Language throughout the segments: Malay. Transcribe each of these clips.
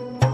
you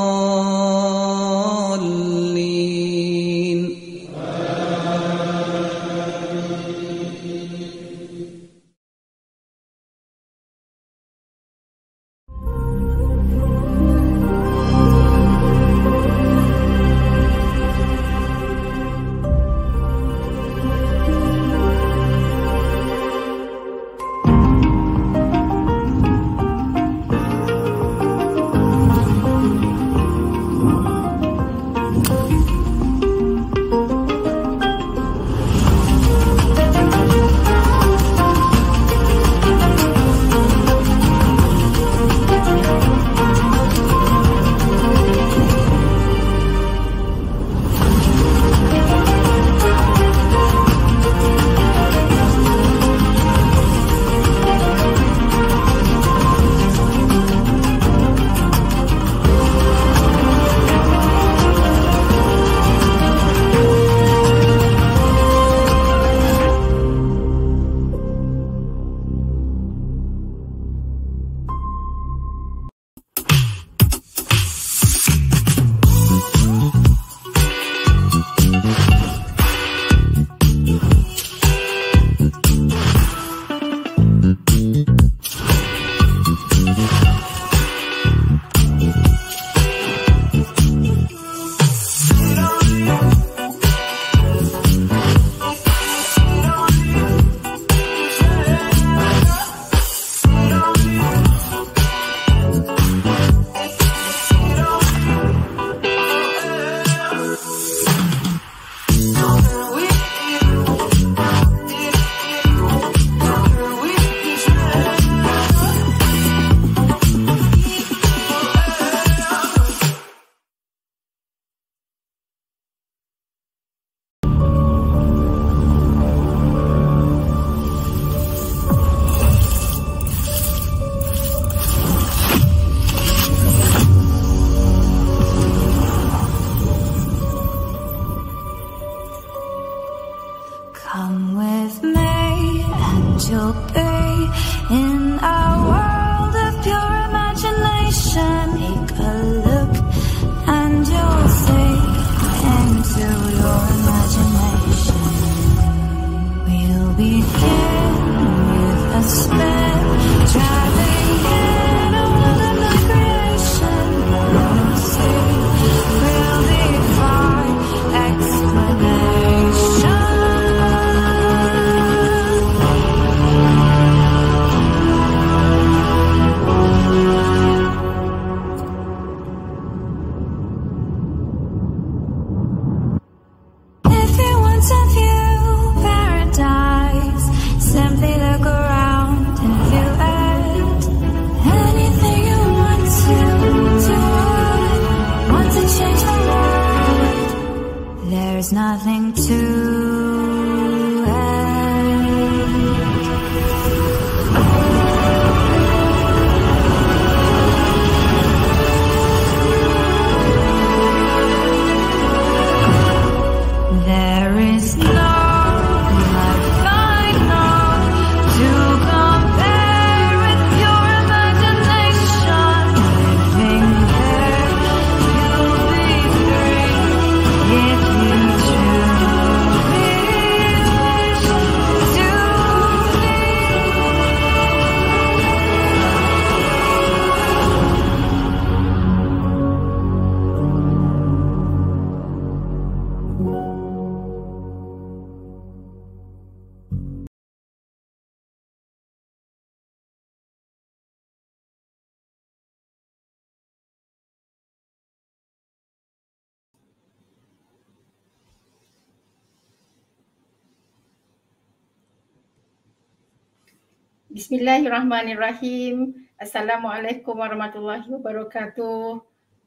Bismillahirrahmanirrahim. Assalamualaikum warahmatullahi wabarakatuh.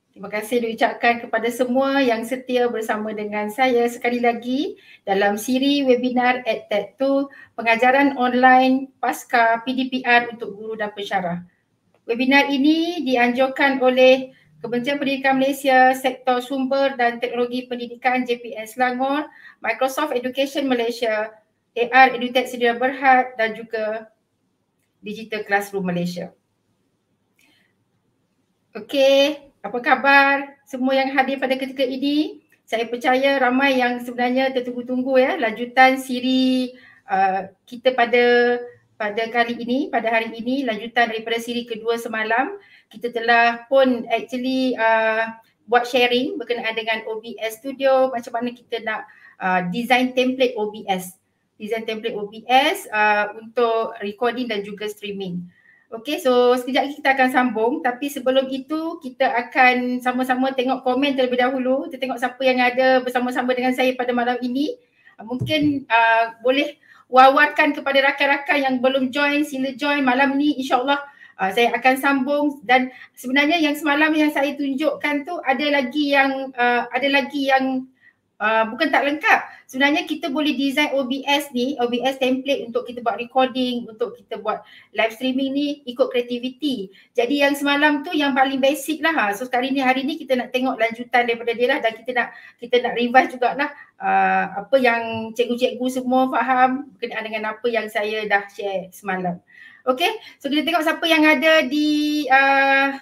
Terima kasih diucapkan kepada semua yang setia bersama dengan saya sekali lagi dalam siri webinar EdTech 2 Pengajaran Online Pasca PDPR untuk Guru dan Pensyarah. Webinar ini dianjurkan oleh Kementerian Pendidikan Malaysia Sektor Sumber dan Teknologi Pendidikan JPS Langor, Microsoft Education Malaysia, AR Edutech Sedia Berhad dan juga Digital Classroom Malaysia. Okey, apa khabar semua yang hadir pada ketika ini? Saya percaya ramai yang sebenarnya tertunggu-tunggu ya lanjutan siri uh, kita pada pada kali ini, pada hari ini, lanjutan daripada siri kedua semalam. Kita telah pun actually uh, buat sharing berkenaan dengan OBS Studio, macam mana kita nak uh, design template OBS design template OBS uh, untuk recording dan juga streaming. Okay, so sekejap kita akan sambung tapi sebelum itu kita akan sama-sama tengok komen terlebih dahulu. Kita tengok siapa yang ada bersama-sama dengan saya pada malam ini. Uh, mungkin uh, boleh wawarkan kepada rakan-rakan yang belum join, sila join malam ni insyaAllah uh, saya akan sambung dan sebenarnya yang semalam yang saya tunjukkan tu ada lagi yang uh, ada lagi yang Uh, bukan tak lengkap. Sebenarnya kita boleh design OBS ni, OBS template untuk kita buat recording, untuk kita buat live streaming ni ikut kreativiti. Jadi yang semalam tu yang paling basic lah. Ha, so sekarang ni hari ni kita nak tengok lanjutan daripada dia lah dan kita nak kita nak revise jugalah uh, apa yang cikgu-cikgu semua faham berkenaan dengan apa yang saya dah share semalam. Okay, so kita tengok siapa yang ada di uh,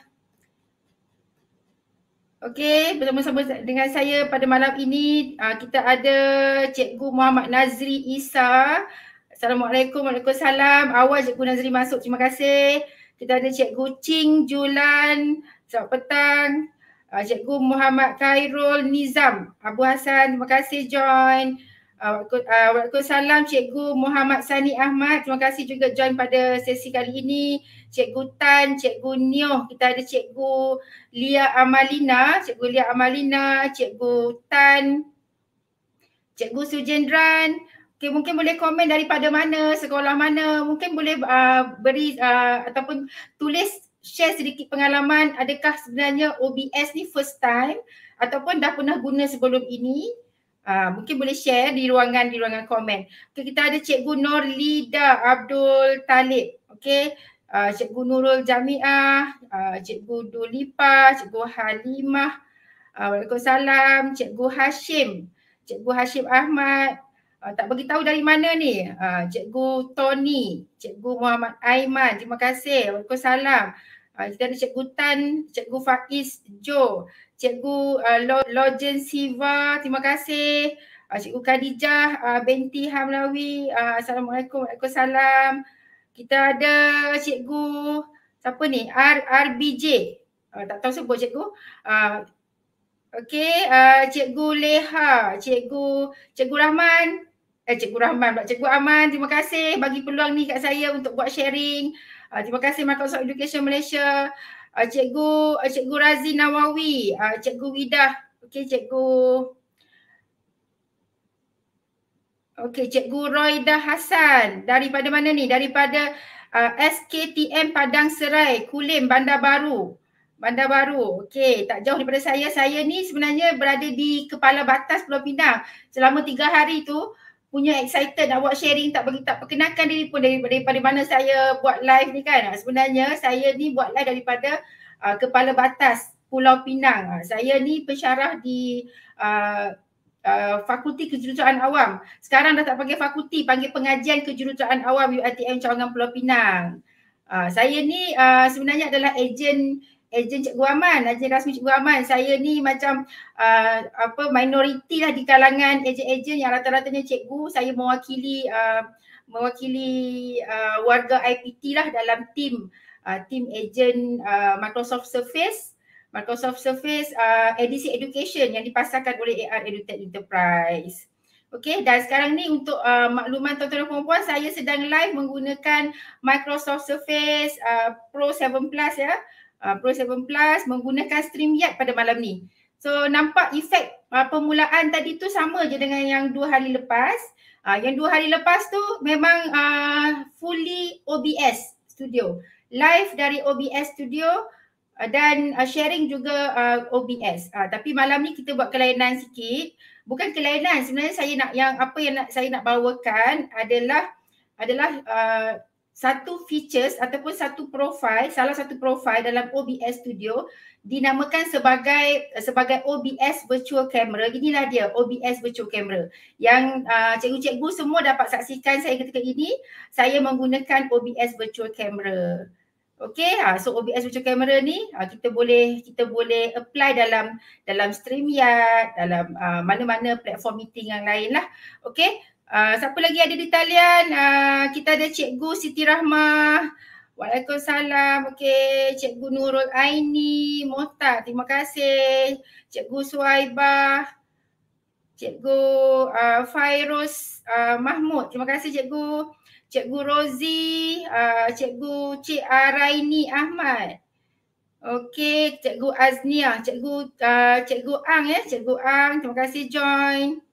Okey, bersama-sama dengan saya pada malam ini uh, kita ada Cikgu Muhammad Nazri Isa. Assalamualaikum, Waalaikumsalam. Awal Cikgu Nazri masuk, terima kasih. Kita ada Cikgu Ching Julan, selamat petang. Uh, Cikgu Muhammad Khairul Nizam, Abu Hasan, terima kasih join. Uh, Waalaikumsalam Cikgu Muhammad Sani Ahmad, terima kasih juga join pada sesi kali ini. Cikgu Tan, Cikgu Nioh, kita ada Cikgu Lia Amalina, Cikgu Lia Amalina, Cikgu Tan, Cikgu Sujendran. Okay, mungkin boleh komen daripada mana, sekolah mana, mungkin boleh uh, beri uh, ataupun tulis share sedikit pengalaman adakah sebenarnya OBS ni first time ataupun dah pernah guna sebelum ini. Uh, mungkin boleh share di ruangan di ruangan komen. Okay, kita ada Cikgu Norlida Abdul Talib. Okay, uh, Cikgu Nurul Jamiah, uh, Cikgu Dulipa, Cikgu Halimah, uh, Waalaikumsalam, Cikgu Hashim, Cikgu Hashim Ahmad, uh, tak bagi dari mana ni, uh, Cikgu Tony, Cikgu Muhammad Aiman, terima kasih, Waalaikumsalam. Uh, kita ada Cikgu Tan, Cikgu Faiz Joe, Cikgu uh, Lojen Siva, terima kasih. Cikgu Khadijah uh, binti Hamlawi, Assalamualaikum, Waalaikumsalam. Kita ada cikgu siapa ni? R RBJ. Uh, ah, tak tahu sebut cikgu. Uh, Okey, uh, cikgu Leha, cikgu cikgu Rahman. Eh cikgu Rahman, pula. cikgu Aman, terima kasih bagi peluang ni kat saya untuk buat sharing. Uh, terima kasih Microsoft Education Malaysia. Uh, cikgu uh, cikgu Razi Nawawi, uh, cikgu Widah. Okey, cikgu Okey, Cikgu Roida Hassan daripada mana ni? Daripada uh, SKTM Padang Serai, Kulim, Bandar Baru. Bandar Baru. Okey, tak jauh daripada saya. Saya ni sebenarnya berada di Kepala Batas Pulau Pinang. Selama tiga hari tu punya excited nak buat sharing tak bagi tak perkenalkan diri pun daripada, daripada mana saya buat live ni kan. Ah, sebenarnya saya ni buat live daripada uh, Kepala Batas Pulau Pinang. Ah, saya ni pensyarah di uh, uh, fakulti kejuruteraan awam. Sekarang dah tak panggil fakulti, panggil pengajian kejuruteraan awam UiTM Cawangan Pulau Pinang. Uh, saya ni uh, sebenarnya adalah ejen ejen Cikgu Guaman ejen rasmi Cikgu Guaman Saya ni macam uh, apa minoriti lah di kalangan ejen-ejen yang rata-ratanya cikgu. Saya mewakili uh, mewakili uh, warga IPT lah dalam tim uh, tim ejen uh, Microsoft Surface. Microsoft Surface uh, edisi education yang dipasarkan oleh AR EduTech Enterprise. Okey dan sekarang ni untuk uh, makluman tuan-tuan dan puan-puan saya sedang live menggunakan Microsoft Surface uh, Pro 7 Plus ya. Uh, Pro 7 Plus menggunakan StreamYard pada malam ni. So nampak efek uh, permulaan tadi tu sama je dengan yang dua hari lepas. Uh, yang dua hari lepas tu memang uh, fully OBS studio. Live dari OBS studio Uh, dan uh, sharing juga uh, OBS. Uh, tapi malam ni kita buat kelainan sikit. Bukan kelainan sebenarnya saya nak yang apa yang nak, saya nak bawakan adalah adalah uh, satu features ataupun satu profile, salah satu profile dalam OBS Studio dinamakan sebagai sebagai OBS virtual camera. Inilah dia OBS virtual camera. Yang uh, cikgu-cikgu semua dapat saksikan saya ketika ini, saya menggunakan OBS virtual camera. Okay, ha, so OBS virtual camera ni ha, kita boleh kita boleh apply dalam dalam stream ya dalam uh, mana-mana platform meeting yang lain lah. Okay, uh, siapa lagi ada di talian? Uh, kita ada Cikgu Siti Rahma. Waalaikumsalam. Okay, Cikgu Nurul Aini, Mota, terima kasih. Cikgu Suhaibah. Cikgu uh, Fairuz uh, Mahmud, terima kasih Cikgu. Cikgu. Cikgu Rozi, uh, Cikgu Cik Araini Ahmad. Okey, Cikgu Aznia, Cikgu uh, Cikgu Ang ya, eh. Cikgu Ang, terima kasih join.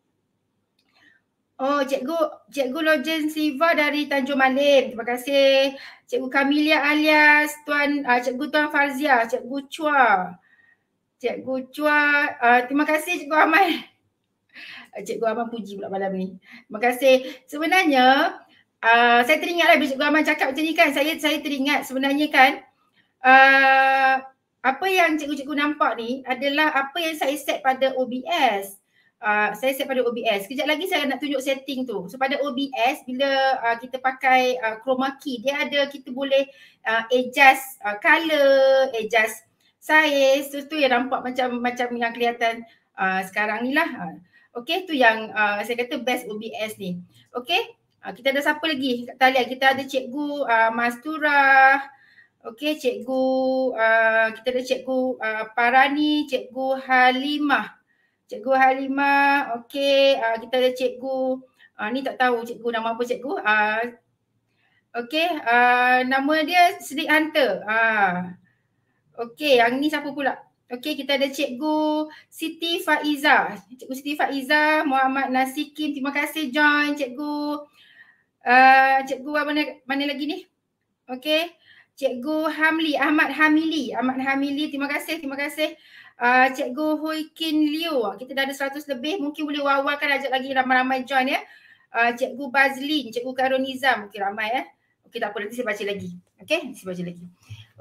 Oh, Cikgu Cikgu Lojen Siva dari Tanjung Malim. Terima kasih. Cikgu Kamilia alias Tuan uh, Cikgu Tuan Farzia, Cikgu Chua. Cikgu Chua, uh, terima kasih Cikgu Ahmad. Cikgu Ahmad puji pula malam ni. Terima kasih. Sebenarnya, uh, saya teringat lah bila Aman cakap macam ni kan saya saya teringat sebenarnya kan uh, apa yang cikgu-cikgu nampak ni adalah apa yang saya set pada OBS. Uh, ah, saya set pada OBS. Kejap lagi saya nak tunjuk setting tu. So pada OBS bila uh, kita pakai uh, chroma key dia ada kita boleh uh, adjust uh, color, adjust size. So tu yang nampak macam macam yang kelihatan uh, sekarang ni lah. okay tu yang uh, saya kata best OBS ni. Okay. Uh, kita ada siapa lagi kat talian? Kita ada Cikgu uh, ah, Mastura. Okey, Cikgu, uh, kita ada Cikgu uh, Parani, Cikgu Halimah. Cikgu Halimah, okey. Uh, kita ada Cikgu, uh, ni tak tahu Cikgu nama apa Cikgu. Uh, okey, uh, nama dia Sri Hunter. Uh, okey, yang ni siapa pula? Okey, kita ada Cikgu Siti Faiza. Cikgu Siti Faiza, Muhammad Nasikin. Terima kasih join Cikgu. Eh, cikgu mana mana lagi ni? okay. Cikgu Hamli Ahmad Hamili, Ahmad Hamili terima kasih, terima kasih. Uh, cikgu Kin Liu, kita dah ada seratus lebih, mungkin boleh wawalkan ajak lagi ramai-ramai join ya. Uh, cikgu Bazlin, Cikgu Karun Nizam, mungkin ramai ya. Okey tak apa, nanti saya baca lagi. Okey, saya baca lagi.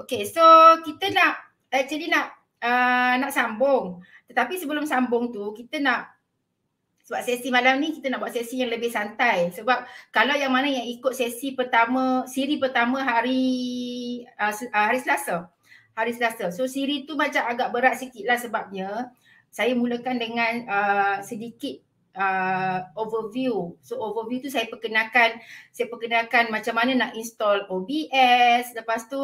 Okay, so kita nak actually nak uh, nak sambung. Tetapi sebelum sambung tu, kita nak sebab sesi malam ni kita nak buat sesi yang lebih santai sebab kalau yang mana yang ikut sesi pertama siri pertama hari uh, hari Selasa hari Selasa so siri tu macam agak berat sikit lah sebabnya saya mulakan dengan uh, sedikit uh, overview so overview tu saya perkenalkan saya perkenalkan macam mana nak install OBS lepas tu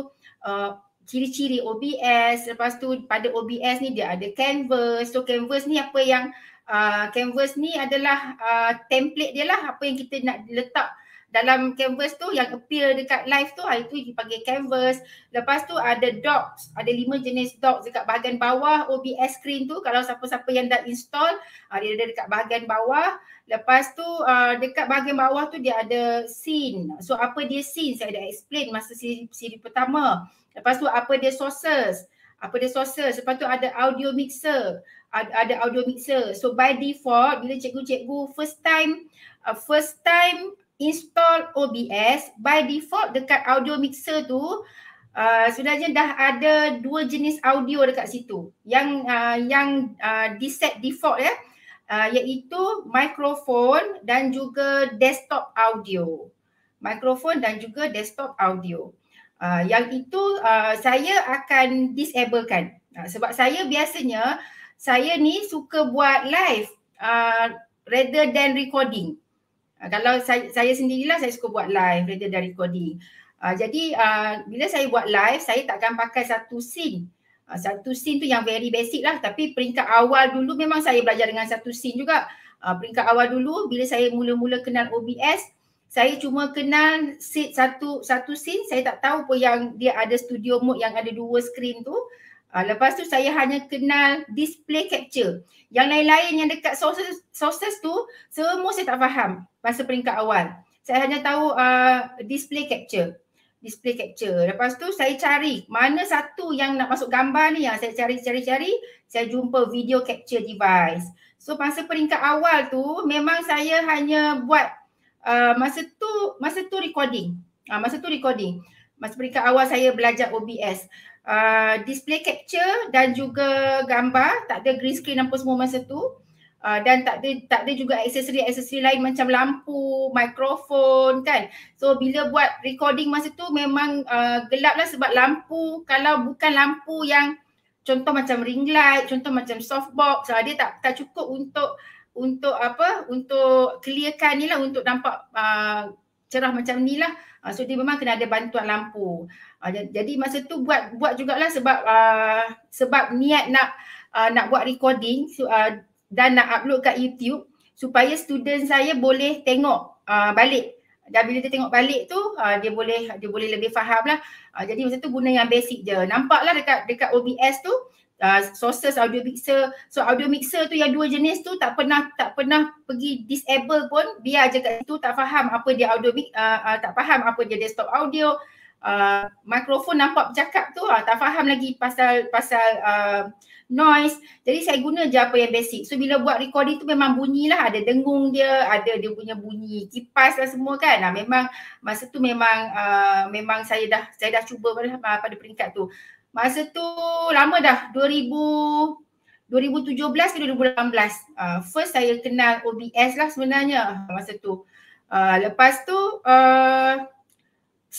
uh, ciri-ciri OBS lepas tu pada OBS ni dia ada canvas so canvas ni apa yang Ah, canvas ni adalah uh, template dia lah apa yang kita nak letak dalam canvas tu yang appear dekat live tu itu dipanggil canvas. Lepas tu ada docs, ada lima jenis docs dekat bahagian bawah OBS screen tu kalau siapa-siapa yang dah install uh, dia ada dekat bahagian bawah. Lepas tu uh, dekat bahagian bawah tu dia ada scene. So apa dia scene saya dah explain masa siri, siri pertama. Lepas tu apa dia sources apa dia sources. Lepas tu ada audio mixer ada audio mixer. So by default bila cikgu-cikgu first time uh, first time install OBS, by default dekat audio mixer tu uh, sebenarnya dah ada dua jenis audio dekat situ. Yang uh, yang uh, di set default ya. Eh, uh, iaitu microphone dan juga desktop audio. Microphone dan juga desktop audio. Uh, yang itu uh, saya akan disablekan. Uh, sebab saya biasanya saya ni suka buat live uh, rather than recording. Uh, kalau saya, saya sendirilah saya suka buat live rather than recording. Uh, jadi uh, bila saya buat live, saya takkan pakai satu scene. Uh, satu scene tu yang very basic lah tapi peringkat awal dulu memang saya belajar dengan satu scene juga. Uh, peringkat awal dulu bila saya mula-mula kenal OBS, saya cuma kenal satu satu scene, saya tak tahu pun yang dia ada studio mode yang ada dua screen tu. Uh, lepas tu saya hanya kenal display capture. Yang lain-lain yang dekat sources, sources tu semua saya tak faham masa peringkat awal. Saya hanya tahu uh, display capture. Display capture. Lepas tu saya cari mana satu yang nak masuk gambar ni yang ah, saya cari-cari-cari. Saya jumpa video capture device. So masa peringkat awal tu memang saya hanya buat uh, masa tu masa tu recording. Uh, masa tu recording. Masa peringkat awal saya belajar OBS uh, display capture dan juga gambar tak ada green screen apa semua masa tu uh, dan tak ada tak ada juga aksesori-aksesori lain macam lampu, mikrofon kan. So bila buat recording masa tu memang uh, ah, gelap lah sebab lampu kalau bukan lampu yang contoh macam ring light, contoh macam softbox uh, dia tak tak cukup untuk untuk apa untuk clearkan ni lah untuk nampak uh, cerah macam ni lah. Uh, so dia memang kena ada bantuan lampu. Uh, jadi masa tu buat buat jugalah sebab uh, sebab niat nak uh, nak buat recording uh, dan nak upload kat YouTube supaya student saya boleh tengok uh, balik. Dan bila dia tengok balik tu uh, dia boleh dia boleh lebih faham lah. Uh, jadi masa tu guna yang basic je. Nampaklah dekat dekat OBS tu uh, sources audio mixer. So audio mixer tu yang dua jenis tu tak pernah tak pernah pergi disable pun biar je kat situ tak faham apa dia audio uh, uh, tak faham apa dia desktop audio uh, mikrofon nampak bercakap tu lah. tak faham lagi pasal pasal uh, noise jadi saya guna je apa yang basic so bila buat recording tu memang bunyilah ada dengung dia ada dia punya bunyi kipas lah semua kan nah, memang masa tu memang uh, memang saya dah saya dah cuba pada, ah, pada peringkat tu masa tu lama dah 2000 2017 ke 2018 uh, ah, first saya kenal OBS lah sebenarnya ah, masa tu uh, lepas tu uh,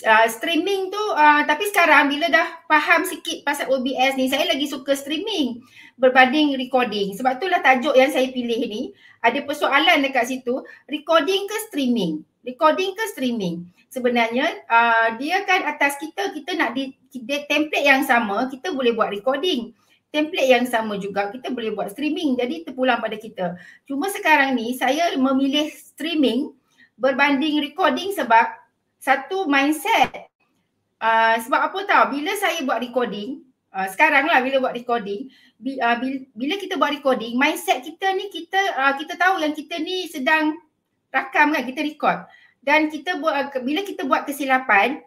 Ah, streaming tu uh, tapi sekarang bila dah faham sikit pasal OBS ni saya lagi suka streaming berbanding recording sebab itulah tajuk yang saya pilih ni ada persoalan dekat situ recording ke streaming recording ke streaming sebenarnya uh, dia kan atas kita kita nak di, di template yang sama kita boleh buat recording template yang sama juga kita boleh buat streaming jadi terpulang pada kita cuma sekarang ni saya memilih streaming berbanding recording sebab satu mindset uh, sebab apa tahu bila saya buat recording uh, ah, sekarang lah bila buat recording bi, uh, ah, bila, bila kita buat recording mindset kita ni kita uh, kita tahu yang kita ni sedang rakam kan kita record dan kita buat bila kita buat kesilapan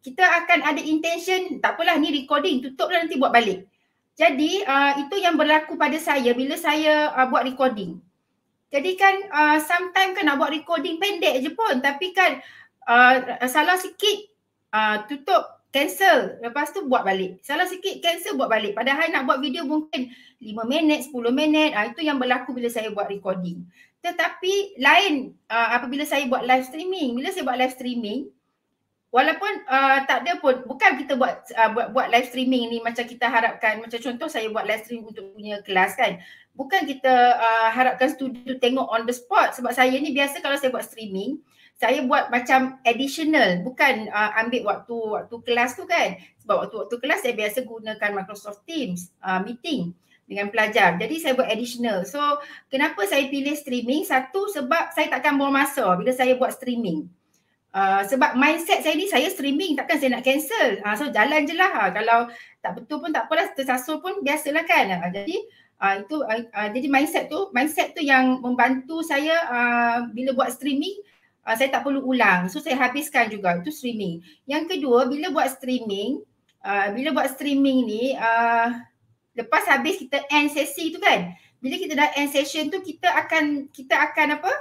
kita akan ada intention tak apalah ni recording tutuplah nanti buat balik jadi uh, itu yang berlaku pada saya bila saya uh, buat recording jadi kan uh, sometimes kan nak buat recording pendek je pun tapi kan uh, salah sikit uh, tutup cancel lepas tu buat balik salah sikit cancel buat balik padahal nak buat video mungkin 5 minit 10 minit uh, itu yang berlaku bila saya buat recording tetapi lain uh, apabila saya buat live streaming bila saya buat live streaming walaupun uh, tak ada pun bukan kita buat uh, buat buat live streaming ni macam kita harapkan macam contoh saya buat live streaming untuk punya kelas kan bukan kita uh, harapkan student tu tengok on the spot sebab saya ni biasa kalau saya buat streaming uh, saya buat macam additional bukan uh, ambil waktu waktu kelas tu kan sebab waktu waktu kelas saya biasa gunakan Microsoft Teams uh, meeting dengan pelajar. Jadi saya buat additional. So kenapa saya pilih streaming? Satu sebab saya takkan buang masa bila saya buat streaming. Uh, sebab mindset saya ni saya streaming takkan saya nak cancel. Uh, so jalan je lah. Uh, kalau tak betul pun tak apalah. Tersasul pun biasalah kan. Uh, jadi uh, itu uh, uh, jadi mindset tu mindset tu yang membantu saya uh, bila buat streaming uh, saya tak perlu ulang. So saya habiskan juga itu streaming. Yang kedua bila buat streaming, uh, bila buat streaming ni uh, lepas habis kita end sesi tu kan. Bila kita dah end session tu kita akan kita akan apa?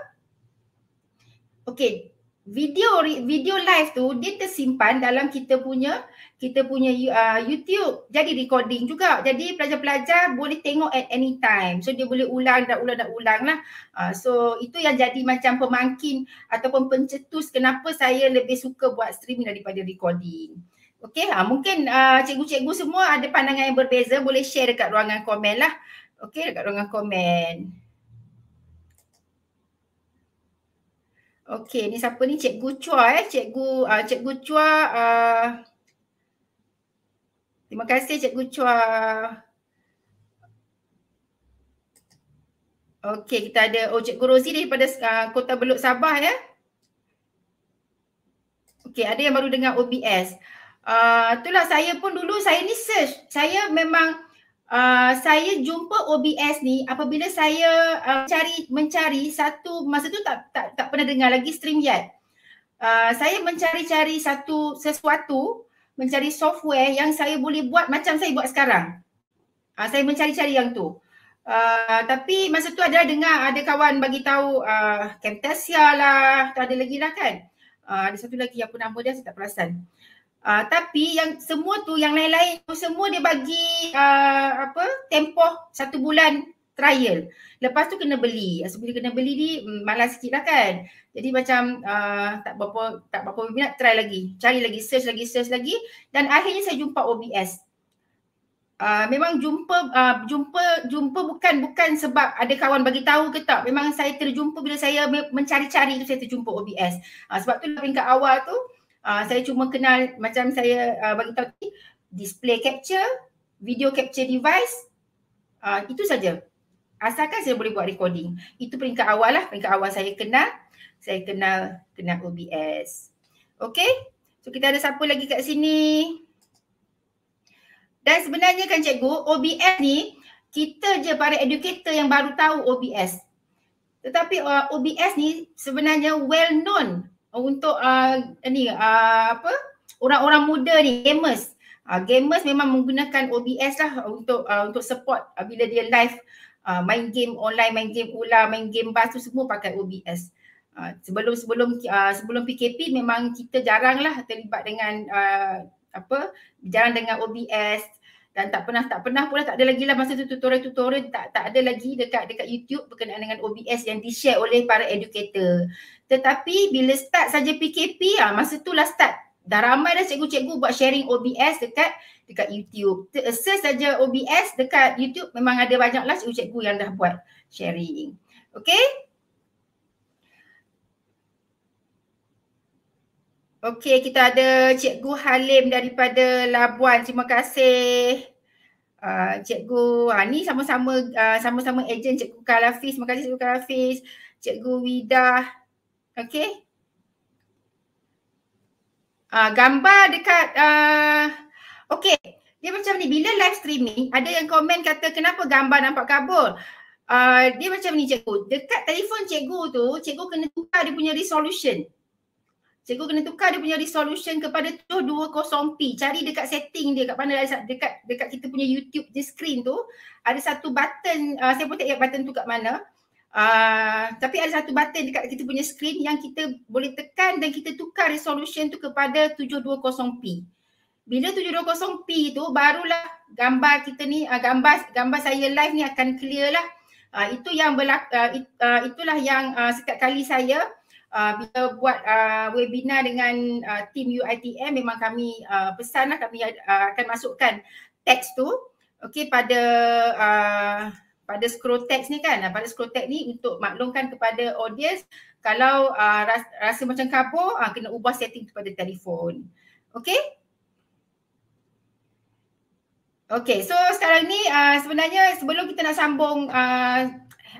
Okay, video video live tu dia tersimpan dalam kita punya kita punya uh, YouTube jadi recording juga. Jadi pelajar-pelajar boleh tengok at any time. So dia boleh ulang dan ulang dan ulang lah. Uh, so itu yang jadi macam pemangkin ataupun pencetus kenapa saya lebih suka buat streaming daripada recording. Okay, ha, uh, mungkin uh, cikgu-cikgu semua ada pandangan yang berbeza boleh share dekat ruangan komen lah. Okay, dekat ruangan komen. Okay, ni siapa ni? Cikgu Chua eh. Cikgu, uh, cikgu Chua uh, Terima kasih Cikgu Chua. Okey, kita ada oh, Cikgu Rozi daripada uh, Kota Belut Sabah ya. Okey, ada yang baru dengar OBS. Uh, ah, itulah saya pun dulu saya ni search. Saya memang uh, saya jumpa OBS ni apabila saya uh, cari mencari satu masa tu tak tak tak pernah dengar lagi stream yet. Uh, saya mencari-cari satu sesuatu mencari software yang saya boleh buat macam saya buat sekarang. Uh, saya mencari-cari yang tu. Uh, tapi masa tu ada dengar ada kawan bagi tahu uh, Camtasia lah, tak ada lagi lah kan. Uh, ada satu lagi apa nama dia saya tak perasan. Uh, tapi yang semua tu yang lain-lain tu semua dia bagi uh, apa tempoh satu bulan trial. Lepas tu kena beli. So, bila kena beli ni mm, malas sikit lah kan. Jadi macam uh, tak berapa tak berapa minat try lagi. Cari lagi, search lagi, search lagi. Dan akhirnya saya jumpa OBS. Uh, memang jumpa uh, jumpa jumpa bukan bukan sebab ada kawan bagi tahu ke tak. Memang saya terjumpa bila saya mencari-cari tu saya terjumpa OBS. Uh, sebab tu lah peringkat awal tu uh, saya cuma kenal macam saya uh, bagi tahu display capture, video capture device uh, itu saja. Asalkan saya boleh buat recording. Itu peringkat awal lah. Peringkat awal saya kenal. Saya kenal, kenal OBS. Okay. So kita ada siapa lagi kat sini? Dan sebenarnya kan cikgu, OBS ni kita je para educator yang baru tahu OBS. Tetapi uh, OBS ni sebenarnya well known untuk uh, ni uh, apa orang-orang muda ni gamers. Uh, gamers memang menggunakan OBS lah untuk uh, untuk support uh, bila dia live uh, main game online, main game ular, main game bas tu semua pakai OBS. Ah, sebelum sebelum uh, sebelum PKP memang kita jaranglah terlibat dengan uh, apa jarang dengan OBS dan tak pernah tak pernah pula tak ada lagi lah masa tu tutorial tutorial tak tak ada lagi dekat dekat YouTube berkenaan dengan OBS yang di share oleh para educator. Tetapi bila start saja PKP ah masa tu lah start dah ramai dah cikgu-cikgu buat sharing OBS dekat dekat YouTube. Uh, search saja OBS dekat YouTube memang ada banyaklah cikgu-cikgu yang dah buat sharing. Okay? Okay, kita ada Cikgu Halim daripada Labuan. Terima kasih. Uh, cikgu, ha, ni sama-sama uh, sama-sama ejen Cikgu Kalafis. Terima kasih Cikgu Kalafis. Cikgu Wida, Okay. Uh, gambar dekat uh, Okay, dia macam ni. Bila live streaming, ada yang komen kata kenapa gambar nampak kabur. Uh, dia macam ni cikgu. Dekat telefon cikgu tu, cikgu kena tukar dia punya resolution. Cikgu kena tukar dia punya resolution kepada 220p. Cari dekat setting dia kat mana dekat dekat kita punya YouTube je screen tu. Ada satu button, uh, saya pun tak ingat button tu kat mana. Uh, tapi ada satu button dekat kita punya screen yang kita boleh tekan dan kita tukar resolution tu kepada 720p bila 720p tu barulah gambar kita ni uh, gambar gambar saya live ni akan clear lah uh, itu yang berlaku, uh, ah, it, uh, itulah yang uh, setiap kali saya Uh, bila buat uh, webinar dengan uh, tim UITM memang kami uh, pesan lah, kami uh, akan masukkan teks tu okey pada uh, pada scroll text ni kan pada scroll text ni untuk maklumkan kepada audience kalau uh, rasa, rasa macam kabur uh, kena ubah setting kepada telefon okey Okay, so sekarang ni uh, sebenarnya sebelum kita nak sambung uh,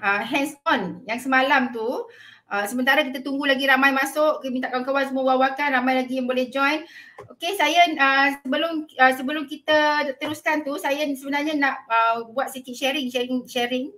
uh, hands on yang semalam tu uh, sementara kita tunggu lagi ramai masuk, kita minta kawan-kawan semua wawakan, ramai lagi yang boleh join Okay, saya uh, sebelum uh, sebelum kita teruskan tu, saya sebenarnya nak uh, buat sikit sharing, sharing, sharing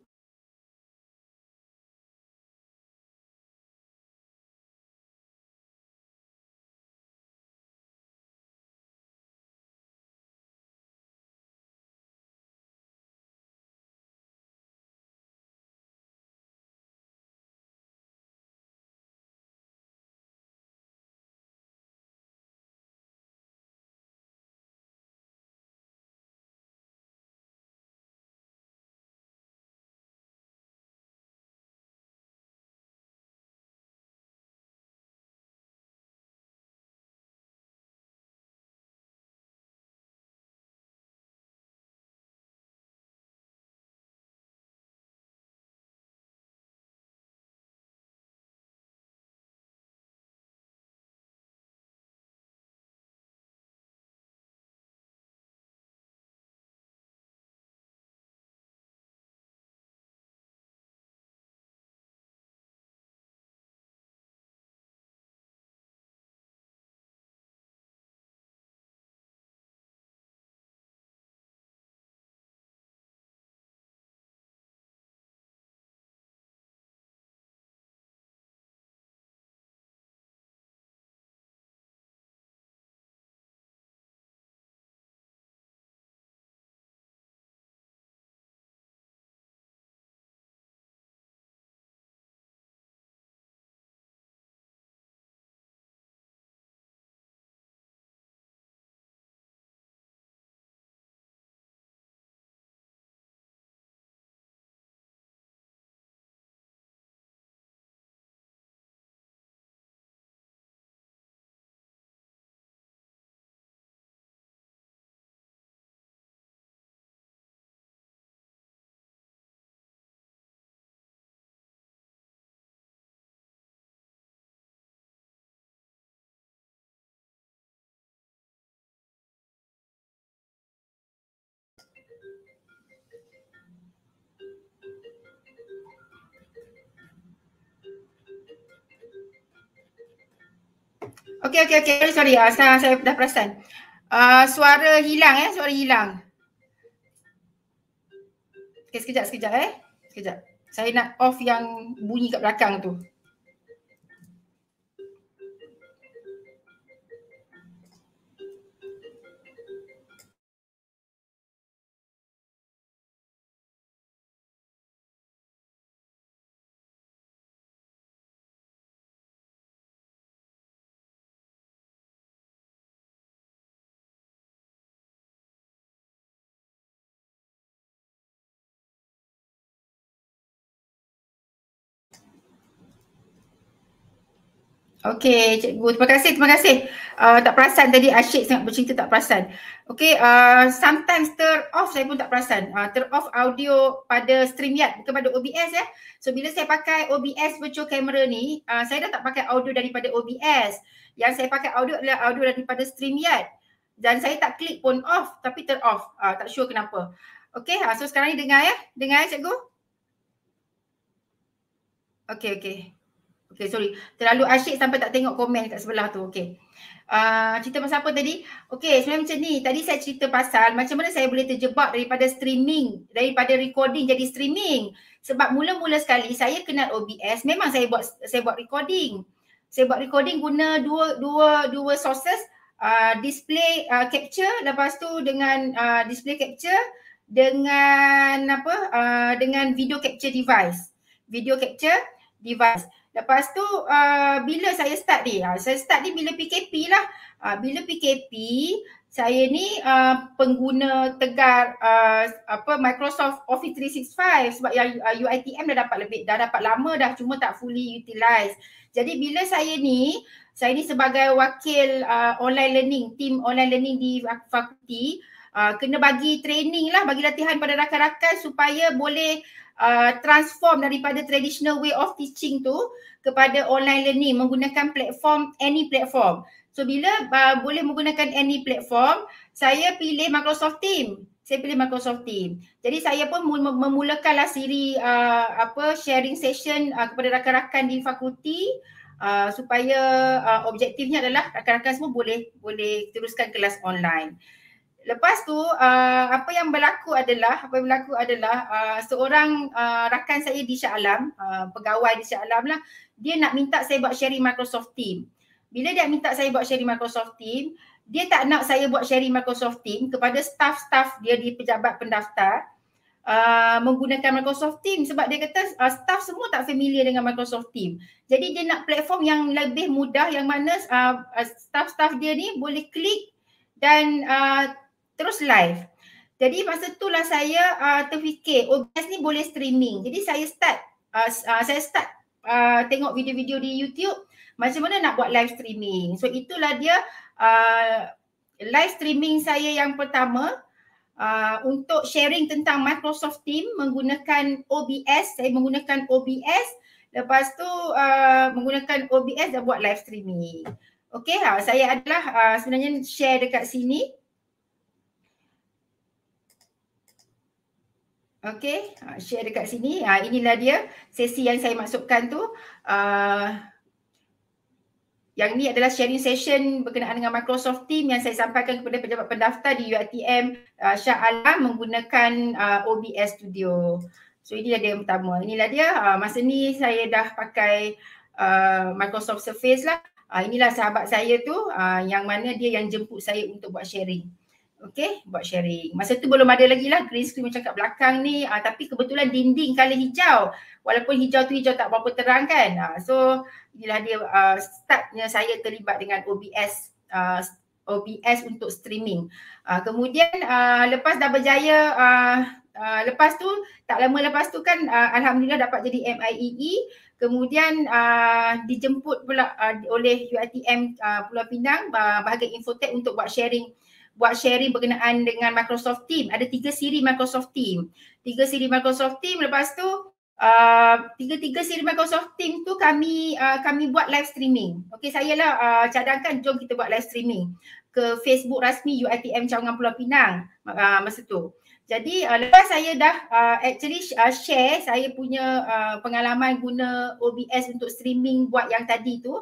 Okay, okay, okay. Sorry, sorry. Ah, saya, saya dah perasan. Uh, suara hilang, eh. Suara hilang. Okay, sekejap, sekejap, eh. Sekejap. Saya nak off yang bunyi kat belakang tu. Okey, cikgu. Terima kasih, terima kasih. Uh, tak perasan tadi asyik sangat bercerita tak perasan. Okey, uh, sometimes ter off saya pun tak perasan. Uh, ter off audio pada StreamYard kepada OBS ya. Eh. So bila saya pakai OBS virtual camera ni, uh, saya dah tak pakai audio daripada OBS. Yang saya pakai audio adalah audio daripada StreamYard. Dan saya tak klik pun off tapi ter off. Uh, tak sure kenapa. Okey, uh, so sekarang ni dengar ya. Dengar ya cikgu. Okey, okey. Okay, sorry. Terlalu asyik sampai tak tengok komen kat sebelah tu. Okay. Uh, cerita pasal apa tadi? Okay, sebenarnya macam ni. Tadi saya cerita pasal macam mana saya boleh terjebak daripada streaming, daripada recording jadi streaming. Sebab mula-mula sekali saya kenal OBS, memang saya buat saya buat recording. Saya buat recording guna dua dua dua sources, uh, display uh, capture lepas tu dengan uh, display capture dengan apa? Uh, dengan video capture device. Video capture device. Lepas tu uh, bila saya start ni? Ha, saya start ni bila PKP lah. Ha, bila PKP saya ni uh, pengguna tegar uh, apa Microsoft Office 365 sebab yang uh, UITM dah dapat lebih dah dapat lama dah cuma tak fully utilize. Jadi bila saya ni saya ni sebagai wakil uh, online learning, team online learning di fakulti uh, kena bagi training lah, bagi latihan pada rakan-rakan supaya boleh Uh, transform daripada traditional way of teaching tu kepada online learning menggunakan platform any platform. So bila uh, boleh menggunakan any platform, saya pilih Microsoft Team. Saya pilih Microsoft Team. Jadi saya pun memulakanlah siri uh, apa sharing session uh, kepada rakan-rakan di fakulti uh, supaya uh, objektifnya adalah rakan-rakan semua boleh boleh teruskan kelas online. Lepas tu uh, apa yang berlaku adalah apa yang berlaku adalah uh, seorang uh, rakan saya di Shah Alam, uh, pegawai di Shah Alam lah, dia nak minta saya buat sharing Microsoft Team. Bila dia minta saya buat sharing Microsoft Team, dia tak nak saya buat sharing Microsoft Team kepada staff-staff dia di pejabat pendaftar uh, menggunakan Microsoft Team sebab dia kata uh, staff semua tak familiar dengan Microsoft Team. Jadi dia nak platform yang lebih mudah yang mana uh, uh staff-staff dia ni boleh klik dan uh, terus live. Jadi masa tu lah saya uh, terfikir OBS oh, ni boleh streaming. Jadi saya start uh, uh, saya start uh, tengok video-video di YouTube macam mana nak buat live streaming. So itulah dia uh, live streaming saya yang pertama uh, untuk sharing tentang Microsoft Team menggunakan OBS. Saya menggunakan OBS. Lepas tu uh, menggunakan OBS dan buat live streaming. Okay, ha, saya adalah uh, sebenarnya share dekat sini. Okay, ah, share dekat sini. Uh, inilah dia sesi yang saya masukkan tu. Uh, yang ni adalah sharing session berkenaan dengan Microsoft Team yang saya sampaikan kepada pejabat pendaftar di UITM uh, Shah Alam menggunakan uh, OBS Studio. So inilah dia yang pertama. Inilah dia. Uh, masa ni saya dah pakai uh, Microsoft Surface lah. Uh, inilah sahabat saya tu uh, yang mana dia yang jemput saya untuk buat sharing. Okay, buat sharing. Masa tu belum ada lagi lah green screen macam kat belakang ni. Uh, tapi kebetulan dinding colour hijau. Walaupun hijau tu hijau tak berapa terang kan. Uh, so, bila dia uh, startnya saya terlibat dengan OBS. Uh, OBS untuk streaming. Uh, kemudian uh, lepas dah berjaya, uh, uh, lepas tu, tak lama lepas tu kan uh, Alhamdulillah dapat jadi MIEE. E. Kemudian uh, dijemput pula uh, oleh UITM uh, Pulau Pinang uh, bahagian infotech untuk buat sharing uh, buat sharing berkenaan dengan Microsoft Team. Ada tiga siri Microsoft Team. Tiga siri Microsoft Team lepas tu Uh, tiga-tiga siri Microsoft Team tu kami uh, kami buat live streaming. Okey, saya lah uh, cadangkan jom kita buat live streaming ke Facebook rasmi UITM Cawangan Pulau Pinang uh, masa tu. Jadi uh, lepas saya dah uh, actually uh, share saya punya uh, pengalaman guna OBS untuk streaming buat yang tadi tu.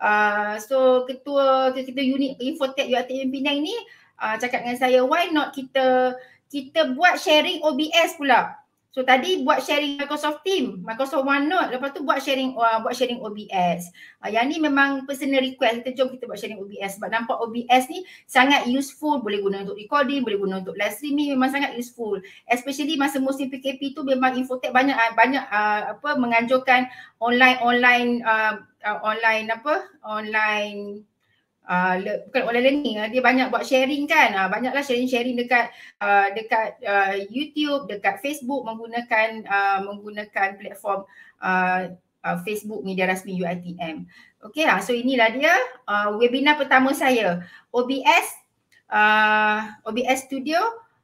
Uh, so ketua ketua unit Infotech UITM Pinang ni uh, cakap dengan saya why not kita kita buat sharing OBS pula. So tadi buat sharing Microsoft Team, Microsoft OneNote lepas tu buat sharing uh, buat sharing OBS. Uh, ah, yang ni memang personal request kita jom kita buat sharing OBS sebab nampak OBS ni sangat useful boleh guna untuk recording, boleh guna untuk live streaming memang sangat useful. Especially masa musim PKP tu memang Infotech banyak uh, banyak uh, apa menganjurkan online online uh, uh, online apa? online Ah, le, bukan online learning ah, dia banyak buat sharing kan uh, banyaklah sharing-sharing dekat uh, dekat uh, YouTube dekat Facebook menggunakan uh, menggunakan platform uh, uh, Facebook media rasmi UiTM. Okay lah. so inilah dia uh, webinar pertama saya OBS uh, OBS Studio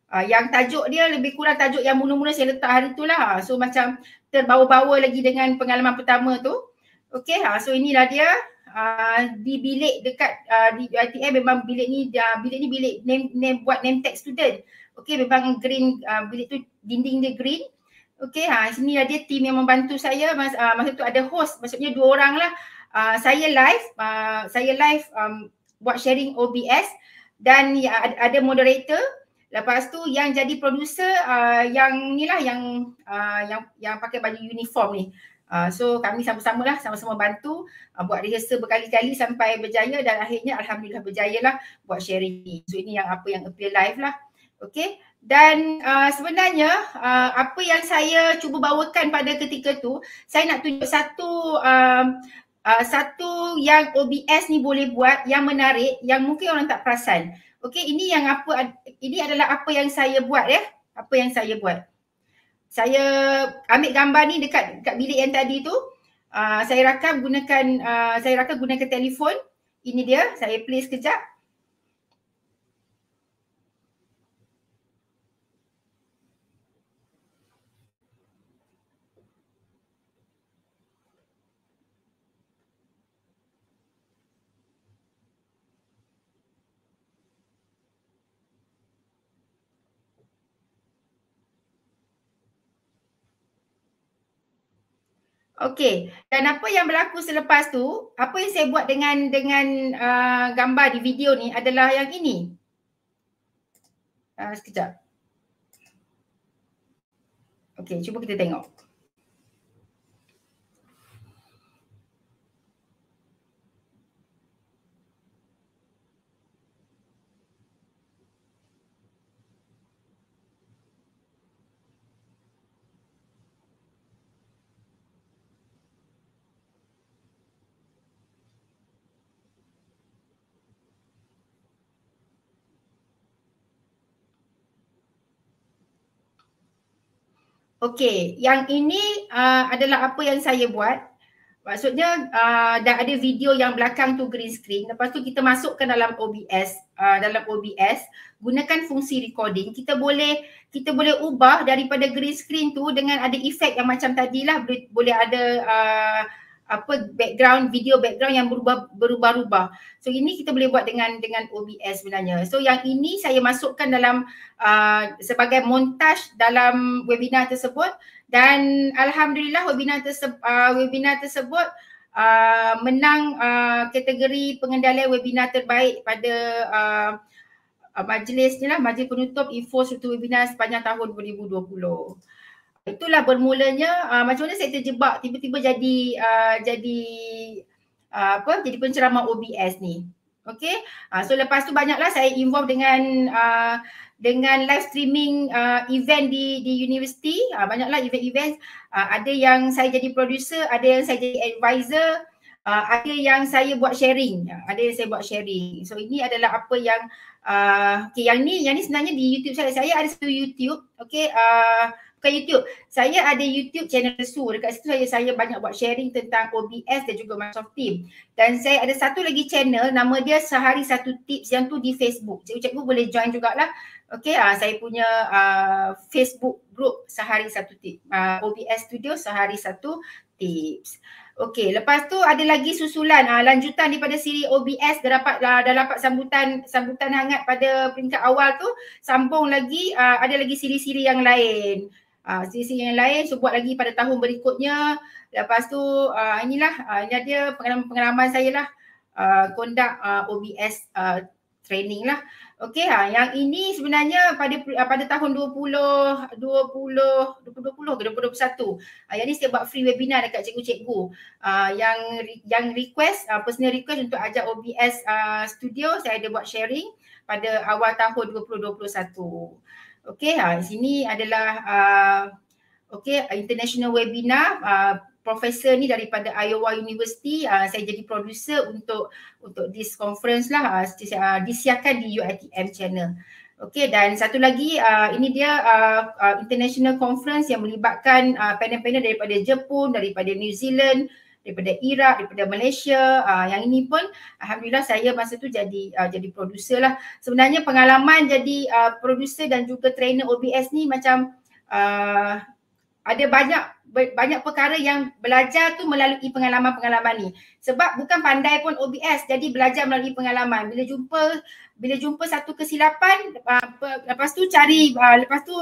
Uh, yang tajuk dia lebih kurang tajuk yang mula-mula saya letak hari tu lah. So macam terbawa-bawa lagi dengan pengalaman pertama tu. Okay, ha. Lah, so inilah dia. Ah, di bilik dekat uh, di UiTM memang bilik ni uh, bilik ni bilik name, name buat name tag student. Okey memang green uh, bilik tu dinding dia green. Okey ha sini ada team yang membantu saya mas, uh, masa tu ada host maksudnya dua orang lah. Uh, saya live uh, saya live um, buat sharing OBS dan ya, ada moderator lepas tu yang jadi producer uh, yang lah yang uh, yang yang pakai baju uniform ni Uh, so kami sama-sama lah, sama-sama bantu uh, buat rehearsal berkali-kali sampai berjaya dan akhirnya Alhamdulillah berjaya lah buat sharing ni. So ini yang apa yang appear live lah. Okay. Dan uh, sebenarnya uh, apa yang saya cuba bawakan pada ketika tu, saya nak tunjuk satu uh, Uh, satu yang OBS ni boleh buat yang menarik yang mungkin orang tak perasan. Okay, ini yang apa ini adalah apa yang saya buat ya. Eh? Apa yang saya buat saya ambil gambar ni dekat dekat bilik yang tadi tu. Uh, saya rakam gunakan uh, saya rakam gunakan telefon. Ini dia. Saya play sekejap. Okey. Dan apa yang berlaku selepas tu, apa yang saya buat dengan dengan uh, gambar di video ni adalah yang ini. Uh, sekejap. Okey, cuba kita tengok. Okey, yang ini uh, adalah apa yang saya buat. Maksudnya uh, dah ada video yang belakang tu green screen. Lepas tu kita masukkan dalam OBS, uh, dalam OBS gunakan fungsi recording. Kita boleh kita boleh ubah daripada green screen tu dengan ada efek yang macam tadilah boleh, boleh ada uh, apa background video background yang berubah berubah-ubah. So ini kita boleh buat dengan dengan OBS sebenarnya. So yang ini saya masukkan dalam uh, sebagai montaj dalam webinar tersebut dan alhamdulillah webinar tersebut uh, webinar tersebut uh, menang uh, kategori pengendalian webinar terbaik pada uh, uh majlis ni lah majlis penutup info serta webinar sepanjang tahun 2020 itulah bermulanya uh, ah, macam mana saya terjebak tiba-tiba jadi uh, jadi uh, apa jadi penceramah OBS ni. Okay. Uh, so lepas tu banyaklah saya involve dengan uh, dengan live streaming uh, event di di universiti. Uh, banyaklah event-event uh, ada yang saya jadi producer, ada yang saya jadi advisor, uh, ada yang saya buat sharing, ada yang saya buat sharing. So ini adalah apa yang uh, okay, yang ni yang ni sebenarnya di YouTube saya. Saya ada satu YouTube. Okay. Uh, bukan YouTube. Saya ada YouTube channel Su. Dekat situ saya saya banyak buat sharing tentang OBS dan juga Microsoft Team. Dan saya ada satu lagi channel nama dia Sehari Satu Tips yang tu di Facebook. Cikgu-cikgu boleh join jugalah. Okay, uh, ah, saya punya uh, Facebook group Sehari Satu Tips. Uh, ah, OBS Studio Sehari Satu Tips. Okey, lepas tu ada lagi susulan uh, lanjutan daripada siri OBS dah dapat uh, dah dapat sambutan sambutan hangat pada peringkat awal tu, sambung lagi uh, ada lagi siri-siri yang lain uh, ah, stesen yang lain so buat lagi pada tahun berikutnya lepas tu uh, inilah uh, ah, ini dia pengalaman, pengalaman saya lah uh, conduct uh, OBS uh, training lah. Okey ha yang ini sebenarnya pada pada tahun 20 20 2020 ke 2021. Ah yang ni saya buat free webinar dekat cikgu-cikgu. Ah yang yang request uh, personal request untuk ajak OBS uh, studio saya ada buat sharing pada awal tahun 2021. Okey, ha, sini adalah uh, okey international webinar. Uh, profesor ni daripada Iowa University. Uh, saya jadi producer untuk untuk this conference lah. Uh, uh disiarkan di UITM channel. Okey, dan satu lagi uh, ini dia uh, uh, international conference yang melibatkan uh, panel-panel daripada Jepun, daripada New Zealand, daripada Iraq, daripada Malaysia. Uh, yang ini pun alhamdulillah saya masa tu jadi uh, jadi producer lah. Sebenarnya pengalaman jadi uh, producer dan juga trainer OBS ni macam uh, ada banyak banyak perkara yang belajar tu melalui pengalaman-pengalaman ni. Sebab bukan pandai pun OBS jadi belajar melalui pengalaman. Bila jumpa bila jumpa satu kesilapan lepas tu cari lepas tu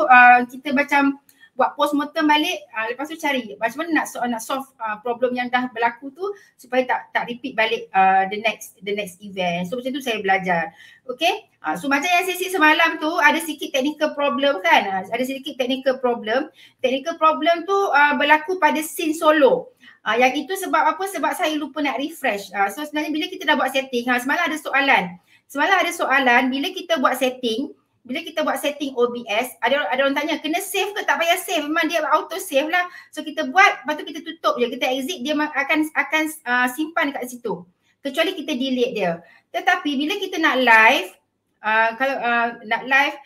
kita macam buat post-mortem balik uh, lepas tu cari macam mana nak, nak solve uh, problem yang dah berlaku tu supaya tak tak repeat balik uh, the next the next event so macam tu saya belajar okay uh, so macam yang sesi semalam tu ada sikit technical problem kan uh, ada sedikit technical problem technical problem tu uh, berlaku pada scene solo Uh, yang itu sebab apa? Sebab saya lupa nak refresh. Uh, so sebenarnya bila kita dah buat setting, ha, semalam ada soalan. Semalam ada soalan bila kita buat setting, bila kita buat setting OBS, ada ada orang tanya kena save ke tak payah save memang dia auto save lah. So kita buat lepas tu kita tutup je, kita exit dia akan akan uh, simpan dekat situ. Kecuali kita delete dia. Tetapi bila kita nak live, uh, kalau uh, nak live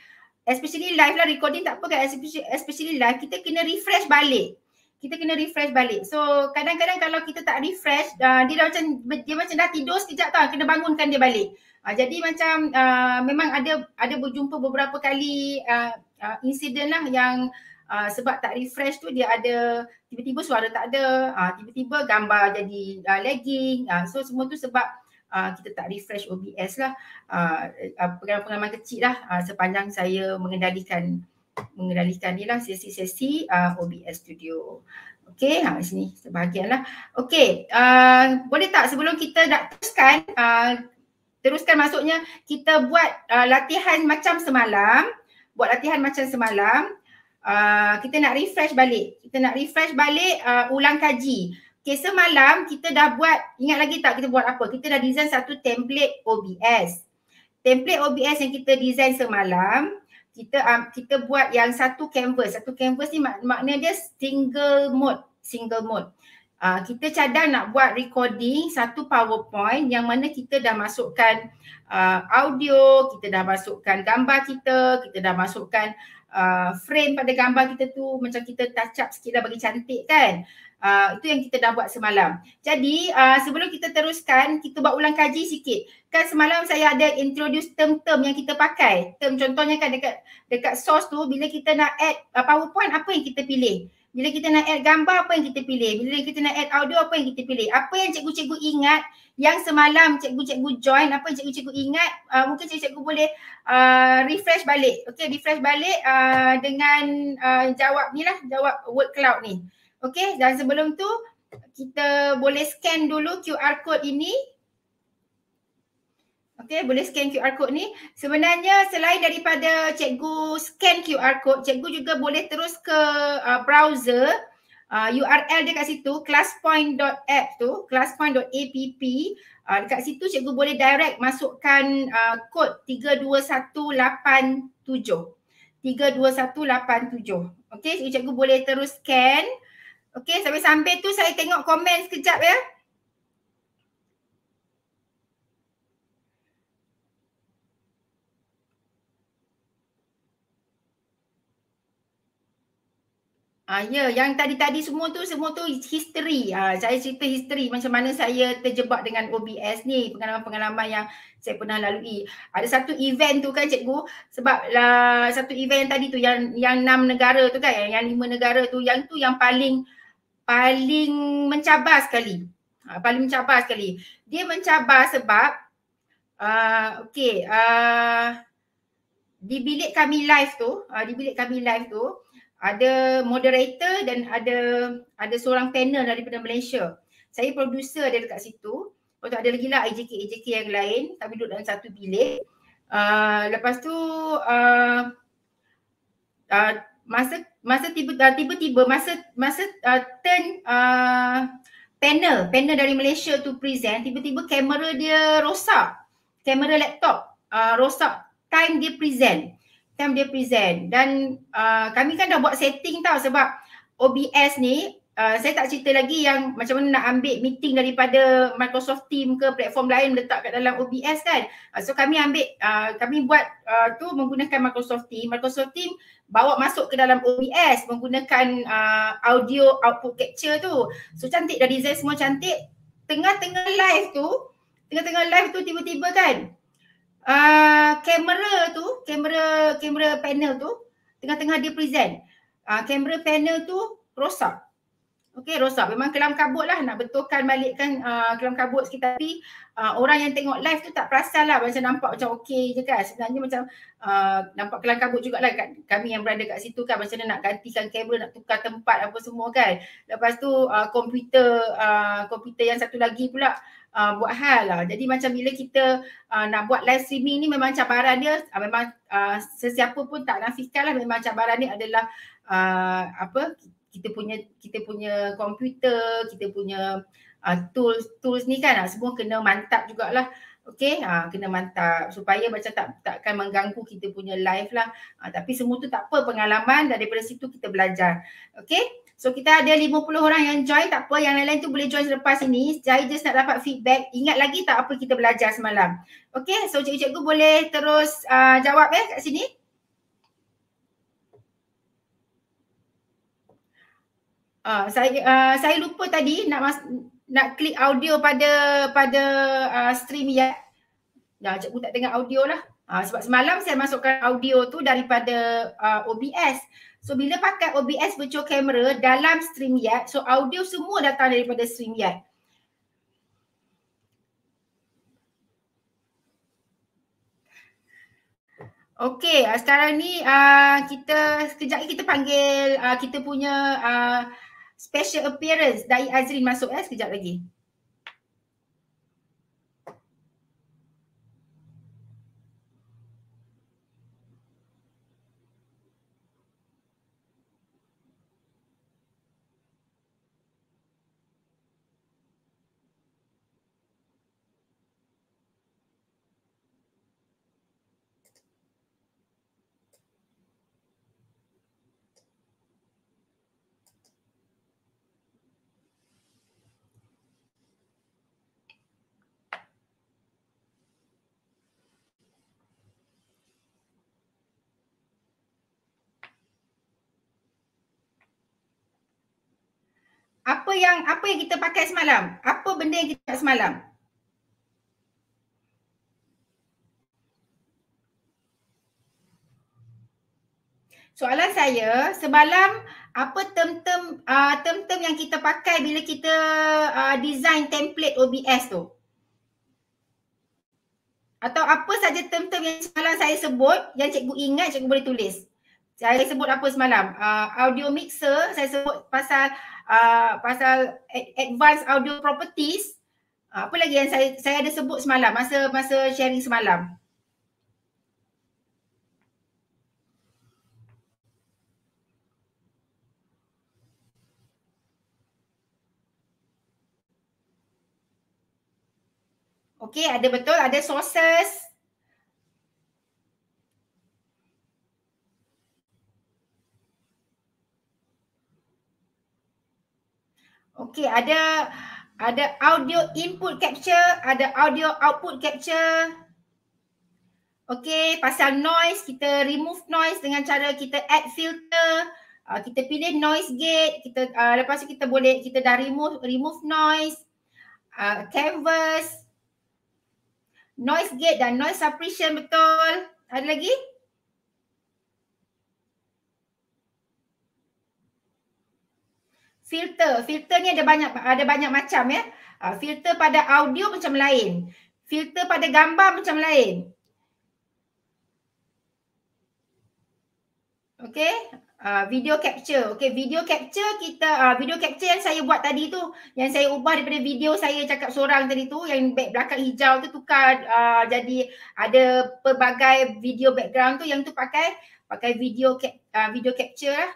especially live lah recording tak apa kan especially, especially live kita kena refresh balik kita kena refresh balik. So kadang-kadang kalau kita tak refresh, uh, dia dah macam dia macam dah tidur sekejap tau, kena bangunkan dia balik. Uh, jadi macam uh, memang ada ada berjumpa beberapa kali uh, ah, uh, insiden lah yang uh, sebab tak refresh tu dia ada tiba-tiba suara tak ada, uh, tiba-tiba gambar jadi uh, lagging. Uh, so semua tu sebab uh, kita tak refresh OBS lah. Uh, pengalaman-pengalaman kecil lah uh, sepanjang saya mengendalikan mengendalikan ni lah sesi-sesi uh, OBS Studio. Okay, ha, sini sebahagian lah. Okay, uh, boleh tak sebelum kita nak teruskan uh, teruskan maksudnya kita buat uh, latihan macam semalam buat latihan macam semalam uh, kita nak refresh balik kita nak refresh balik uh, ulang kaji okey semalam kita dah buat ingat lagi tak kita buat apa kita dah design satu template OBS template OBS yang kita design semalam kita um, kita buat yang satu canvas satu canvas ni mak- makna dia single mode single mode Uh, kita cadang nak buat recording satu powerpoint yang mana kita dah masukkan uh, audio, kita dah masukkan gambar kita, kita dah masukkan uh, frame pada gambar kita tu macam kita touch up sikit bagi cantik kan. Uh, itu yang kita dah buat semalam. Jadi uh, sebelum kita teruskan, kita buat ulang kaji sikit. Kan semalam saya ada introduce term-term yang kita pakai. Term contohnya kan dekat, dekat source tu bila kita nak add uh, powerpoint apa yang kita pilih. Bila kita nak add gambar apa yang kita pilih? Bila kita nak add audio apa yang kita pilih? Apa yang cikgu-cikgu ingat yang semalam cikgu-cikgu join apa yang cikgu-cikgu ingat uh, mungkin cikgu-cikgu boleh uh, refresh balik. Okay refresh balik uh, dengan uh, jawab ni lah jawab word cloud ni. Okay dan sebelum tu kita boleh scan dulu QR code ini Okey boleh scan QR code ni. Sebenarnya selain daripada cikgu scan QR code, cikgu juga boleh terus ke uh, browser uh, URL dia kat situ classpoint.app tu, classpoint.app. Uh, dekat situ cikgu boleh direct masukkan uh, kod 32187. 32187. Okey, cikgu boleh terus scan. Okey, sampai-sampai tu saya tengok komen sekejap ya. Ah ya, yang tadi-tadi semua tu semua tu history. Ah saya cerita history macam mana saya terjebak dengan OBS ni, pengalaman-pengalaman yang saya pernah lalui. Ada satu event tu kan cikgu, sebab lah satu event tadi tu yang yang enam negara tu kan, yang, yang lima negara tu yang tu yang paling paling mencabar sekali. Ha, paling mencabar sekali. Dia mencabar sebab ah uh, okey, uh, di bilik kami live tu, uh, di bilik kami live tu, ada moderator dan ada ada seorang panel daripada Malaysia. Saya producer ada dekat situ. Lepas tu ada lagi lah AJK AJK yang lain tapi duduk dalam satu bilik. Uh, lepas tu uh, uh, masa masa tiba tiba-tiba masa masa uh, turn uh, panel panel dari Malaysia tu present tiba-tiba kamera dia rosak. Kamera laptop uh, rosak time dia present time dia present dan uh, kami kan dah buat setting tau sebab OBS ni uh, saya tak cerita lagi yang macam mana nak ambil meeting daripada Microsoft Team ke platform lain letak kat dalam OBS kan uh, so kami ambil uh, kami buat uh, tu menggunakan Microsoft Team Microsoft Team bawa masuk ke dalam OBS menggunakan uh, audio output capture tu so cantik dah design semua cantik tengah-tengah live tu tengah-tengah live tu tiba-tiba kan Ah, kamera tu, kamera kamera panel tu tengah-tengah dia present. Uh, kamera panel tu rosak. Okey, rosak. Memang kelam kabut lah nak betulkan balikkan uh, kelam kabut sekitar tapi uh, orang yang tengok live tu tak perasan lah macam nampak macam okey je kan. Sebenarnya macam uh, nampak kelam kabut jugalah kat, kami yang berada kat situ kan macam nak gantikan kamera nak tukar tempat apa semua kan. Lepas tu uh, komputer uh, komputer yang satu lagi pula uh, buat hal lah. Jadi macam bila kita uh, nak buat live streaming ni memang cabaran dia uh, memang uh, sesiapa pun tak nafikan lah memang cabaran ni adalah uh, apa kita punya kita punya komputer, kita punya uh, tools tools ni kan lah. semua kena mantap jugalah. Okay, ha, kena mantap supaya macam tak takkan mengganggu kita punya life lah. Ha, tapi semua tu tak apa pengalaman dan daripada situ kita belajar. Okay, So kita ada 50 orang yang join tak apa yang lain-lain tu boleh join selepas ini. Saya just nak dapat feedback. Ingat lagi tak apa kita belajar semalam. Okay so cikgu-cikgu boleh terus uh, jawab eh kat sini. Uh, saya uh, saya lupa tadi nak mas- nak klik audio pada pada uh, stream ya. Dah cikgu tak dengar audio lah. Uh, sebab semalam saya masukkan audio tu daripada uh, OBS. So bila pakai OBS virtual camera dalam stream StreamYard, so audio semua datang daripada stream StreamYard. Okay, uh, ah, sekarang ni uh, kita sekejap kita panggil uh, kita punya uh, special appearance dari Azrin masuk eh sekejap lagi. Okay. apa yang apa yang kita pakai semalam? Apa benda yang kita pakai semalam? Soalan saya, semalam apa term-term uh, term-term yang kita pakai bila kita uh, design template OBS tu? Atau apa saja term-term yang semalam saya sebut yang cikgu ingat cikgu boleh tulis. Saya sebut apa semalam? Uh, audio mixer, saya sebut pasal uh, pasal advance audio properties uh, apa lagi yang saya saya ada sebut semalam masa masa sharing semalam Okay, ada betul, ada sources. Okey, ada ada audio input capture, ada audio output capture. Okey, pasal noise, kita remove noise dengan cara kita add filter. Uh, kita pilih noise gate, kita uh, lepas tu kita boleh kita dah remove remove noise. Uh, canvas, noise gate dan noise suppression betul. Ada lagi? filter. Filter ni ada banyak ada banyak macam ya. Uh, filter pada audio macam lain. Filter pada gambar macam lain. Okay. Uh, ah, video capture. Okay, video capture kita, uh, video capture yang saya buat tadi tu, yang saya ubah daripada video saya cakap seorang tadi tu, yang back belakang hijau tu tukar uh, jadi ada pelbagai video background tu, yang tu pakai pakai video cap, uh, video capture lah.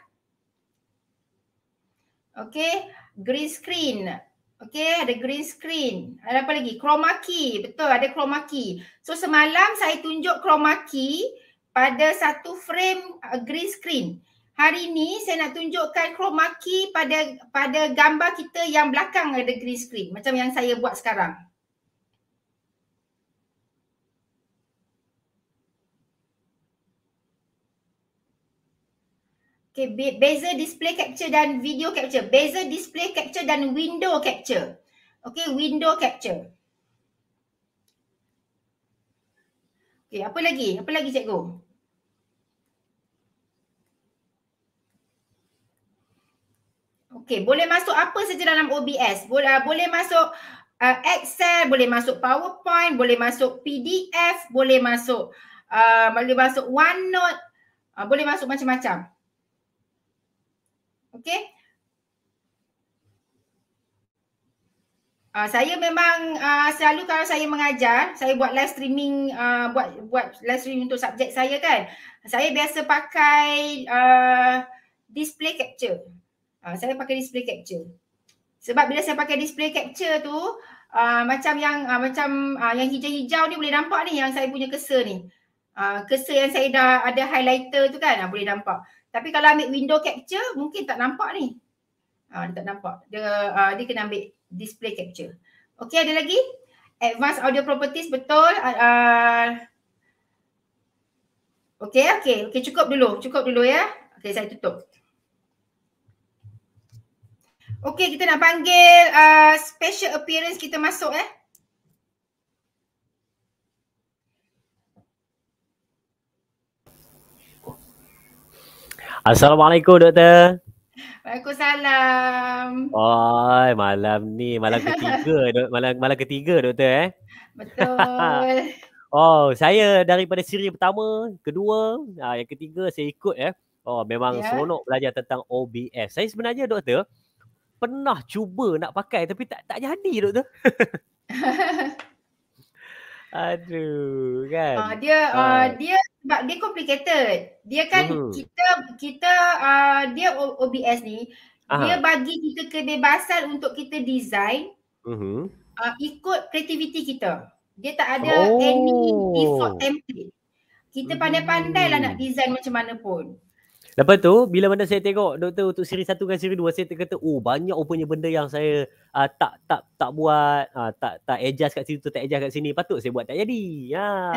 Okay. Green screen. Okay. Ada green screen. Ada apa lagi? Chroma key. Betul. Ada chroma key. So semalam saya tunjuk chroma key pada satu frame uh, green screen. Hari ini saya nak tunjukkan chroma key pada pada gambar kita yang belakang ada green screen. Macam yang saya buat sekarang. Okay, be- beza display capture dan video capture. Beza display capture dan window capture. Okay, window capture. Okay, apa lagi? Apa lagi cikgu? Okay, boleh masuk apa saja dalam OBS. Boleh, uh, boleh masuk uh, Excel, boleh masuk PowerPoint, boleh masuk PDF, boleh masuk uh, boleh masuk OneNote, uh, boleh masuk macam-macam. Okay, Uh, ah, saya memang uh, selalu kalau saya mengajar, saya buat live streaming uh, buat buat live streaming untuk subjek saya kan. Saya biasa pakai uh, display capture. Uh, saya pakai display capture. Sebab bila saya pakai display capture tu, uh, macam yang uh, macam uh, yang hijau-hijau ni boleh nampak ni yang saya punya cursor ni. Uh, cursor yang saya dah ada highlighter tu kan, uh, boleh nampak. Tapi kalau ambil window capture mungkin tak nampak ni. Ha, dia tak nampak. Dia, uh, dia kena ambil display capture. Okey ada lagi? Advanced audio properties betul. Uh, okey okay. Okey cukup dulu. Cukup dulu ya. Okey saya tutup. Okey kita nak panggil uh, special appearance kita masuk eh. Ya. Assalamualaikum doktor. Waalaikumsalam. Oi, malam ni malam ketiga, malam malam ketiga doktor eh. Betul. oh, saya daripada siri pertama, kedua, ah yang ketiga saya ikut eh. Oh, memang yeah. seronok belajar tentang OBS. Saya sebenarnya doktor pernah cuba nak pakai tapi tak tak jadi doktor. Aduh, ah, kan. Uh, dia uh, uh. dia sebab dia complicated. Dia kan uh. kita kita uh, dia OBS ni uh dia bagi kita kebebasan untuk kita design uh-huh. uh, ikut kreativiti kita. Dia tak ada oh. any default template. Kita mm-hmm. pandai-pandailah uh-huh. nak design macam mana pun. Lepas tu bila mana saya tengok doktor untuk siri satu dengan siri dua saya terkata oh banyak rupanya benda yang saya uh, tak tak tak buat uh, tak tak adjust kat situ tak adjust kat sini patut saya buat tak jadi. Ha.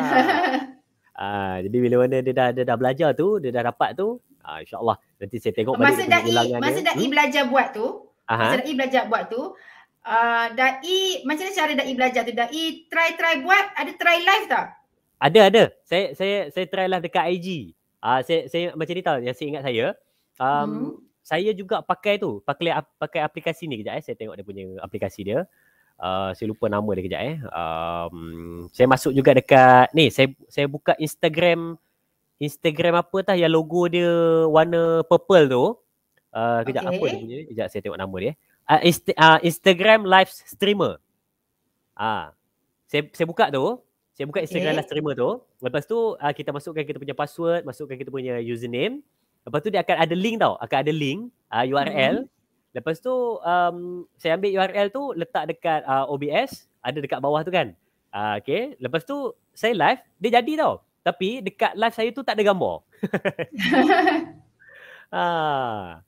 Ah uh, jadi bila mana dia dah dia dah belajar tu dia dah dapat tu ah uh, insyaallah nanti saya tengok balik masa dah ulangan masa dah hmm? belajar buat tu uh-huh. masa dah belajar buat tu Uh, dai macam mana cara dai belajar tu dai try try buat ada try live tak ada ada saya saya saya try live dekat IG Ah uh, saya saya tau. yang saya ingat saya. Um hmm. saya juga pakai tu, pakai pakai aplikasi ni kejap eh. Saya tengok dia punya aplikasi dia. Uh, saya lupa nama dia kejap eh. Um saya masuk juga dekat ni, saya saya buka Instagram Instagram apa tah yang logo dia warna purple tu. Uh, kejap okay. apa dia punya? Kejap saya tengok nama dia. Uh, uh, Instagram live streamer. Ah. Uh, saya saya buka tu. Saya buka Instagram okay. live streamer tu. Lepas tu uh, kita masukkan kita punya password, masukkan kita punya username. Lepas tu dia akan ada link tau. Akan ada link uh, ah, URL. Mm-hmm. Lepas tu um, saya ambil URL tu letak dekat uh, ah, OBS. Ada dekat bawah tu kan. Uh, okay. Lepas tu saya live. Dia jadi tau. Tapi dekat live saya tu tak ada gambar. Ah.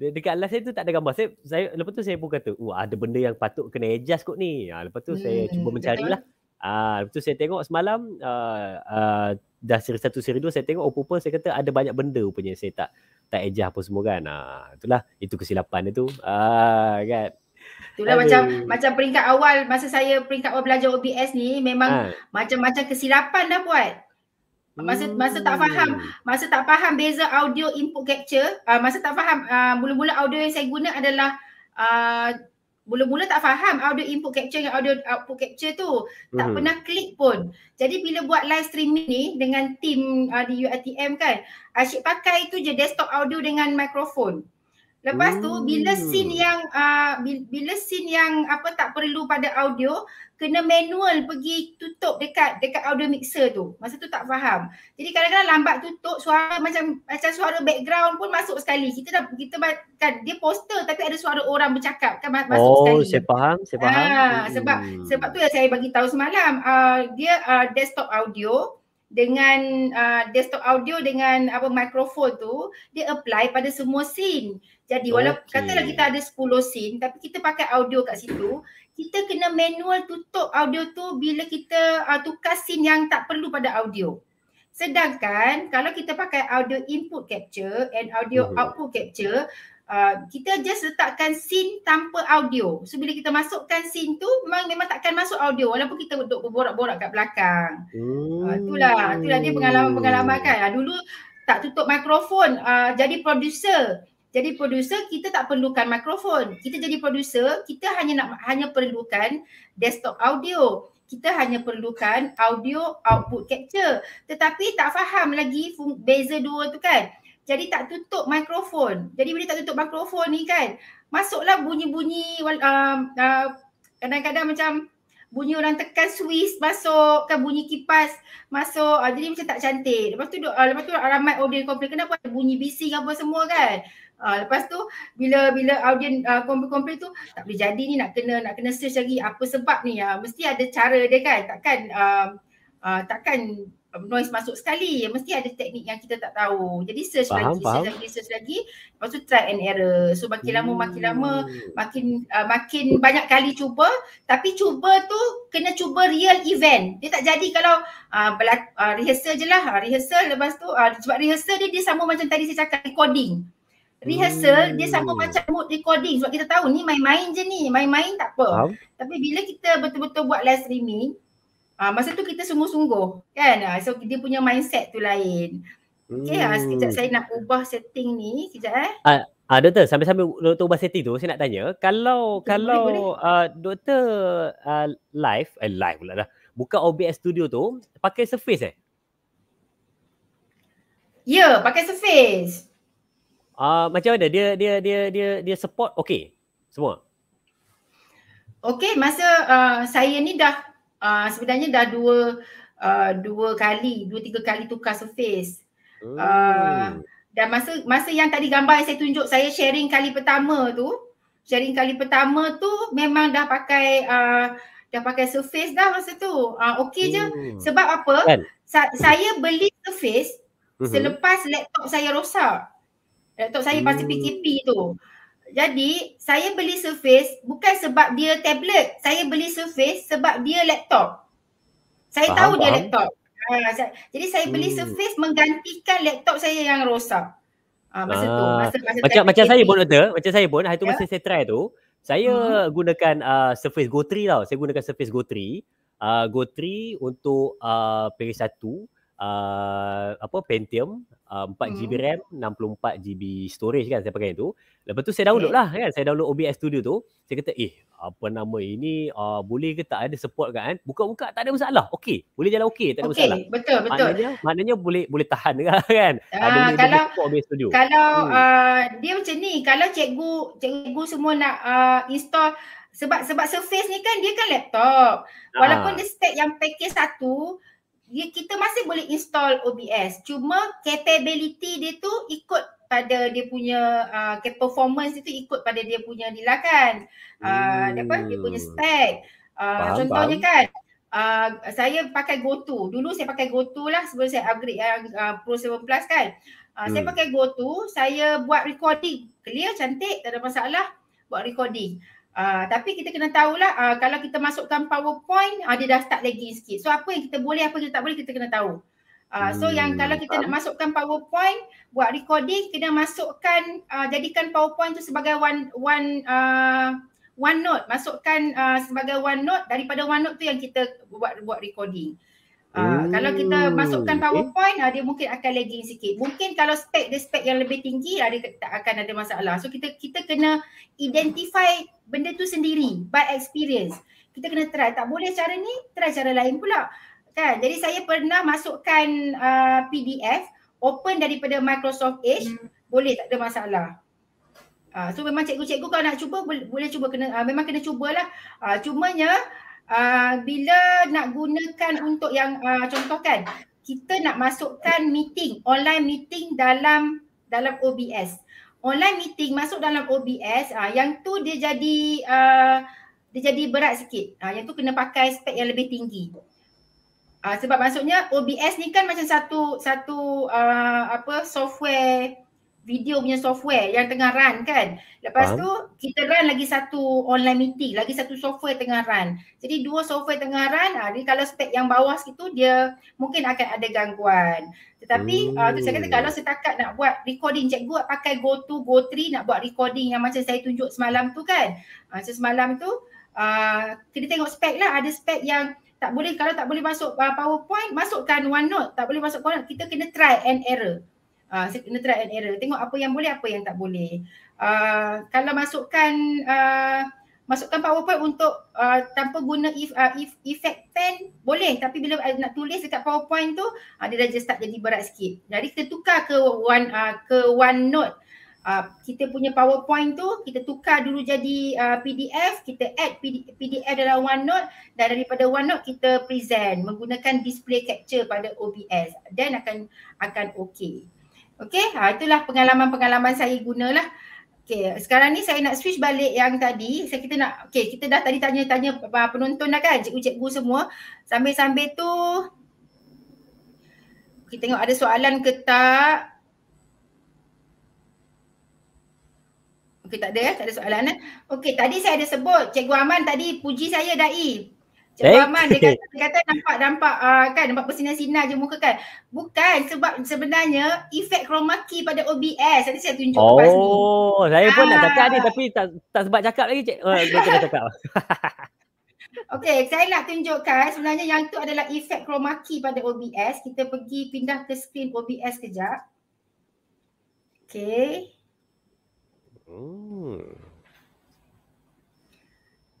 uh. Dekat live saya tu tak ada gambar. Saya, saya, lepas tu saya pun kata, wah ada benda yang patut kena adjust kot ni. Ha, lepas tu hmm, saya cuba mencari lah. Ah, lepas tu saya tengok semalam uh, uh, dah seri satu seri dua saya tengok rupa-rupa saya kata ada banyak benda punya saya tak tak ejah apa semua kan. Ah, itulah itu kesilapan dia tu. Ah, kan. Itulah Aduh. macam macam peringkat awal masa saya peringkat awal belajar OBS ni memang ha. macam-macam kesilapan dah buat. Masa hmm. masa tak faham, hmm. masa tak faham beza audio input capture, uh, masa tak faham uh, mula-mula audio yang saya guna adalah uh, Mula-mula tak faham audio input capture dengan audio output capture tu mm-hmm. Tak mhm. pernah klik pun Jadi bila buat live streaming ni dengan tim uh, di URTM kan Asyik pakai tu je desktop audio dengan mikrofon. Lepas tu bila hmm. scene yang uh, bila scene yang apa tak perlu pada audio kena manual pergi tutup dekat dekat audio mixer tu. Masa tu tak faham. Jadi kadang-kadang lambat tutup suara macam macam suara background pun masuk sekali. Kita dah kita kan dia poster tapi ada suara orang bercakap kan masuk oh, sekali. Oh, saya faham, saya ah, faham. Ah, hmm. sebab sebab tu yang saya bagi tahu semalam uh, dia uh, desktop audio dengan uh, desktop audio dengan apa mikrofon tu dia apply pada semua scene. Jadi walaupun okay. katalah kita ada 10 scene tapi kita pakai audio kat situ kita kena manual tutup audio tu bila kita uh, tukar scene yang tak perlu pada audio. Sedangkan kalau kita pakai audio input capture and audio mm-hmm. output capture, uh, kita just letakkan scene tanpa audio. So bila kita masukkan scene tu memang memang takkan masuk audio walaupun kita duduk berborak-borak kat belakang. Mm. Uh, itulah, itulah dia pengalaman-pengalaman kan. Uh, dulu tak tutup mikrofon uh, jadi producer jadi producer kita tak perlukan mikrofon. Kita jadi producer, kita hanya nak hanya perlukan desktop audio. Kita hanya perlukan audio output capture. Tetapi tak faham lagi beza dua tu kan. Jadi tak tutup mikrofon. Jadi bila tak tutup mikrofon ni kan, masuklah bunyi-bunyi uh, uh, kadang-kadang macam bunyi orang tekan swiss masuk kan bunyi kipas masuk uh, jadi macam tak cantik. Lepas tu uh, lepas tu uh, ramai audio komplain kenapa ada bunyi bising apa semua kan. Uh, lepas tu bila bila audien uh, ah, komplain-komplain tu tak boleh jadi ni nak kena nak kena search lagi apa sebab ni uh, mesti ada cara dia kan takkan uh, uh, takkan noise masuk sekali mesti ada teknik yang kita tak tahu jadi search faham, lagi faham. search lagi search lagi lepas tu try and error so makin hmm. lama makin lama makin uh, makin banyak kali cuba tapi cuba tu kena cuba real event dia tak jadi kalau uh, uh, rehearsal je lah uh, rehearsal lepas tu uh, sebab rehearsal dia dia sama macam tadi saya cakap recording rehearsal hmm. dia sama macam mood recording sebab kita tahu ni main-main je ni main-main tak apa Faham? tapi bila kita betul-betul buat live streaming uh, masa tu kita sungguh-sungguh kan uh, so dia punya mindset tu lain okey ah, hmm. uh, sekejap saya nak ubah setting ni sekejap eh uh. Ah uh, doktor sambil-sambil doktor ubah setting tu saya nak tanya kalau boleh, kalau boleh. Uh, doktor uh, live eh live pula dah buka OBS studio tu pakai surface eh? Ya, yeah, pakai surface. Uh, macam mana dia dia dia dia dia support okey semua. Okey masa uh, saya ni dah uh, sebenarnya dah dua uh, dua kali, dua tiga kali tukar surface. Hmm. Uh, dan masa masa yang tadi gambar yang saya tunjuk saya sharing kali pertama tu, sharing kali pertama tu memang dah pakai uh, dah pakai surface dah masa tu. Uh, okey hmm. je sebab apa? Kan? Sa- saya beli surface mhm. selepas laptop saya rosak. Laptop saya hmm. pasal PCP tu. Jadi saya beli Surface bukan sebab dia tablet. Saya beli Surface sebab dia laptop. Saya faham, tahu faham. dia laptop. Ha, saya, jadi saya beli hmm. Surface menggantikan laptop saya yang rosak. Ha, masa ah. tu masa, masa macam macam saya pun ada. macam saya pun hari tu yeah. masa saya try tu saya hmm gunakan uh, Surface Go 3 tau saya gunakan Surface Go 3 uh, ah, Go 3 untuk uh, ah, Peri uh, apa Pentium uh, 4GB hmm. RAM 64GB storage kan saya pakai yang tu lepas tu saya download lah kan saya download OBS Studio tu saya kata eh apa nama ini uh, boleh ke tak ada support kan buka-buka tak ada masalah okey boleh jalan okey tak ada okay. masalah betul betul maknanya, maknanya boleh boleh tahan kan uh, ada kalau OBS Studio. kalau hmm. uh, dia macam ni kalau cikgu cikgu semua nak uh, install sebab sebab Surface ni kan dia kan laptop ah. walaupun uh. dia stack yang package satu dia kita masih boleh install OBS cuma capability dia tu ikut pada dia punya uh, performance itu ikut pada dia punya ni lah kan uh, apa? dia punya hmm. spec uh, faham, contohnya faham. kan uh, saya pakai GoTo dulu saya pakai GoTo lah sebelum saya upgrade yang uh, uh, Pro 7 Plus kan uh, hmm. saya pakai GoTo saya buat recording clear cantik tak ada masalah buat recording Uh, tapi kita kena tahulah uh, kalau kita masukkan powerpoint uh, dia dah start lagging sikit. So apa yang kita boleh apa yang kita tak boleh kita kena tahu. Uh, so hmm, yang kalau kita nak masukkan powerpoint buat recording kena masukkan uh, jadikan powerpoint tu sebagai one one uh, one note masukkan uh, sebagai one note daripada one note tu yang kita buat buat recording. Uh, Ah, kalau kita hmm, masukkan powerpoint okay. Ah, dia mungkin akan lagging sikit mungkin kalau spek dia spek yang lebih tinggi ada ah, tak akan ada masalah so kita kita kena identify benda tu sendiri by experience kita kena try tak boleh cara ni try cara lain pula kan jadi saya pernah masukkan uh, PDF open daripada Microsoft Edge hmm. boleh tak ada masalah Uh, so memang cikgu-cikgu kalau nak cuba boleh, boleh cuba kena uh, memang kena cubalah. Uh, cumanya uh, bila nak gunakan untuk yang uh, contohkan kita nak masukkan meeting online meeting dalam dalam OBS online meeting masuk dalam OBS uh, ah, yang tu dia jadi uh, dia jadi berat sikit uh, yang tu kena pakai spek yang lebih tinggi uh, sebab maksudnya OBS ni kan macam satu satu uh, apa software video punya software yang tengah run kan. Lepas uh. tu kita run lagi satu online meeting, lagi satu software tengah run. Jadi dua software tengah run, ha, ah, jadi kalau spek yang bawah sikit dia mungkin akan ada gangguan. Tetapi uh, tu saya kata hmm. kalau setakat nak buat recording cikgu pakai go to go three nak buat recording yang macam saya tunjuk semalam tu kan. Ha, ah, macam semalam tu uh, kita tengok spek lah ada spek yang tak boleh kalau tak boleh masuk uh, PowerPoint masukkan OneNote tak boleh masuk PowerPoint kita kena try and error uh, kena try and error tengok apa yang boleh apa yang tak boleh uh, kalau masukkan uh, masukkan powerpoint untuk uh, tanpa guna if, uh, if effect pen boleh tapi bila nak tulis dekat powerpoint tu uh, dia dah just start jadi berat sikit jadi kita tukar ke one uh, ke one note Uh, kita punya powerpoint tu kita tukar dulu jadi uh, PDF kita add PD- PDF dalam OneNote dan daripada OneNote kita present menggunakan display capture pada OBS then akan akan okey Okey, ha, itulah pengalaman-pengalaman saya gunalah. Okey, sekarang ni saya nak switch balik yang tadi. Saya kita nak, okey, kita dah tadi tanya-tanya penonton dah kan, cikgu-cikgu semua. Sambil-sambil tu, kita tengok ada soalan ke tak. Okey, tak ada ya, tak ada soalan. Eh. Okey, tadi saya ada sebut, cikgu Aman tadi puji saya dai. Cik eh? Rahman dia kata, dia kata nampak nampak uh, kan nampak bersinar-sinar je muka kan. Bukan sebab sebenarnya efek chroma key pada OBS. Nanti saya tunjuk oh, lepas ni. Oh, saya pun ah. nak cakap ni ah. tapi tak tak sebab cakap lagi cik. Uh, dia kena cakap. Okey, saya nak tunjukkan sebenarnya yang tu adalah efek chroma key pada OBS. Kita pergi pindah ke screen OBS kejap. Okey. Oh.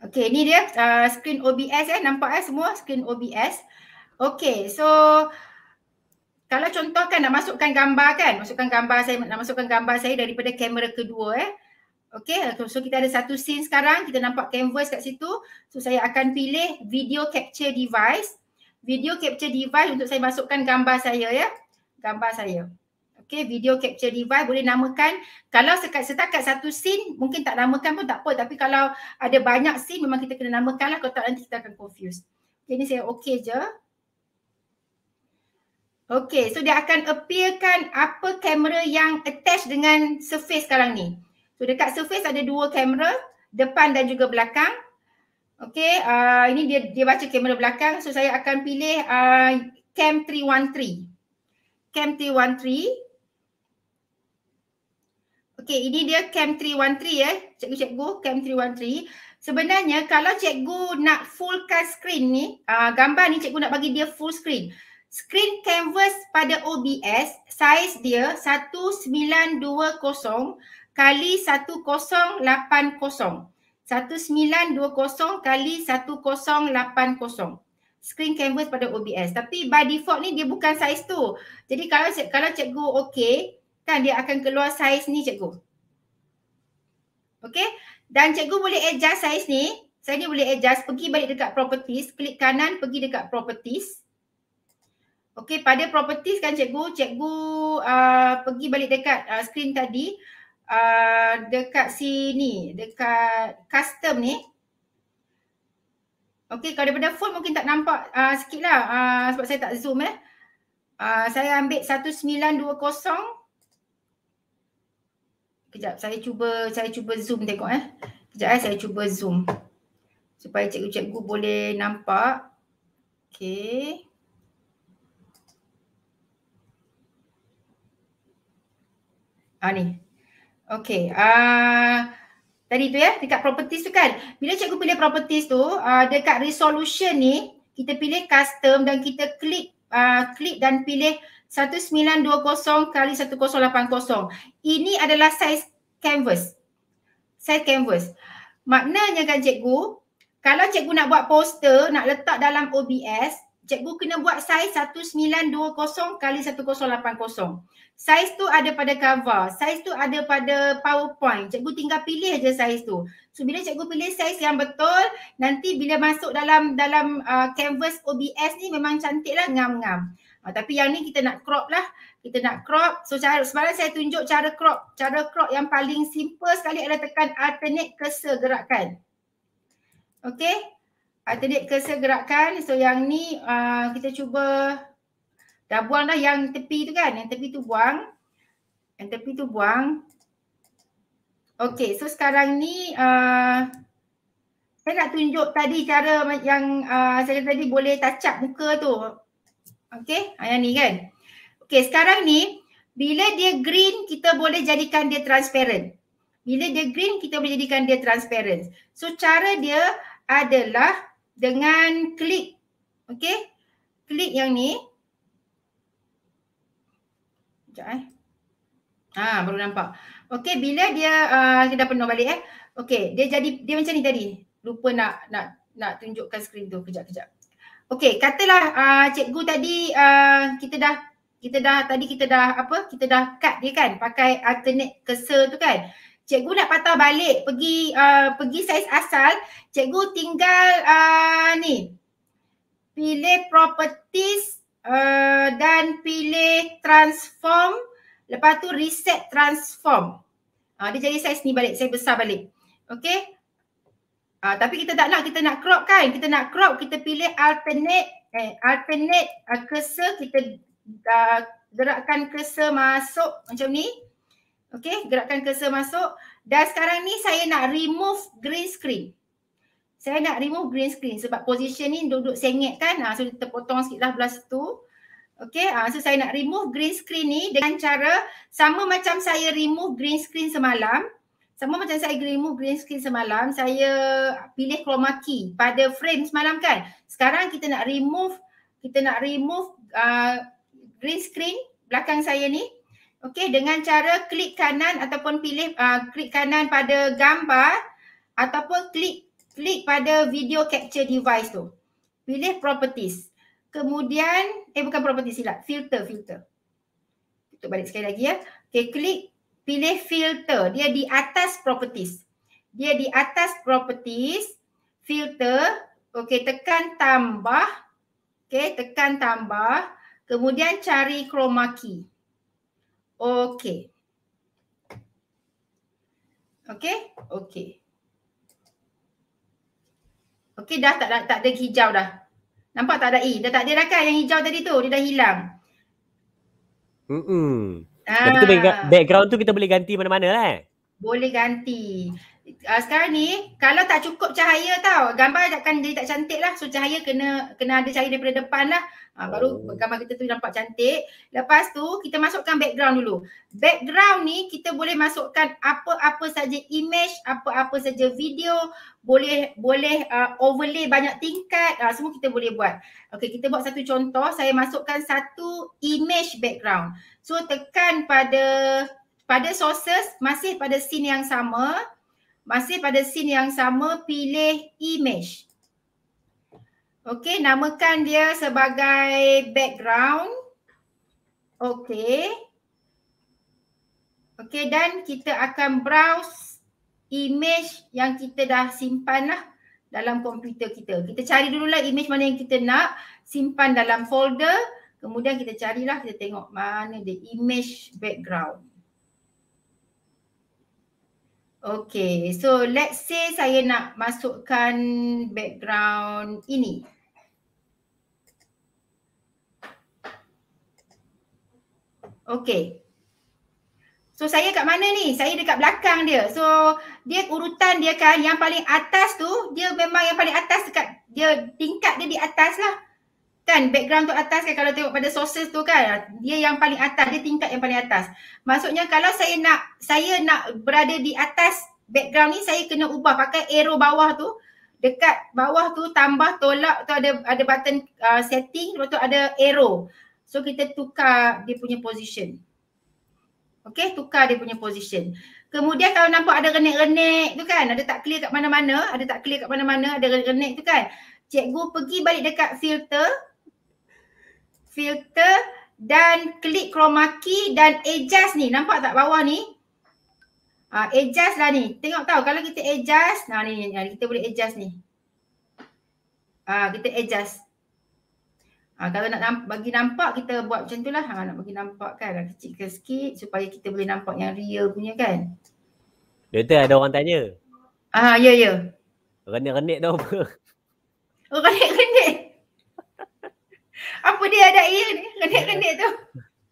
Okay, ni dia uh, screen OBS eh. Nampak eh semua screen OBS. Okay, so kalau contohkan nak masukkan gambar kan. Masukkan gambar saya, nak masukkan gambar saya daripada kamera kedua eh. Okay, so kita ada satu scene sekarang. Kita nampak canvas kat situ. So saya akan pilih video capture device. Video capture device untuk saya masukkan gambar saya ya. Gambar saya okay, video capture device boleh namakan kalau setakat satu scene mungkin tak namakan pun tak apa tapi kalau ada banyak scene memang kita kena namakan lah kalau tak nanti kita akan confuse. Okay ni saya okay je. Okay so dia akan appearkan apa kamera yang attach dengan surface sekarang ni. So dekat surface ada dua kamera depan dan juga belakang. Okay uh, ini dia dia baca kamera belakang so saya akan pilih uh, cam 313. Cam 313 Okey, ini dia CAM 313 ya. eh. Cikgu-cikgu, CAM 313. Sebenarnya kalau cikgu nak full cast screen ni, uh, gambar ni cikgu nak bagi dia full screen. Screen canvas pada OBS, saiz dia 1920 kali 1080. 1920 kali 1080 screen canvas pada OBS tapi by default ni dia bukan saiz tu jadi kalau kalau cikgu okey kan dia akan keluar saiz ni cikgu. Okay. Dan cikgu boleh adjust saiz ni. Saya ni boleh adjust. Pergi balik dekat properties. Klik kanan pergi dekat properties. Okay. Pada properties kan cikgu. Cikgu uh, pergi balik dekat uh, screen tadi. Uh, dekat sini. Dekat custom ni. Okay. Kalau daripada phone mungkin tak nampak uh, sikit lah. Uh, sebab saya tak zoom eh. Uh, saya ambil 1920. Kejap saya cuba saya cuba zoom tengok eh. Kejap eh saya cuba zoom. Supaya cikgu-cikgu boleh nampak. Okay. Ah ni. Okay. Ah uh, tadi tu ya dekat properties tu kan. Bila cikgu pilih properties tu uh, dekat resolution ni kita pilih custom dan kita klik uh, klik dan pilih 1920 kali 1080. Ini adalah saiz canvas. Saiz canvas. Maknanya kan cikgu, kalau cikgu nak buat poster, nak letak dalam OBS, cikgu kena buat saiz 1920 kali 1080. Saiz tu ada pada cover, saiz tu ada pada PowerPoint. Cikgu tinggal pilih aja saiz tu. So bila cikgu pilih saiz yang betul, nanti bila masuk dalam dalam uh, canvas OBS ni memang cantiklah ngam-ngam. Ha, tapi yang ni kita nak crop lah. Kita nak crop. So cara, sebenarnya saya tunjuk cara crop. Cara crop yang paling simple sekali adalah tekan alternate kesegerakan. Okay. Alternate kesegerakan. So yang ni uh, kita cuba dah buang dah yang tepi tu kan. Yang tepi tu buang. Yang tepi tu buang. Okay. So sekarang ni uh, saya nak tunjuk tadi cara yang uh, saya tadi boleh touch up muka tu. Okay, yang ni kan. Okay, sekarang ni bila dia green kita boleh jadikan dia transparent. Bila dia green kita boleh jadikan dia transparent. So cara dia adalah dengan klik. Okay, klik yang ni. Sekejap eh. Ha, baru nampak. Okay, bila dia, uh, dia dah penuh balik eh. Okay, dia jadi, dia macam ni tadi. Lupa nak nak nak tunjukkan skrin tu. Kejap, kejap. Okey, katalah uh, cikgu tadi uh, kita dah kita dah tadi kita dah apa? Kita dah cut dia kan pakai alternate kesa tu kan. Cikgu nak patah balik pergi uh, pergi saiz asal, cikgu tinggal uh, ni. Pilih properties uh, dan pilih transform, lepas tu reset transform. Uh, dia jadi saiz ni balik, saya besar balik. Okey. Uh, tapi kita tak nak kita nak crop kan? Kita nak crop kita pilih alternate eh alternate uh, cursor kita uh, gerakkan cursor masuk macam ni. okay? gerakkan cursor masuk dan sekarang ni saya nak remove green screen. Saya nak remove green screen sebab position ni duduk sengit kan. Ha, so potong sikit lah belah situ. Okay, ha, so saya nak remove green screen ni dengan cara sama macam saya remove green screen semalam. Sama macam saya green, green screen semalam, saya pilih chroma key pada frame semalam kan. Sekarang kita nak remove, kita nak remove uh, green screen belakang saya ni. Okey, dengan cara klik kanan ataupun pilih uh, klik kanan pada gambar ataupun klik klik pada video capture device tu. Pilih properties. Kemudian, eh bukan properties silap, filter, filter. Tutup balik sekali lagi ya. Okey, klik pilih filter. Dia di atas properties. Dia di atas properties, filter. Okey, tekan tambah. Okey, tekan tambah. Kemudian cari chroma key. Okey. Okey, okey. Okey, dah tak, tak ada hijau dah. Nampak tak ada E? Dah tak ada dah kan yang hijau tadi tu? Dia dah hilang. Mm -mm. Ah. Tapi tu background tu kita boleh ganti mana-mana lah. Eh? Boleh ganti. Uh, sekarang ni kalau tak cukup cahaya tau gambar takkan jadi tak cantik lah. So cahaya kena kena ada cahaya daripada depan lah. Uh, baru oh. gambar kita tu nampak cantik. Lepas tu kita masukkan background dulu. Background ni kita boleh masukkan apa-apa saja image, apa-apa saja video, boleh boleh uh, overlay banyak tingkat, uh, semua kita boleh buat. Okay kita buat satu contoh. Saya masukkan satu image background. So tekan pada pada sources masih pada scene yang sama. Masih pada scene yang sama, pilih image. Okey, namakan dia sebagai background. Okey. Okey, dan kita akan browse image yang kita dah simpan lah dalam komputer kita. Kita cari dululah image mana yang kita nak simpan dalam folder. Kemudian kita carilah, kita tengok mana dia image background. Okay, so let's say saya nak masukkan background ini. Okay. So saya kat mana ni? Saya dekat belakang dia. So dia urutan dia kan yang paling atas tu dia memang yang paling atas dekat dia tingkat dia di atas lah. Kan background tu atas kan kalau tengok pada sources tu kan dia yang paling atas, dia tingkat yang paling atas. Maksudnya kalau saya nak saya nak berada di atas background ni saya kena ubah pakai arrow bawah tu dekat bawah tu tambah tolak tu ada ada button uh, setting lepas tu ada arrow. So kita tukar dia punya position. Okay, tukar dia punya position. Kemudian kalau nampak ada renik-renik tu kan, ada tak clear kat mana-mana, ada tak clear kat mana-mana, ada renik-renik tu kan. Cikgu pergi balik dekat filter. Filter dan klik chroma key dan adjust ni. Nampak tak bawah ni? Uh, adjust lah ni. Tengok tau kalau kita adjust. Nah ni, ni, ni kita boleh adjust ni. Uh, kita adjust. Ha, kalau nak namp- bagi nampak kita buat macam tu lah. Ha, nak bagi nampak kan. Nak kecilkan sikit supaya kita boleh nampak yang real punya kan. Doktor ada orang tanya. Ah ya ya. Renik-renik tu apa? Oh renik-renik. apa dia ada ya ni? Renik-renik tu.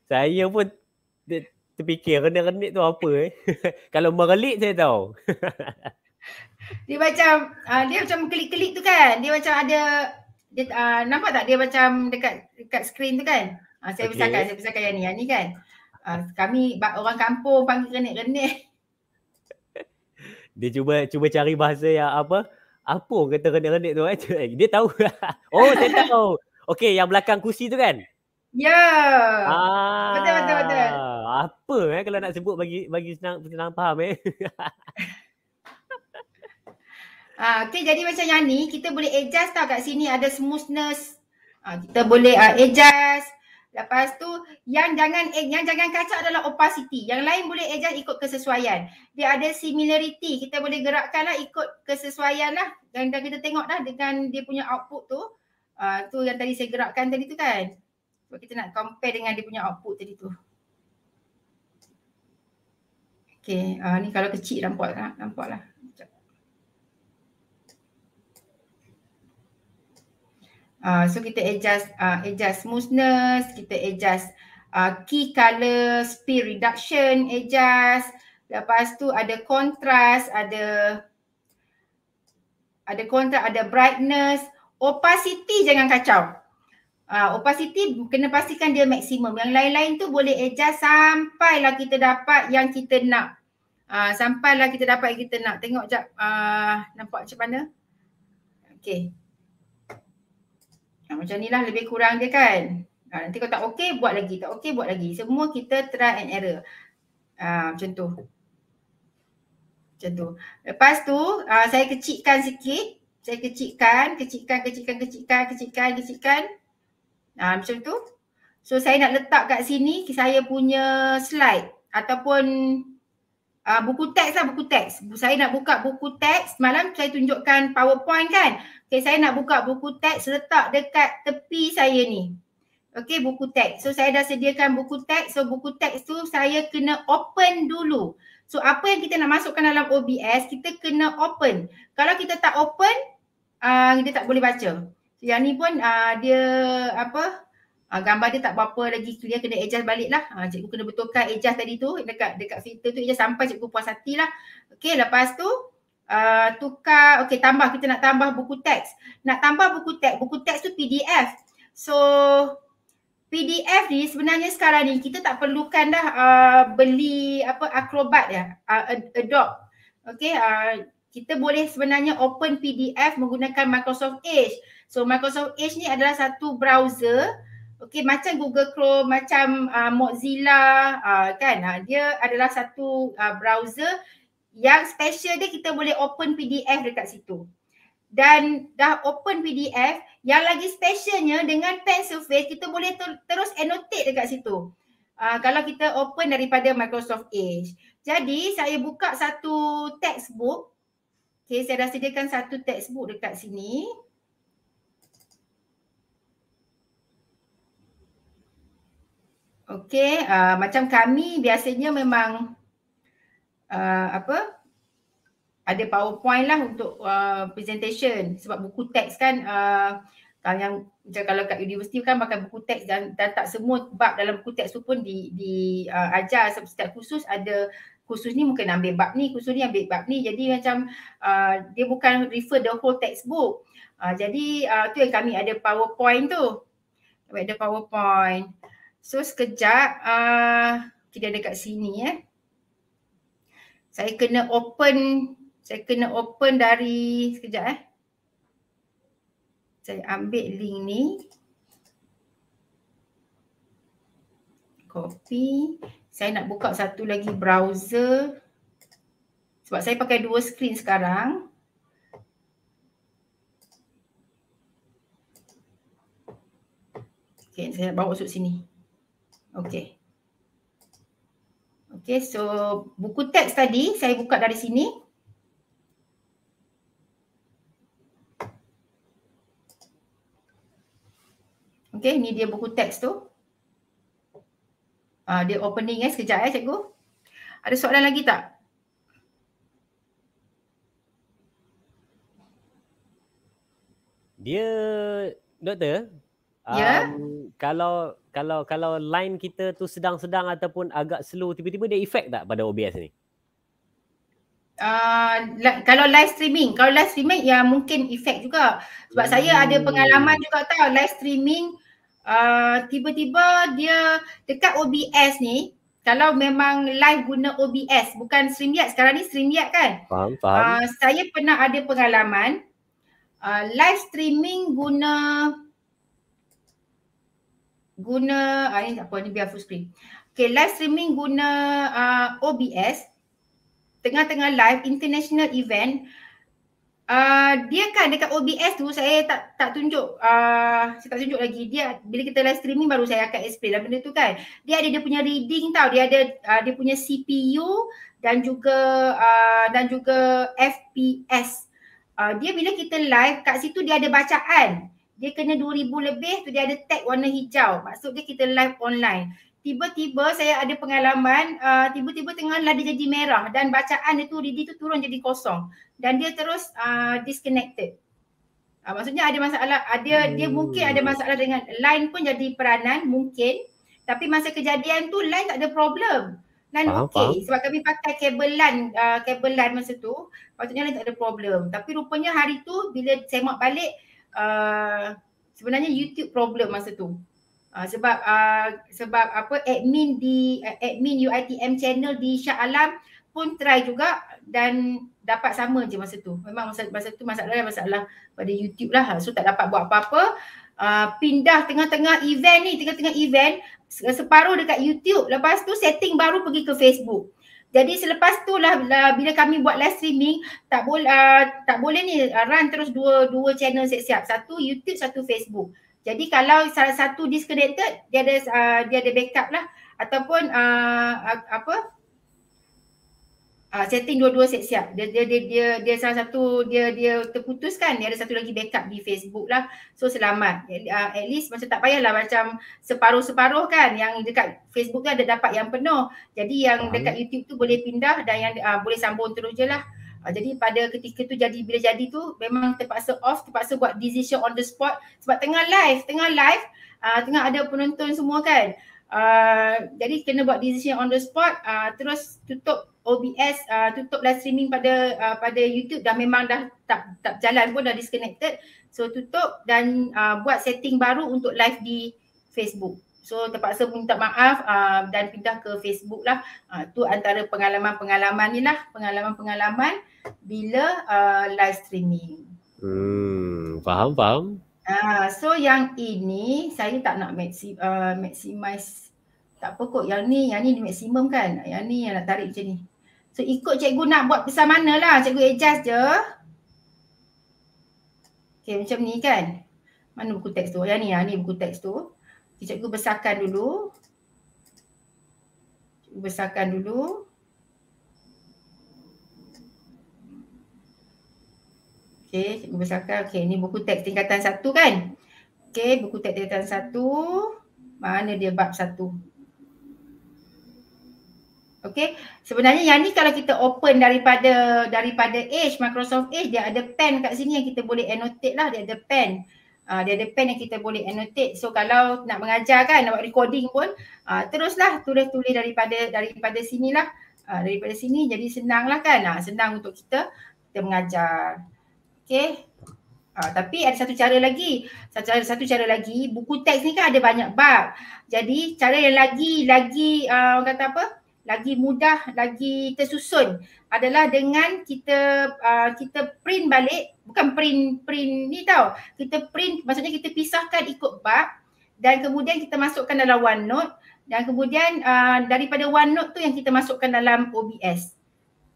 Saya pun terfikir renik-renik tu apa eh. kalau merelik saya tahu. dia macam uh, dia macam klik-klik tu kan. Dia macam ada dia uh, nampak tak dia macam dekat dekat skrin tu kan? Uh, saya okay. besarkan, saya besarkan yang ni, yang ni kan? Uh, kami orang kampung panggil renik-renik. Dia cuba cuba cari bahasa yang apa? Apa kata renik-renik tu? Eh? eh? Dia tahu. oh, saya tahu. Okay, yang belakang kursi tu kan? Ya. Yeah. Ah, betul, betul, betul. Apa eh kalau nak sebut bagi bagi senang, senang faham eh? Ah, okay, jadi macam yang ni kita boleh adjust tau kat sini ada smoothness. Ah, kita boleh uh, adjust. Lepas tu yang jangan eh, yang jangan kacau adalah opacity. Yang lain boleh adjust ikut kesesuaian. Dia ada similarity. Kita boleh gerakkan lah ikut kesesuaian lah. Dan, dan kita tengok dah dengan dia punya output tu. Uh, tu yang tadi saya gerakkan tadi tu kan. Sebab kita nak compare dengan dia punya output tadi tu. Okay. Uh, ah, ni kalau kecil nampak lah. Nampak lah. Uh, so kita adjust uh, adjust smoothness, kita adjust uh, key color, speed reduction adjust. Lepas tu ada contrast, ada ada contrast, ada brightness. Opacity jangan kacau. Uh, opacity kena pastikan dia maksimum. Yang lain-lain tu boleh adjust sampai lah kita dapat yang kita nak. Uh, lah kita dapat yang kita nak. Tengok sekejap uh, nampak macam mana. Okay. Ha, macam ni lah lebih kurang dia kan. Ha, nanti kalau tak okey buat lagi, tak okey buat lagi. Semua kita try and error. Ha, macam tu. Macam tu. Lepas tu ha, saya kecikkan sikit. Saya kecikkan, kecikkan, kecikkan, kecikkan, kecikkan, kecikkan. Ha, macam tu. So saya nak letak kat sini saya punya slide ataupun Uh, buku teks lah buku teks. Saya nak buka buku teks. Malam saya tunjukkan powerpoint kan. Okay, saya nak buka buku teks letak dekat tepi saya ni. Okay, buku teks. So, saya dah sediakan buku teks. So, buku teks tu saya kena open dulu. So, apa yang kita nak masukkan dalam OBS, kita kena open. Kalau kita tak open, uh, kita tak boleh baca. Yang ni pun uh, dia apa, Uh, gambar dia tak berapa lagi clear kena adjust balik lah. Uh, cikgu kena betulkan adjust tadi tu dekat dekat filter tu adjust sampai cikgu puas hati lah. Okay lepas tu uh, tukar okey tambah kita nak tambah buku teks nak tambah buku teks buku teks tu PDF so PDF ni sebenarnya sekarang ni kita tak perlukan dah uh, beli apa Acrobat ya uh, Adobe okey uh, kita boleh sebenarnya open PDF menggunakan Microsoft Edge so Microsoft Edge ni adalah satu browser okey macam Google Chrome macam uh, Mozilla uh, kan uh, dia adalah satu uh, browser yang special dia kita boleh open PDF dekat situ. Dan dah open PDF, yang lagi specialnya dengan pen surface kita boleh ter- terus annotate dekat situ. Uh, kalau kita open daripada Microsoft Edge. Jadi saya buka satu textbook. Okay, saya dah sediakan satu textbook dekat sini. Okay, uh, macam kami biasanya memang uh, apa ada powerpoint lah untuk uh, presentation sebab buku teks kan uh, yang kalau kat universiti kan pakai buku teks dan, dan tak semua bab dalam buku teks tu pun di, di uh, ajar setiap khusus ada khusus ni mungkin ambil bab ni, khusus ni ambil bab ni. Jadi macam uh, dia bukan refer the whole textbook. Uh, jadi uh, tu yang kami ada powerpoint tu. ada powerpoint. So sekejap uh, kita ada kat sini eh saya kena open saya kena open dari sekejap eh saya ambil link ni copy saya nak buka satu lagi browser sebab saya pakai dua screen sekarang Okay, saya bawa masuk sini. Okay. Okay, so buku teks tadi saya buka dari sini. Okay, ni dia buku teks tu. Uh, dia opening eh, sekejap eh cikgu. Ada soalan lagi tak? Dia, doktor, yeah. um, kalau kalau kalau line kita tu sedang-sedang ataupun agak slow tiba-tiba dia effect tak pada OBS ni? Uh, kalau live streaming, kalau live streaming ya mungkin effect juga. Sebab hmm. saya ada pengalaman juga tau live streaming uh, tiba-tiba dia dekat OBS ni kalau memang live guna OBS bukan StreamYard sekarang ni StreamYard kan? Faham, faham. Uh, saya pernah ada pengalaman uh, live streaming guna guna ah, ini tak apa ni biar full screen. Okay live streaming guna uh, ah, OBS tengah-tengah live international event uh, dia kan dekat OBS tu saya tak tak tunjuk uh, saya tak tunjuk lagi dia bila kita live streaming baru saya akan explain lah benda tu kan dia ada dia punya reading tau dia ada uh, dia punya CPU dan juga uh, dan juga FPS uh, dia bila kita live kat situ dia ada bacaan dia kena 2000 lebih tu dia ada tag warna hijau maksud dia kita live online tiba-tiba saya ada pengalaman uh, tiba-tiba tengahlah dia jadi merah dan bacaan dia tu ready tu turun jadi kosong dan dia terus uh, disconnected uh, maksudnya ada masalah ada uh, hmm. dia mungkin ada masalah dengan line pun jadi peranan mungkin tapi masa kejadian tu line tak ada problem dan okey sebab kami pakai kabel LAN uh, kabel LAN masa tu patutnya line tak ada problem tapi rupanya hari tu bila saya semak balik uh, sebenarnya YouTube problem masa tu. Uh, sebab uh, sebab apa admin di uh, admin UiTM channel di Shah Alam pun try juga dan dapat sama je masa tu. Memang masa masa tu masalah lah, masalah pada YouTube lah. So tak dapat buat apa-apa. Uh, pindah tengah-tengah event ni, tengah-tengah event separuh dekat YouTube. Lepas tu setting baru pergi ke Facebook. Jadi selepas tu lah, lah bila kami buat live streaming tak boleh ah, uh, tak boleh ni uh, run terus dua dua channel siap-siap. Satu YouTube, satu Facebook. Jadi kalau salah satu disconnected dia ada uh, dia ada backup lah ataupun uh, apa uh, setting dua-dua siap-siap. Dia, dia dia dia dia salah satu dia dia terputus kan dia ada satu lagi backup di Facebook lah. So selamat. Uh, at least macam tak payahlah macam separuh-separuh kan yang dekat Facebook dia ada dapat yang penuh. Jadi yang uh dekat YouTube tu boleh pindah dan yang uh, boleh sambung terus je lah. Uh, jadi pada ketika tu jadi bila jadi tu memang terpaksa off, terpaksa buat decision on the spot sebab tengah live, tengah live uh, tengah ada penonton semua kan. Uh, jadi kena buat decision on the spot, uh, terus tutup OBS, uh, tutup live streaming pada uh, pada YouTube dah memang dah tak tak jalan pun dah disconnected. So tutup dan uh, buat setting baru untuk live di Facebook. So terpaksa minta maaf uh, dan pindah ke Facebook lah. Uh, tu antara pengalaman-pengalaman ni lah, pengalaman-pengalaman bila uh, live streaming. Hmm, faham, faham. Ah, so yang ini saya tak nak maxi, uh, maximize tak apa kot yang ni yang ni di maksimum kan yang ni yang nak tarik macam ni so ikut cikgu nak buat besar mana lah cikgu adjust je okay macam ni kan mana buku teks tu yang ni yang ni buku teks tu okay, cikgu besarkan dulu cikgu besarkan dulu Okey, cikgu besarkan. Okey, ni buku teks tingkatan satu kan? Okey, buku teks tingkatan satu. Mana dia bab satu? Okey, sebenarnya yang ni kalau kita open daripada daripada Edge, Microsoft Edge, dia ada pen kat sini yang kita boleh annotate lah. Dia ada pen. Uh, dia ada pen yang kita boleh annotate. So kalau nak mengajar kan, nak buat recording pun, uh, teruslah tulis-tulis daripada daripada sinilah. Uh, daripada sini jadi senanglah kan. Uh, senang untuk kita kita mengajar. Okay. Uh, ah, tapi ada satu cara lagi. Satu cara, satu cara lagi, buku teks ni kan ada banyak bab. Jadi cara yang lagi, lagi uh, orang kata apa? Lagi mudah, lagi tersusun adalah dengan kita uh, kita print balik. Bukan print, print ni tau. Kita print, maksudnya kita pisahkan ikut bab dan kemudian kita masukkan dalam OneNote dan kemudian uh, daripada OneNote tu yang kita masukkan dalam OBS.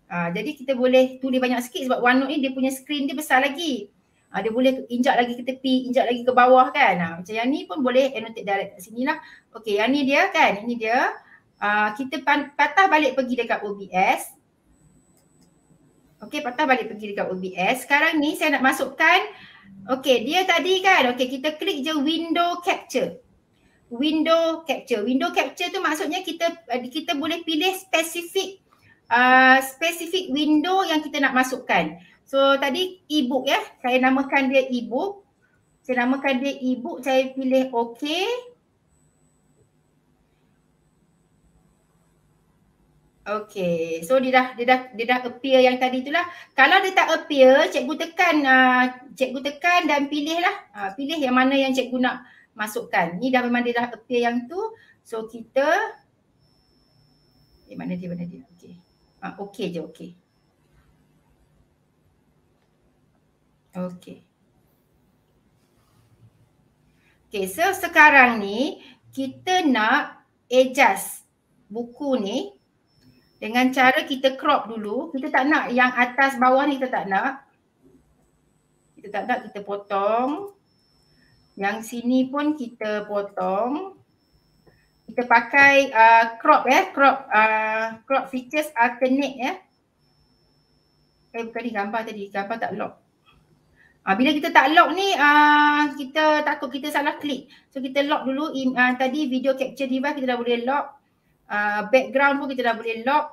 Uh, jadi kita boleh tulis banyak sikit sebab OneNote ni dia punya screen dia besar lagi. Uh, dia boleh injak lagi ke tepi, injak lagi ke bawah kan. Uh, macam yang ni pun boleh annotate direct kat sini lah. Okay yang ni dia kan, ini dia. Uh, kita patah balik pergi dekat OBS. Okay patah balik pergi dekat OBS. Sekarang ni saya nak masukkan Okay dia tadi kan, okay kita klik je window capture. Window capture. Window capture tu maksudnya kita eh, kita boleh pilih spesifik Uh, specific window yang kita nak masukkan. So tadi e-book ya, saya namakan dia e-book. Saya namakan dia e-book, saya pilih OK. Okay, so dia dah, dia dah, dia dah appear yang tadi itulah. Kalau dia tak appear, cikgu tekan, uh, cikgu tekan dan pilihlah. Uh, pilih yang mana yang cikgu nak masukkan. Ni dah memang dia dah appear yang tu. So kita, eh mana dia, mana dia. Ah, okey je, okey. Okey. Okey, so sekarang ni kita nak adjust buku ni dengan cara kita crop dulu. Kita tak nak yang atas bawah ni kita tak nak. Kita tak nak kita potong. Yang sini pun kita potong kita pakai uh, crop ya, eh, crop uh, crop features alternate uh, ya. Eh. eh bukan ni gambar tadi, gambar tak lock. Uh, bila kita tak lock ni uh, kita takut kita salah klik. So kita lock dulu in, uh, ah, tadi video capture device kita dah boleh lock. Uh, background pun kita dah boleh lock.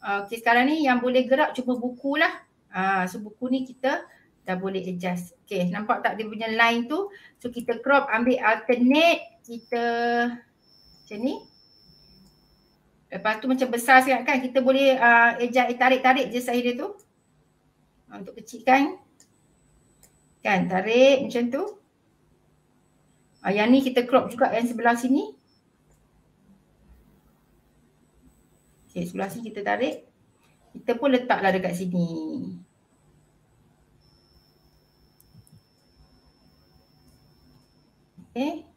Uh, okay, sekarang ni yang boleh gerak cuma buku lah. Uh, so buku ni kita dah boleh adjust. Okay nampak tak dia punya line tu. So kita crop ambil alternate. Kita macam ni. Lepas tu macam besar sangat kan kita boleh uh, ejak eh, tarik-tarik je sahih dia tu. Ah, untuk kecilkan. Kan tarik macam tu. Uh, yang ni kita crop juga yang sebelah sini. Okay, sebelah sini kita tarik. Kita pun letaklah dekat sini. Okay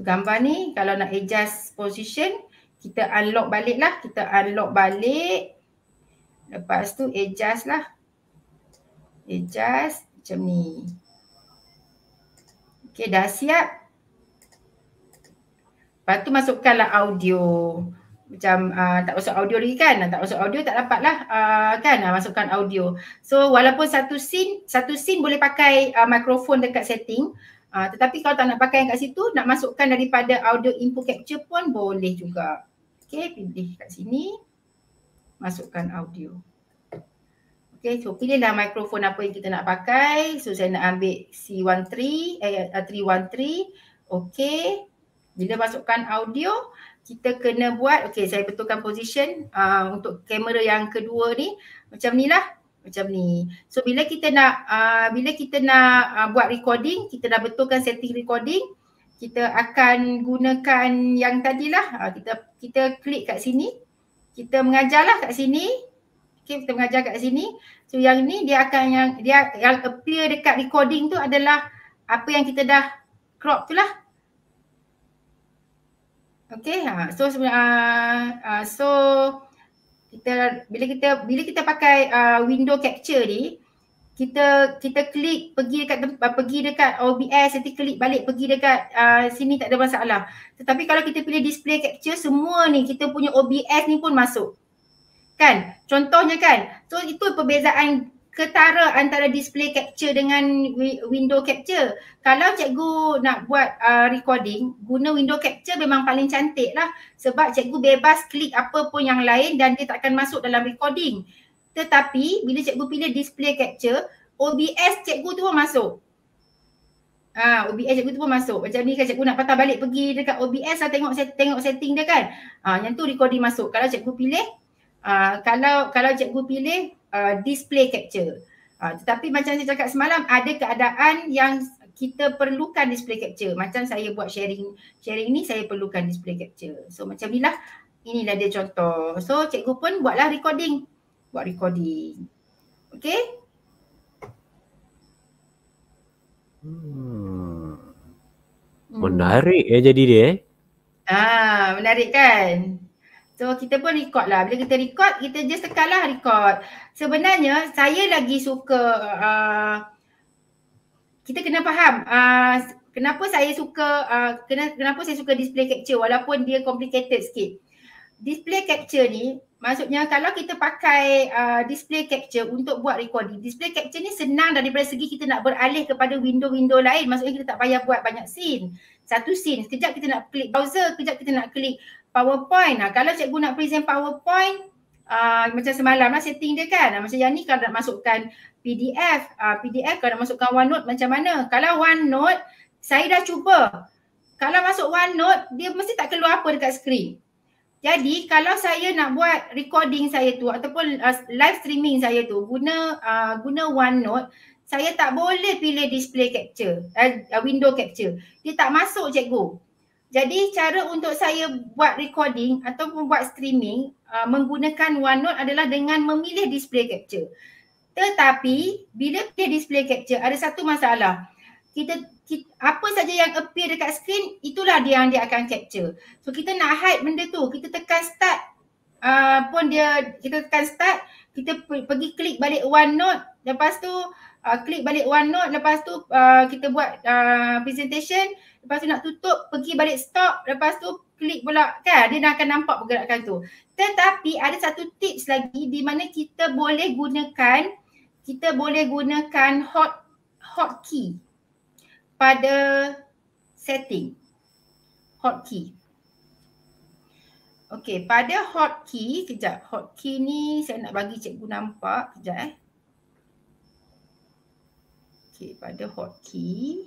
gambar ni kalau nak adjust position kita unlock balik lah. Kita unlock balik. Lepas tu adjust lah. Adjust macam ni. Okay dah siap. Lepas tu masukkanlah audio. Macam uh, tak masuk audio lagi kan. Ah, tak masuk audio tak dapat lah. Uh, kan uh, masukkan audio. So walaupun satu scene. Satu scene boleh pakai uh, microphone dekat setting. Ah, tetapi kalau tak nak pakai yang kat situ, nak masukkan daripada audio input capture pun boleh juga. Okay, pilih kat sini. Masukkan audio. Okay, so pilihlah mikrofon apa yang kita nak pakai. So saya nak ambil C13, eh, 313. Eh, okay. Bila masukkan audio, kita kena buat, okay saya betulkan position uh, untuk kamera yang kedua ni. Macam ni lah macam ni. So bila kita nak uh, bila kita nak uh, buat recording, kita dah betulkan setting recording, kita akan gunakan yang tadilah. Uh, kita kita klik kat sini. Kita mengajarlah kat sini. Okay, kita mengajar kat sini. So yang ni dia akan yang dia yang appear dekat recording tu adalah apa yang kita dah crop tu lah. Okay, uh, ha, so uh, uh, so kita bila kita bila kita pakai uh, window capture ni kita kita klik pergi dekat uh, pergi dekat OBS nanti klik balik pergi dekat uh, sini tak ada masalah. Tetapi kalau kita pilih display capture semua ni kita punya OBS ni pun masuk. Kan? Contohnya kan. So itu perbezaan ketara antara display capture dengan window capture. Kalau cikgu nak buat uh, recording, guna window capture memang paling cantik lah sebab cikgu bebas klik apa pun yang lain dan dia takkan masuk dalam recording. Tetapi bila cikgu pilih display capture, OBS cikgu tu pun masuk. Ah, ha, OBS cikgu tu pun masuk. Macam ni kan cikgu nak patah balik pergi dekat OBS lah tengok set, tengok setting dia kan. ha, yang tu recording masuk. Kalau cikgu pilih Uh, kalau kalau cikgu pilih uh, display capture. Uh, tetapi macam saya cakap semalam ada keadaan yang kita perlukan display capture. Macam saya buat sharing sharing ni saya perlukan display capture. So macam inilah inilah dia contoh. So cikgu pun buatlah recording. Buat recording. Okay? Hmm. hmm. Menarik ya jadi dia eh. Ah, menarik kan? So kita pun record lah. Bila kita record, kita just tekan lah record. Sebenarnya saya lagi suka uh, kita kena faham uh, kenapa saya suka uh, kena, kenapa saya suka display capture walaupun dia complicated sikit. Display capture ni maksudnya kalau kita pakai uh, display capture untuk buat recording. Display capture ni senang daripada segi kita nak beralih kepada window-window lain. Maksudnya kita tak payah buat banyak scene. Satu scene. Sekejap kita nak klik browser, sekejap kita nak klik PowerPoint. Nah, kalau cikgu nak present PowerPoint, uh, macam semalam lah setting dia kan. Ah, macam yang ni kalau nak masukkan PDF, uh, ah, PDF kalau nak masukkan OneNote macam mana. Kalau OneNote, saya dah cuba. Kalau masuk OneNote, dia mesti tak keluar apa dekat skrin. Jadi kalau saya nak buat recording saya tu ataupun uh, live streaming saya tu guna uh, guna OneNote, saya tak boleh pilih display capture, uh, window capture. Dia tak masuk cikgu. Jadi cara untuk saya buat recording ataupun buat streaming uh, menggunakan OneNote adalah dengan memilih display capture. Tetapi bila pilih display capture ada satu masalah. Kita, kita apa saja yang appear dekat screen itulah dia yang dia akan capture. So kita nak hide benda tu, kita tekan start uh, pun dia kita tekan start, kita pergi klik balik OneNote lepas tu uh, klik balik OneNote lepas tu uh, kita buat uh, presentation lepas tu nak tutup pergi balik stop lepas tu klik pula kan dia nak akan nampak pergerakan tu tetapi ada satu tips lagi di mana kita boleh gunakan kita boleh gunakan hot hot key pada setting hot key Okay, pada hot key hotkey, hot key ni saya nak bagi cikgu nampak. Kejap eh. Okay, pada hot key.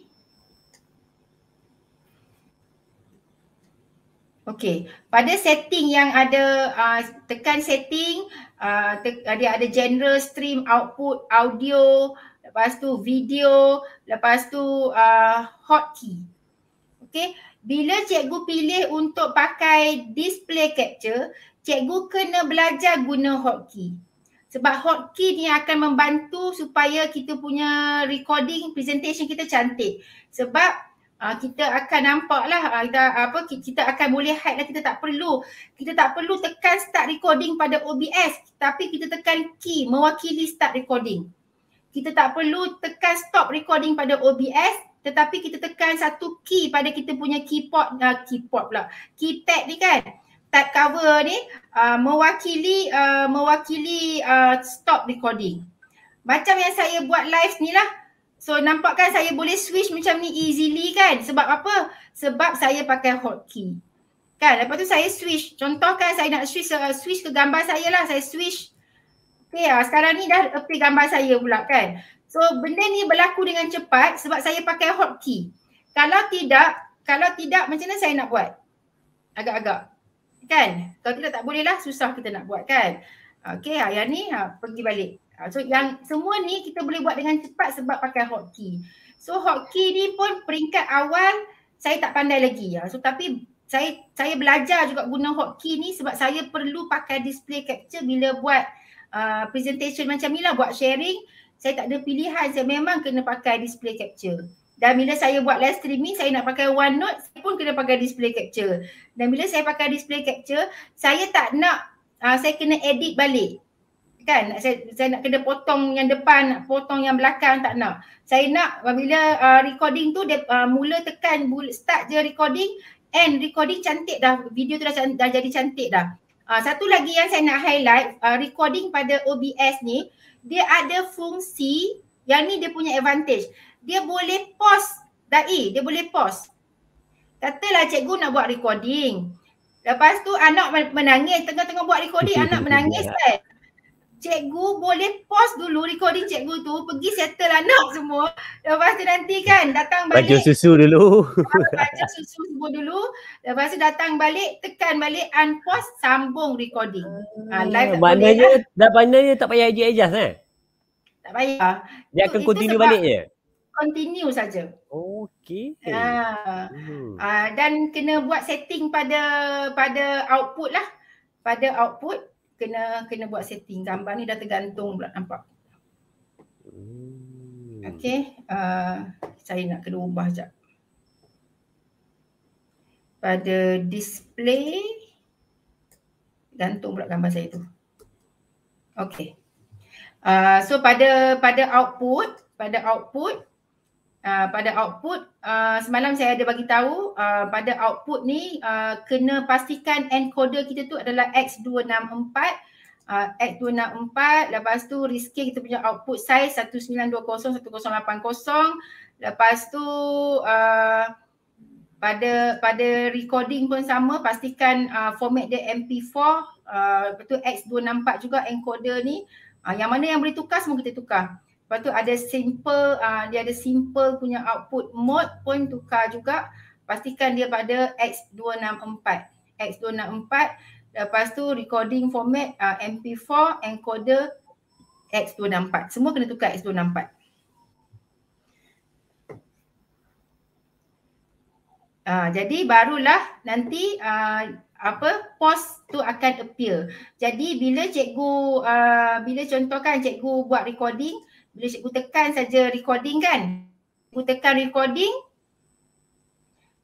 Okey, pada setting yang ada uh, tekan setting, uh, te- ada uh, ada general stream output audio, lepas tu video, lepas tu uh, hotkey. Okey, bila cikgu pilih untuk pakai display capture, cikgu kena belajar guna hotkey. Sebab hotkey ni akan membantu supaya kita punya recording presentation kita cantik. Sebab Uh, kita akan nampak lah uh, ah, apa, kita akan boleh hide lah kita tak perlu kita tak perlu tekan start recording pada OBS tapi kita tekan key mewakili start recording kita tak perlu tekan stop recording pada OBS tetapi kita tekan satu key pada kita punya keyboard uh, keyboard pula keypad ni kan tab cover ni uh, mewakili uh, mewakili uh, stop recording macam yang saya buat live ni lah So nampak kan saya boleh switch macam ni easily kan? Sebab apa? Sebab saya pakai hotkey. Kan? Lepas tu saya switch. Contohkan saya nak switch uh, switch ke gambar saya lah. Saya switch. Okay lah. Sekarang ni dah appear gambar saya pula kan? So benda ni berlaku dengan cepat sebab saya pakai hotkey. Kalau tidak, kalau tidak macam mana saya nak buat? Agak-agak. Kan? Kalau tidak tak boleh lah susah kita nak buat kan? Okay uh, yang ni ha, pergi balik. Ha, so yang semua ni kita boleh buat dengan cepat sebab pakai hotkey. So hotkey ni pun peringkat awal saya tak pandai lagi. Ha. So tapi saya saya belajar juga guna hotkey ni sebab saya perlu pakai display capture bila buat uh, presentation macam ni lah buat sharing. Saya tak ada pilihan. Saya memang kena pakai display capture. Dan bila saya buat live streaming, saya nak pakai OneNote, saya pun kena pakai display capture. Dan bila saya pakai display capture, saya tak nak, uh, saya kena edit balik kan saya, saya nak kena potong yang depan nak potong yang belakang tak nak saya nak bila uh, recording tu dia uh, mula tekan start je recording end recording cantik dah video tu dah, dah jadi cantik dah uh, satu lagi yang saya nak highlight uh, recording pada OBS ni dia ada fungsi yang ni dia punya advantage dia boleh pause dai dia boleh pause katalah cikgu nak buat recording lepas tu anak menangis tengah-tengah buat recording anak menangis kan cikgu boleh pause dulu recording cikgu tu pergi settle anak semua lepas tu nanti kan datang balik baju susu dulu baju susu semua dulu lepas tu datang balik tekan balik unpause sambung recording hmm. ha, live maknanya eh. dah maknanya tak payah adjust adjust eh tak payah dia akan itu, continue itu balik je continue saja. Okey. Ha. Uh, uh, dan kena buat setting pada pada output lah. Pada output kena kena buat setting gambar ni dah tergantung pula nampak hmm. okey uh, saya nak kena ubah jap pada display gantung pula gambar saya tu okey uh, so pada pada output pada output uh, pada output uh, semalam saya ada bagi tahu uh, pada output ni uh, kena pastikan encoder kita tu adalah X264 uh, X264 lepas tu rescale kita punya output size 1920 19201080 lepas tu uh, pada pada recording pun sama pastikan uh, format dia MP4 uh, lepas X264 juga encoder ni uh, yang mana yang boleh tukar semua kita tukar Lepas tu ada simple, uh, dia ada simple punya output mode pun tukar juga. Pastikan dia pada X264. X264. Lepas tu recording format uh, ah, MP4 encoder X264. Semua kena tukar X264. Uh, ah, jadi barulah nanti uh, apa post tu akan appear. Jadi bila cikgu uh, bila contohkan cikgu buat recording bila cikgu tekan saja recording kan cikgu tekan recording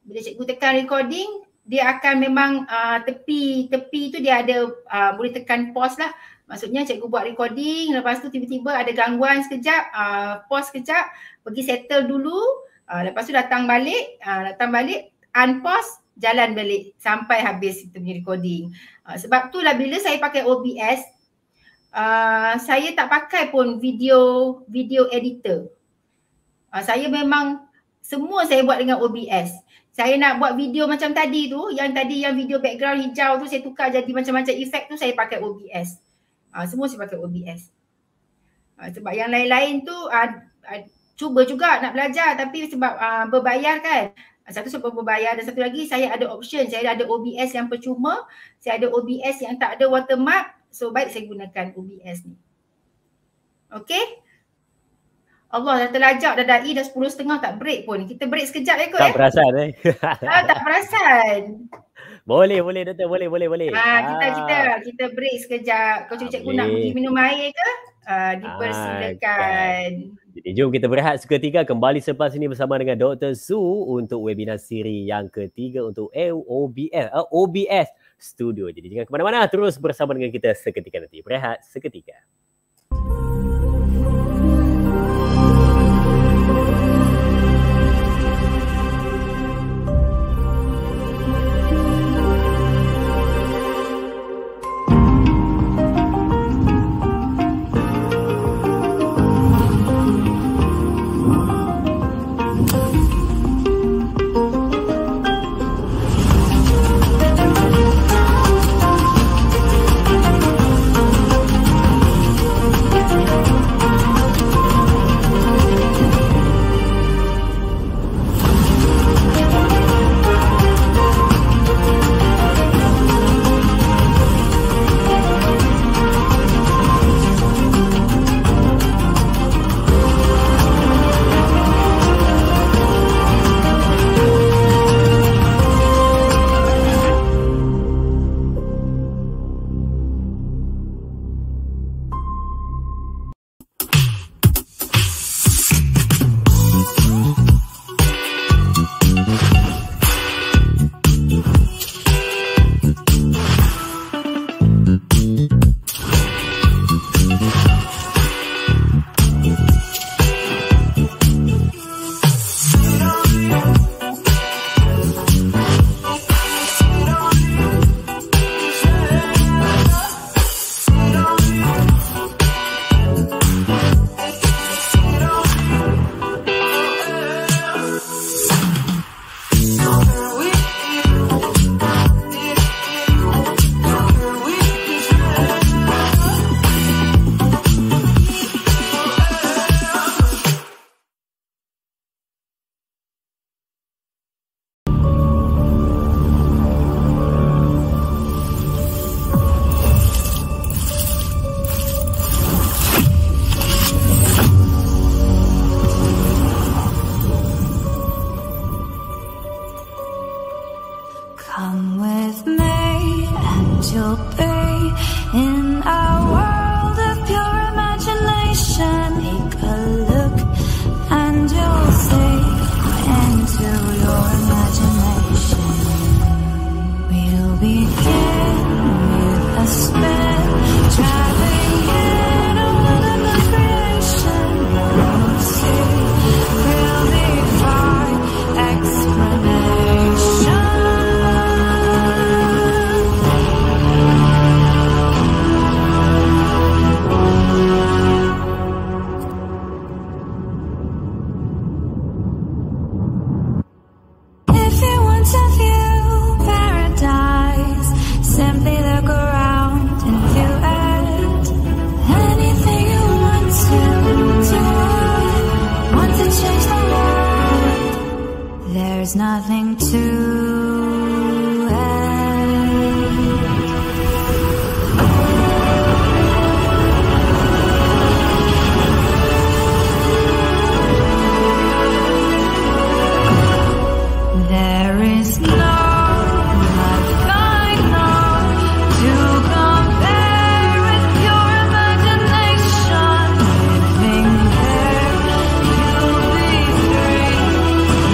bila cikgu tekan recording dia akan memang uh, tepi tepi tu dia ada uh, boleh tekan pause lah maksudnya cikgu buat recording lepas tu tiba-tiba ada gangguan sekejap uh, pause sekejap pergi settle dulu uh, lepas tu datang balik uh, datang balik unpause jalan balik sampai habis itu punya recording. Uh, sebab tu lah bila saya pakai OBS, uh, saya tak pakai pun video video editor. Uh, saya memang semua saya buat dengan OBS. Saya nak buat video macam tadi tu, yang tadi yang video background hijau tu saya tukar jadi macam-macam efek tu saya pakai OBS. Uh, ah, semua saya pakai OBS. Uh, sebab yang lain-lain tu uh, uh, cuba juga nak belajar tapi sebab uh, berbayar kan. Satu sebab berbayar dan satu lagi saya ada option. Saya ada OBS yang percuma, saya ada OBS yang tak ada watermark So baik saya gunakan OBS ni. Okay. Allah dah terlajak dah dah dah sepuluh setengah tak break pun. Kita break sekejap ya kot. Tak eh. perasan eh. ah, tak perasan. Boleh, boleh doktor. Boleh, boleh, boleh. Ah, kita, ah. kita, kita break sekejap. Kau cakap cakap nak pergi minum air ke? Ah, dipersilakan. Ah, Jadi jom kita berehat seketika kembali selepas ini bersama dengan Dr. Su untuk webinar siri yang ketiga untuk AOBS. Uh, ah, OBS. OBS studio. Jadi jangan ke mana-mana, terus bersama dengan kita seketika nanti. Berehat seketika. Thank you.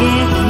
Yeah.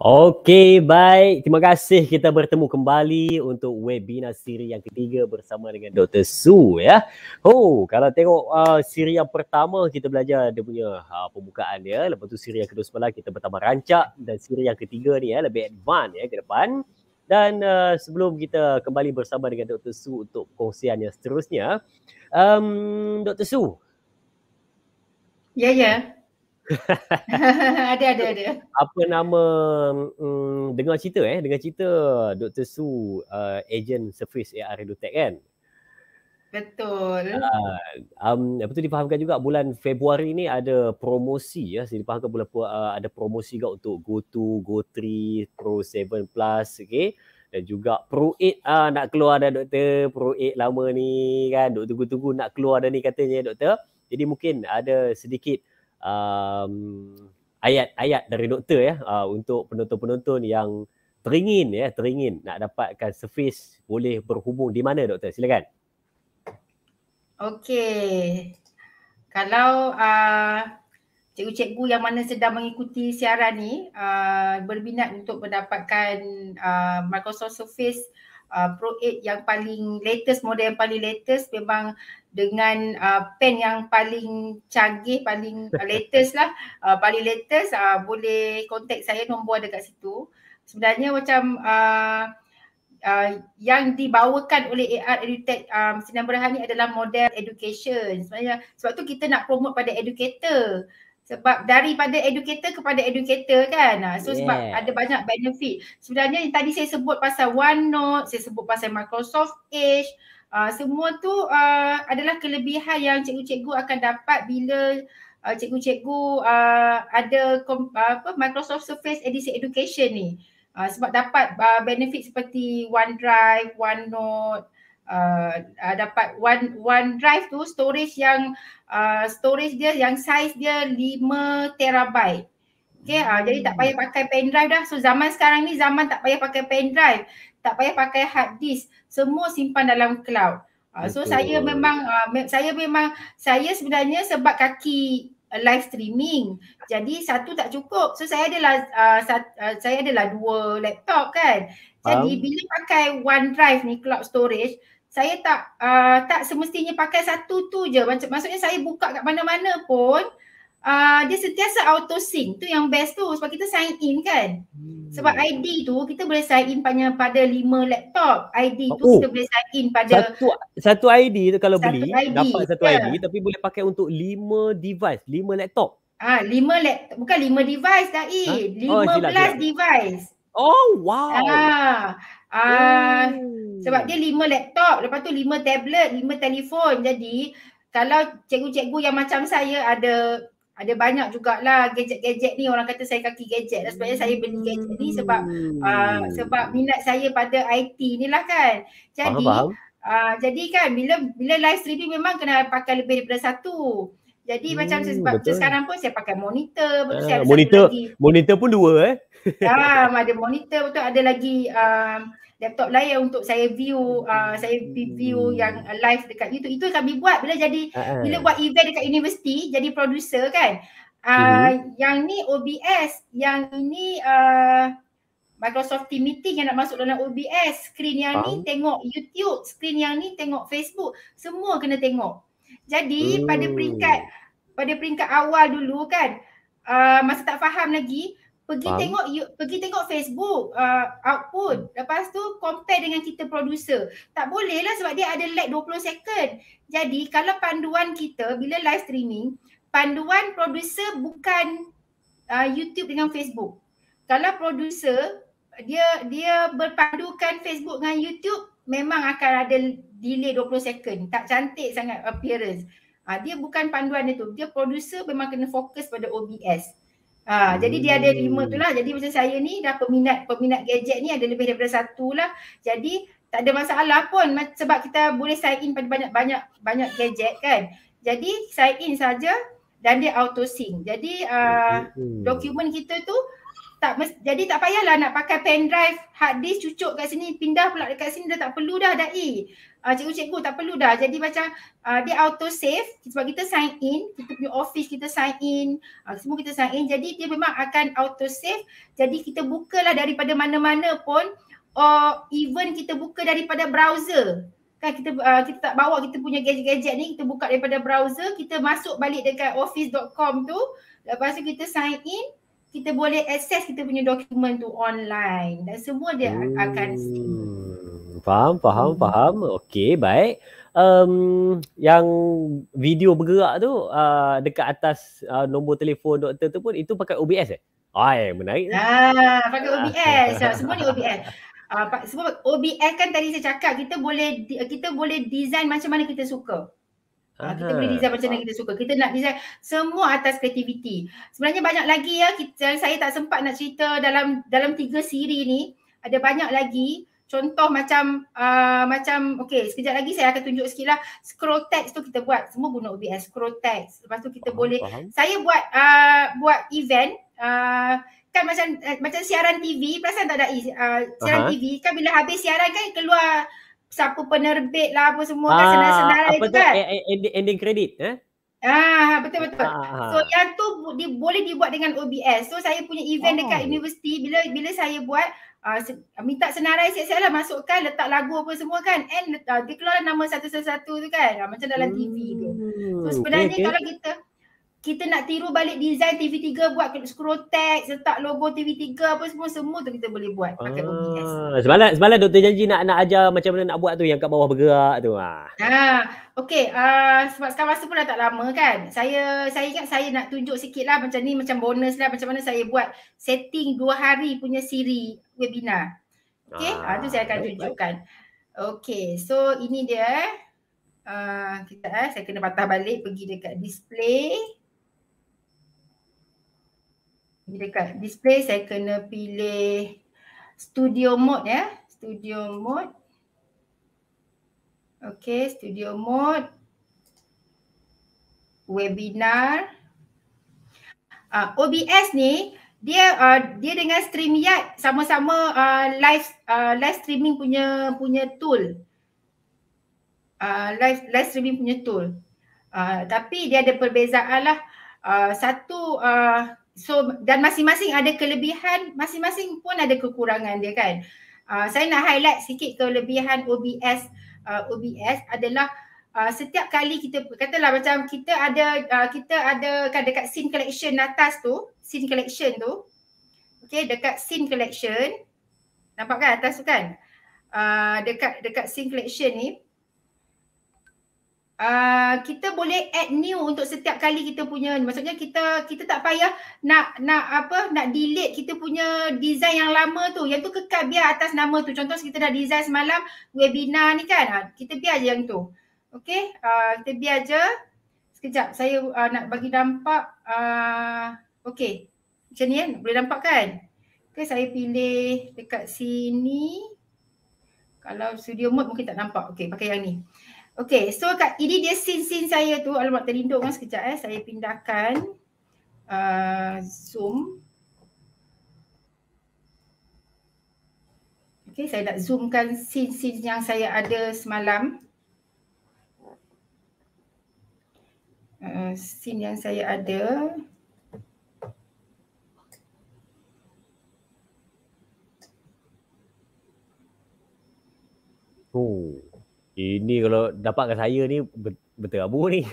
Okey, baik. Terima kasih kita bertemu kembali untuk webinar siri yang ketiga bersama dengan Dr. Su ya. Oh, kalau tengok uh, siri yang pertama kita belajar dia punya uh, pembukaan dia, lepas tu siri yang kedua sebelah kita pertama rancak dan siri yang ketiga ni ya lebih advance ya ke depan. Dan uh, sebelum kita kembali bersama dengan Dr. Su untuk perkongsian yang seterusnya, um, Dr. Su. Ya, yeah, ya. Yeah. ada ada ada. Apa nama mm, dengar cerita eh dengar cerita Dr. Su uh, agent service AR Edutech kan? Betul. Uh, um apa tu difahamkan juga bulan Februari ni ada promosi ya. Saya difahamkan bulan uh, ada promosi juga untuk Go 2, Go 3, Pro 7 Plus okay, dan juga Pro 8 ah nak keluar dah doktor Pro 8 lama ni kan doktor tunggu-tunggu nak keluar dah ni katanya doktor. Jadi mungkin ada sedikit um, ayat-ayat dari doktor ya uh, untuk penonton-penonton yang teringin ya teringin nak dapatkan servis boleh berhubung di mana doktor silakan Okey kalau uh, cikgu-cikgu yang mana sedang mengikuti siaran ni uh, berminat untuk mendapatkan uh, Microsoft Surface Uh, Pro 8 yang paling latest model yang paling latest memang dengan uh, pen yang paling canggih paling latest lah uh, paling latest uh, boleh contact saya nombor ada kat situ sebenarnya macam uh, uh, yang dibawakan oleh AR Edutech um, uh, Sinan Berhan ni adalah model education sebenarnya sebab tu kita nak promote pada educator sebab daripada educator kepada educator kan ah, so sebab ada banyak benefit sebenarnya yang tadi saya sebut pasal OneNote saya sebut pasal Microsoft Edge uh, semua tu uh, adalah kelebihan yang cikgu-cikgu akan dapat bila uh, cikgu-cikgu uh, ada kom- uh, apa Microsoft Surface Edition Education ni uh, sebab dapat uh, benefit seperti OneDrive, OneNote Uh, uh, dapat one one drive tu storage yang uh, storage dia yang size dia 5 terabyte. Okay, uh, jadi tak payah hmm. pakai pen drive dah. So zaman sekarang ni zaman tak payah pakai pen drive, tak payah pakai hard disk, semua simpan dalam cloud. Uh, so Betul. saya memang uh, saya memang saya sebenarnya sebab kaki uh, live streaming. Jadi satu tak cukup. So saya adalah uh, sat, uh, saya adalah dua laptop kan. Jadi um. bila pakai OneDrive ni cloud storage, saya tak uh, tak semestinya pakai satu tu je. Macam, maksudnya saya buka kat mana-mana pun uh, dia sentiasa auto sync tu yang best tu sebab kita sign in kan. Hmm. Sebab ID tu kita boleh sign in pada pada lima laptop. ID tu oh. kita boleh sign in pada satu satu ID tu kalau satu beli ID. dapat satu yeah. ID ya. tapi boleh pakai untuk lima device, lima laptop. Ah, ha, lima lap, bukan lima device dah, eh. oh, Lima ha? oh, belas device. Oh, wow. Ah, ha uh, sebab dia lima laptop lepas tu lima tablet lima telefon jadi kalau cikgu-cikgu yang macam saya ada ada banyak jugalah gadget-gadget ni orang kata saya kaki gadget lah sebenarnya saya beli gadget ni sebab uh, sebab minat saya pada IT ni lah kan jadi faham, faham. Uh, jadi kan bila bila live streaming memang kena pakai lebih daripada satu jadi hmm, macam sebab sekarang pun saya pakai monitor, uh, saya monitor, monitor pun dua eh. Ya, ada monitor betul ada lagi um, laptop layar untuk saya view uh, hmm. saya view hmm. yang live dekat itu. Itu kami buat bila jadi uh-huh. bila buat event dekat universiti jadi producer kan. Uh, uh-huh. yang ni OBS, yang ini uh, Microsoft Team Meeting yang nak masuk dalam OBS. Screen yang uh-huh. ni tengok YouTube, screen yang ni tengok Facebook. Semua kena tengok. Jadi uh-huh. pada hmm. peringkat pada peringkat awal dulu kan uh, masa tak faham lagi pergi Faham? tengok you, pergi tengok Facebook uh, output hmm. lepas tu compare dengan kita producer tak boleh lah sebab dia ada lag 20 second jadi kalau panduan kita bila live streaming panduan producer bukan uh, YouTube dengan Facebook kalau producer dia dia berpandukan Facebook dengan YouTube memang akan ada delay 20 second tak cantik sangat appearance uh, dia bukan panduan itu dia producer memang kena fokus pada OBS Ha, jadi dia ada lima tu lah. Jadi macam saya ni dah peminat peminat gadget ni ada lebih daripada satu lah. Jadi tak ada masalah pun sebab kita boleh sign in pada banyak-banyak banyak gadget kan. Jadi sign in saja dan dia auto sync. Jadi ah, uh, dokumen kita tu tak mes- jadi tak payahlah nak pakai pendrive. drive, hard disk cucuk kat sini, pindah pula dekat sini dah tak perlu dah dai uh, ah, cikgu-cikgu tak perlu dah. Jadi macam uh, dia auto save sebab kita sign in, kita punya office kita sign in, uh, semua kita sign in. Jadi dia memang akan auto save. Jadi kita bukalah daripada mana-mana pun or even kita buka daripada browser. Kan kita uh, kita tak bawa kita punya gadget-gadget ni, kita buka daripada browser, kita masuk balik dekat office.com tu, lepas tu kita sign in, kita boleh access kita punya dokumen tu online dan semua dia hmm. akan Faham, faham, hmm. faham. Okey, baik. Um, yang video bergerak tu uh, dekat atas uh, nombor telefon doktor tu pun itu pakai OBS eh? Ai, menarik. Ah, pakai OBS. Ah. Semuanya OBS. Uh, sebab OBS ah, kan tadi saya cakap kita boleh kita boleh design macam mana kita suka. Aha. kita boleh design macam mana kita suka. Kita nak design semua atas kreativiti. Sebenarnya banyak lagi ya kita, saya tak sempat nak cerita dalam dalam tiga siri ni ada banyak lagi Contoh macam uh, macam okey sekejap lagi saya akan tunjuk sikitlah scroll text tu kita buat semua guna OBS scroll text lepas tu kita faham, boleh faham. saya buat uh, buat event uh, kan macam uh, macam siaran TV perasan tak ada uh, siaran uh TV kan bila habis siaran kan keluar siapa penerbit lah apa semua kan uh, ah, senarai-senarai apa tu kan eh, eh, ending, ending credit eh Ah betul betul. Ah, ah. So yang tu di, boleh dibuat dengan OBS. So saya punya event oh. dekat universiti bila bila saya buat uh, minta senarai siap-siap lah masukkan letak lagu apa semua kan and uh, dia keluar nama satu-satu tu kan macam dalam hmm. TV tu so hmm, sebenarnya okay, okay. kalau kita kita nak tiru balik design TV3 buat scroll tag, letak logo TV3 apa semua semua tu kita boleh buat pakai ah, OBS. Semalam semalam doktor janji nak nak ajar macam mana nak buat tu yang kat bawah bergerak tu. Ha. Ah. Okey, uh, sebab sekarang masa pun dah tak lama kan. Saya saya ingat saya nak tunjuk sikit lah macam ni macam bonus lah macam mana saya buat setting dua hari punya siri webinar. Okey, ah, ah, tu saya akan baik, tunjukkan. Okey, so ini dia eh. Ah, kita eh, saya kena patah balik pergi dekat display dekat display saya kena pilih studio mode ya. Studio mode. Okay, studio mode. Webinar. Uh, ah, OBS ni dia uh, dia dengan StreamYard sama-sama uh, live uh, live streaming punya punya tool. Uh, live live streaming punya tool. Uh, tapi dia ada perbezaan lah. Uh, satu uh, So dan masing-masing ada kelebihan, masing-masing pun ada kekurangan dia kan. Uh, saya nak highlight sikit kelebihan OBS uh, ah, OBS adalah uh, setiap kali kita katalah macam kita ada uh, kita ada kan dekat scene collection atas tu, scene collection tu. Okay dekat scene collection nampak kan atas tu kan? Uh, dekat dekat scene collection ni uh, kita boleh add new untuk setiap kali kita punya maksudnya kita kita tak payah nak nak apa nak delete kita punya design yang lama tu yang tu kekal biar atas nama tu contoh kita dah design semalam webinar ni kan ah, kita biar je yang tu Okay. uh, ah, kita biar je sekejap saya uh, nak bagi nampak uh, okey macam ni kan boleh nampak kan Okay saya pilih dekat sini kalau studio mode mungkin tak nampak Okay pakai yang ni Okay, so kat ini dia scene-scene saya tu. Alamak terindukkan kan eh sekejap eh. Saya pindahkan uh, zoom. Okay, saya nak zoomkan scene-scene yang saya ada semalam. Uh, scene yang saya ada. Oh ini kalau dapatkan saya ni berterabu ni.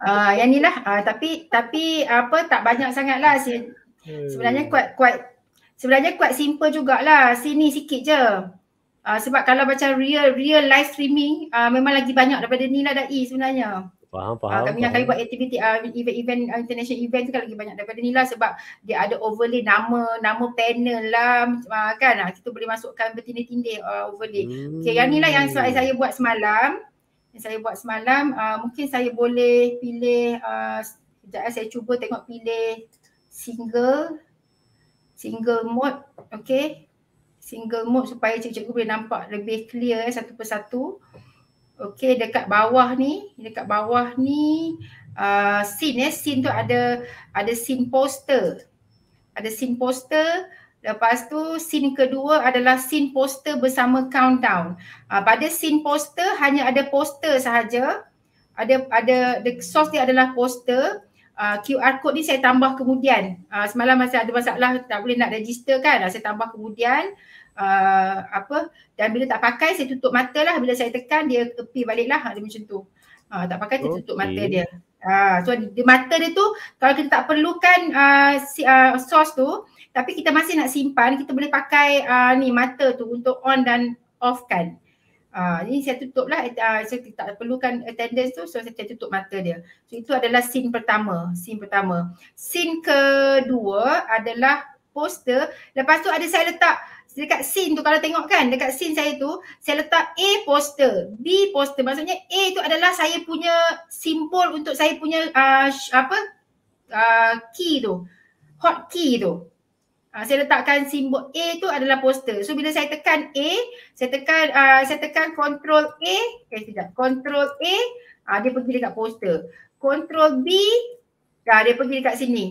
Ah uh, yang inilah uh, ah, tapi tapi apa tak banyak sangatlah si sebenarnya kuat hmm. kuat sebenarnya kuat simple jugaklah sini sikit je. Uh, sebab kalau macam real real live streaming uh, memang lagi banyak daripada ni lah dai sebenarnya faham ah, faham. Uh, kami yang kali buat aktiviti uh, ah, event-event uh, ah, international event tu kan lagi banyak daripada ni lah sebab dia ada overlay nama nama panel lah uh, kan uh, kita boleh masukkan bertindih-tindih uh, overlay. Hmm. Okay, yang ni lah yang saya, saya buat semalam. Yang saya buat semalam uh, mungkin saya boleh pilih uh, sekejap eh, saya cuba tengok pilih single single mode okay single mode supaya cikgu boleh nampak lebih clear eh, satu persatu. satu. Okey dekat bawah ni, dekat bawah ni a uh, scene eh scene tu ada ada scene poster. Ada scene poster Lepas tu scene kedua adalah scene poster bersama countdown. Uh, pada scene poster hanya ada poster sahaja. Ada ada the source dia adalah poster. Uh, QR code ni saya tambah kemudian. Uh, semalam masa ada masalah tak boleh nak register kan. Saya tambah kemudian uh, apa dan bila tak pakai saya tutup mata lah bila saya tekan dia tepi balik lah ha, dia macam tu uh, tak pakai saya tutup mata dia uh, so di mata dia tu kalau kita tak perlukan uh, si, uh, sos tu tapi kita masih nak simpan kita boleh pakai uh, ni mata tu untuk on dan off kan Uh, ini saya tutup lah, eh, uh, saya tak perlukan attendance tu so saya tutup mata dia So itu adalah scene pertama, scene pertama Scene kedua adalah poster Lepas tu ada saya letak dekat scene tu kalau tengok kan dekat scene saya tu saya letak A poster, B poster. Maksudnya A tu adalah saya punya simbol untuk saya punya uh, apa? Uh, key tu. Hot key tu. Uh, saya letakkan simbol A tu adalah poster. So bila saya tekan A, saya tekan uh, saya tekan control A, eh tidak, control A, uh, dia pergi dekat poster. Control B, uh, dia pergi dekat sini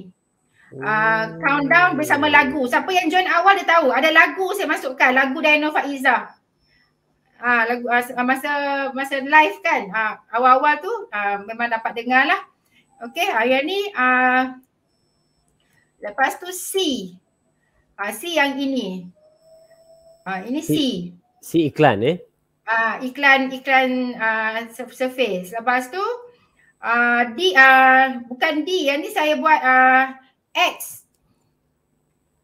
uh, countdown bersama oh. lagu. Siapa yang join awal dia tahu ada lagu saya masukkan lagu Dino Faiza. Ah uh, lagu uh, masa masa live kan. Ah awal-awal tu uh, memang dapat dengar lah. Okay, uh, yang ni uh, lepas tu C. uh, C yang ini. uh, ini C. C. C iklan eh. uh, iklan iklan uh, surface. Lepas tu Uh, D, uh, bukan D, yang ni saya buat uh, X.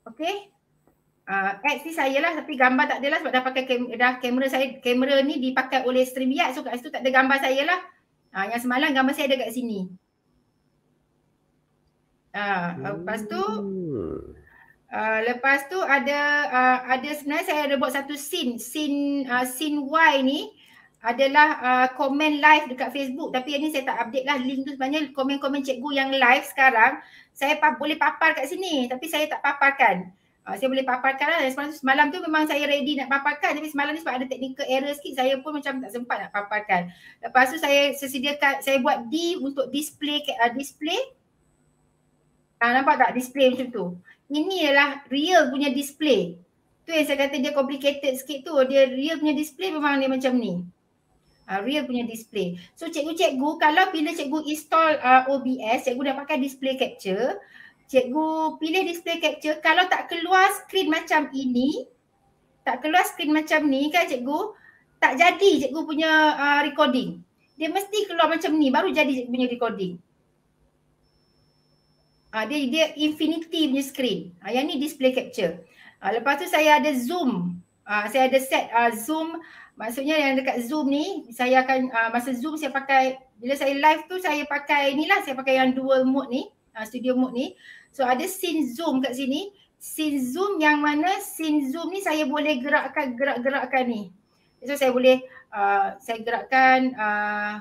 Okay. Uh, ah, X ni saya lah tapi gambar tak ada lah sebab dah pakai kam- dah kamera saya. Kamera ni dipakai oleh StreamYard so kat situ tak ada gambar saya lah. Uh, yang semalam gambar saya ada kat sini. Uh, lepas tu uh, lepas tu ada uh, ada sebenarnya saya ada buat satu scene scene uh, scene Y ni adalah uh, komen live dekat Facebook tapi yang ni saya tak update lah link tu sebenarnya komen-komen cikgu yang live sekarang saya pa- boleh papar kat sini tapi saya tak paparkan. Uh, saya boleh paparkan lah. Semalam tu, semalam tu memang saya ready nak paparkan tapi semalam ni sebab ada technical error sikit saya pun macam tak sempat nak paparkan. Lepas tu saya sediakan, saya buat D untuk display uh, display. Uh, nampak tak display macam tu. Ini ialah real punya display. Tu yang saya kata dia complicated sikit tu. Dia real punya display memang dia macam ni uh, real punya display. So cikgu-cikgu kalau bila cikgu install uh, ah, OBS, cikgu dah pakai display capture, cikgu pilih display capture, kalau tak keluar screen macam ini, tak keluar screen macam ni kan cikgu, tak jadi cikgu punya uh, recording. Dia mesti keluar macam ni baru jadi cikgu punya recording. Uh, dia dia infinity punya screen. Uh, yang ni display capture. Uh, lepas tu saya ada zoom. Uh, saya ada set uh, zoom Maksudnya yang dekat Zoom ni saya akan uh, masa Zoom saya pakai bila saya live tu saya pakai lah, saya pakai yang dual mode ni, uh, studio mode ni. So ada scene Zoom kat sini. Scene Zoom yang mana scene Zoom ni saya boleh gerakkan gerak-gerakkan ni. So saya boleh uh, saya gerakkan uh,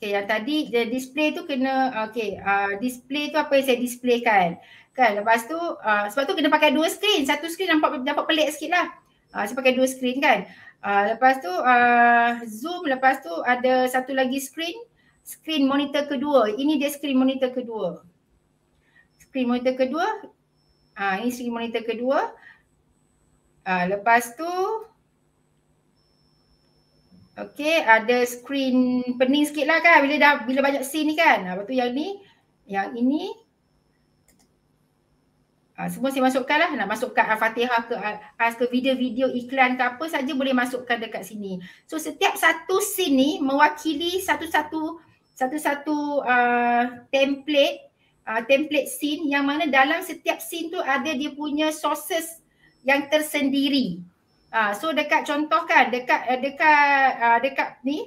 Okay yang tadi the display tu kena okay uh, display tu apa yang saya displaykan kan lepas tu uh, sebab tu kena pakai dua screen satu screen nampak nampak pelik sikit lah Uh, saya pakai dua screen kan. Uh, lepas tu uh, Zoom, lepas tu ada satu lagi screen. Screen monitor kedua. Ini dia screen monitor kedua. Screen monitor kedua. Uh, ini screen monitor kedua. Uh, lepas tu Okay, ada screen pening sikit lah kan bila dah bila banyak scene ni kan. Lepas tu yang ni, yang ini, Ah, semua saya masukkan lah. Nak masukkan Al-Fatihah ke, Al- ke video-video iklan ke apa saja boleh masukkan dekat sini. So setiap satu scene ni mewakili satu-satu satu-satu uh, template uh, template scene yang mana dalam setiap scene tu ada dia punya sources yang tersendiri. Uh, so dekat contoh kan dekat uh, dekat uh, dekat ni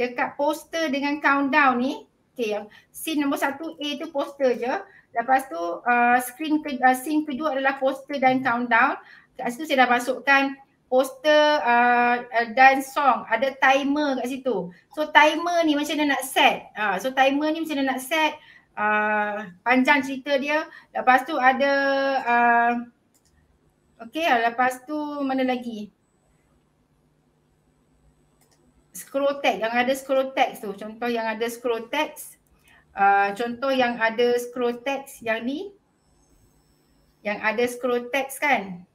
dekat poster dengan countdown ni okay, scene nombor satu A tu poster je. Lepas tu uh, screen ke, uh, scene kedua adalah poster dan countdown. Kat situ saya dah masukkan poster uh, uh, dan song. Ada timer kat situ. So timer ni macam mana nak set. Uh, so timer ni macam mana nak set. Uh, panjang cerita dia. Lepas tu ada uh, ah, okay lepas tu mana lagi. Scroll text. Yang ada scroll text tu. Contoh yang ada scroll text. Uh, contoh yang ada scroll text yang ni yang ada scroll text kan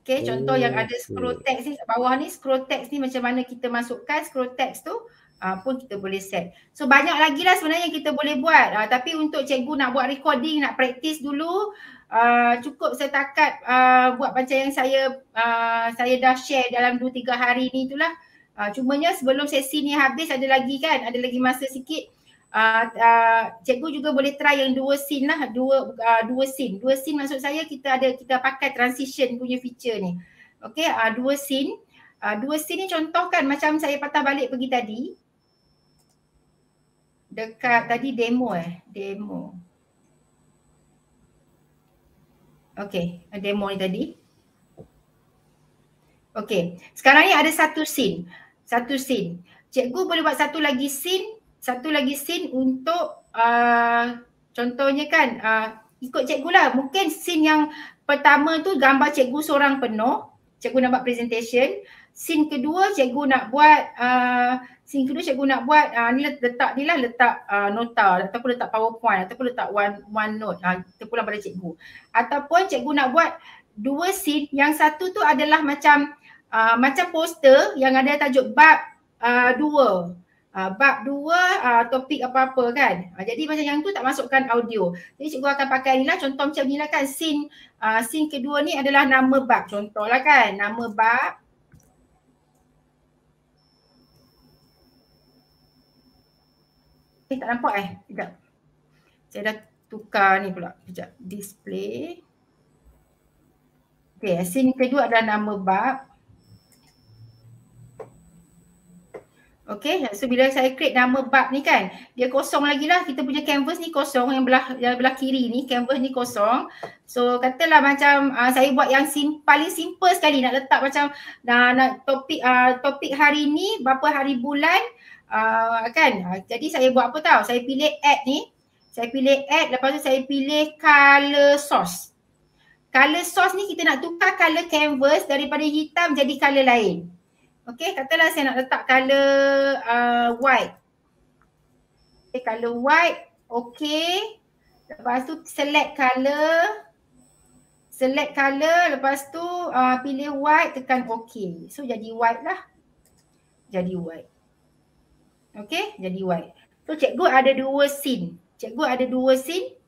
Okay, contoh oh, yang ada oh, scroll text ni bawah ni scroll text ni macam mana kita masukkan scroll text tu uh, pun kita boleh set. So banyak lagi lah sebenarnya yang kita boleh buat uh, tapi untuk cikgu nak buat recording nak praktis dulu uh, cukup setakat uh, buat macam yang saya uh, saya dah share dalam 2-3 hari ni itulah. Uh, cumanya sebelum sesi ni habis ada lagi kan ada lagi masa sikit uh, cikgu juga boleh try yang dua scene lah dua uh, dua scene dua scene maksud saya kita ada kita pakai transition punya feature ni okay uh, dua scene uh, dua scene ni contohkan macam saya patah balik pergi tadi dekat tadi demo eh demo okay uh, demo ni tadi okay sekarang ni ada satu scene satu scene cikgu boleh buat satu lagi scene satu lagi scene untuk uh, contohnya kan uh, ikut cikgu lah mungkin scene yang pertama tu gambar cikgu seorang penuh cikgu nak buat presentation scene kedua cikgu nak buat uh, scene kedua cikgu nak buat uh, ni letak ni lah letak uh, nota ataupun letak powerpoint ataupun letak one one note uh, terpulang pada cikgu ataupun cikgu nak buat dua scene yang satu tu adalah macam uh, macam poster yang ada tajuk bab uh, dua uh, bab dua uh, topik apa-apa kan. Uh, jadi macam yang tu tak masukkan audio. Jadi cikgu akan pakai ni lah contoh macam ni lah kan scene, uh, scene kedua ni adalah nama bab contoh lah kan. Nama bab. Eh tak nampak eh? Sekejap. Saya dah tukar ni pula. Sekejap. Display. Okay, scene kedua adalah nama bab. Okay, so bila saya create nama bab ni kan, dia kosong lagi lah. Kita punya canvas ni kosong yang belah yang belah kiri ni, canvas ni kosong. So katalah macam uh, saya buat yang sim, paling simple sekali nak letak macam nak, ah, nak topik uh, topik hari ni, berapa hari bulan uh, kan. Jadi saya buat apa tau, saya pilih add ni. Saya pilih add, lepas tu saya pilih color source. Color source ni kita nak tukar color canvas daripada hitam jadi color lain. Okay, katalah saya nak letak color uh, white. Okay, color white. Okay. Lepas tu select color. Select color. Lepas tu uh, pilih white, tekan okay. So, jadi white lah. Jadi white. Okay, jadi white. So, cikgu ada dua scene. Cikgu ada dua scene.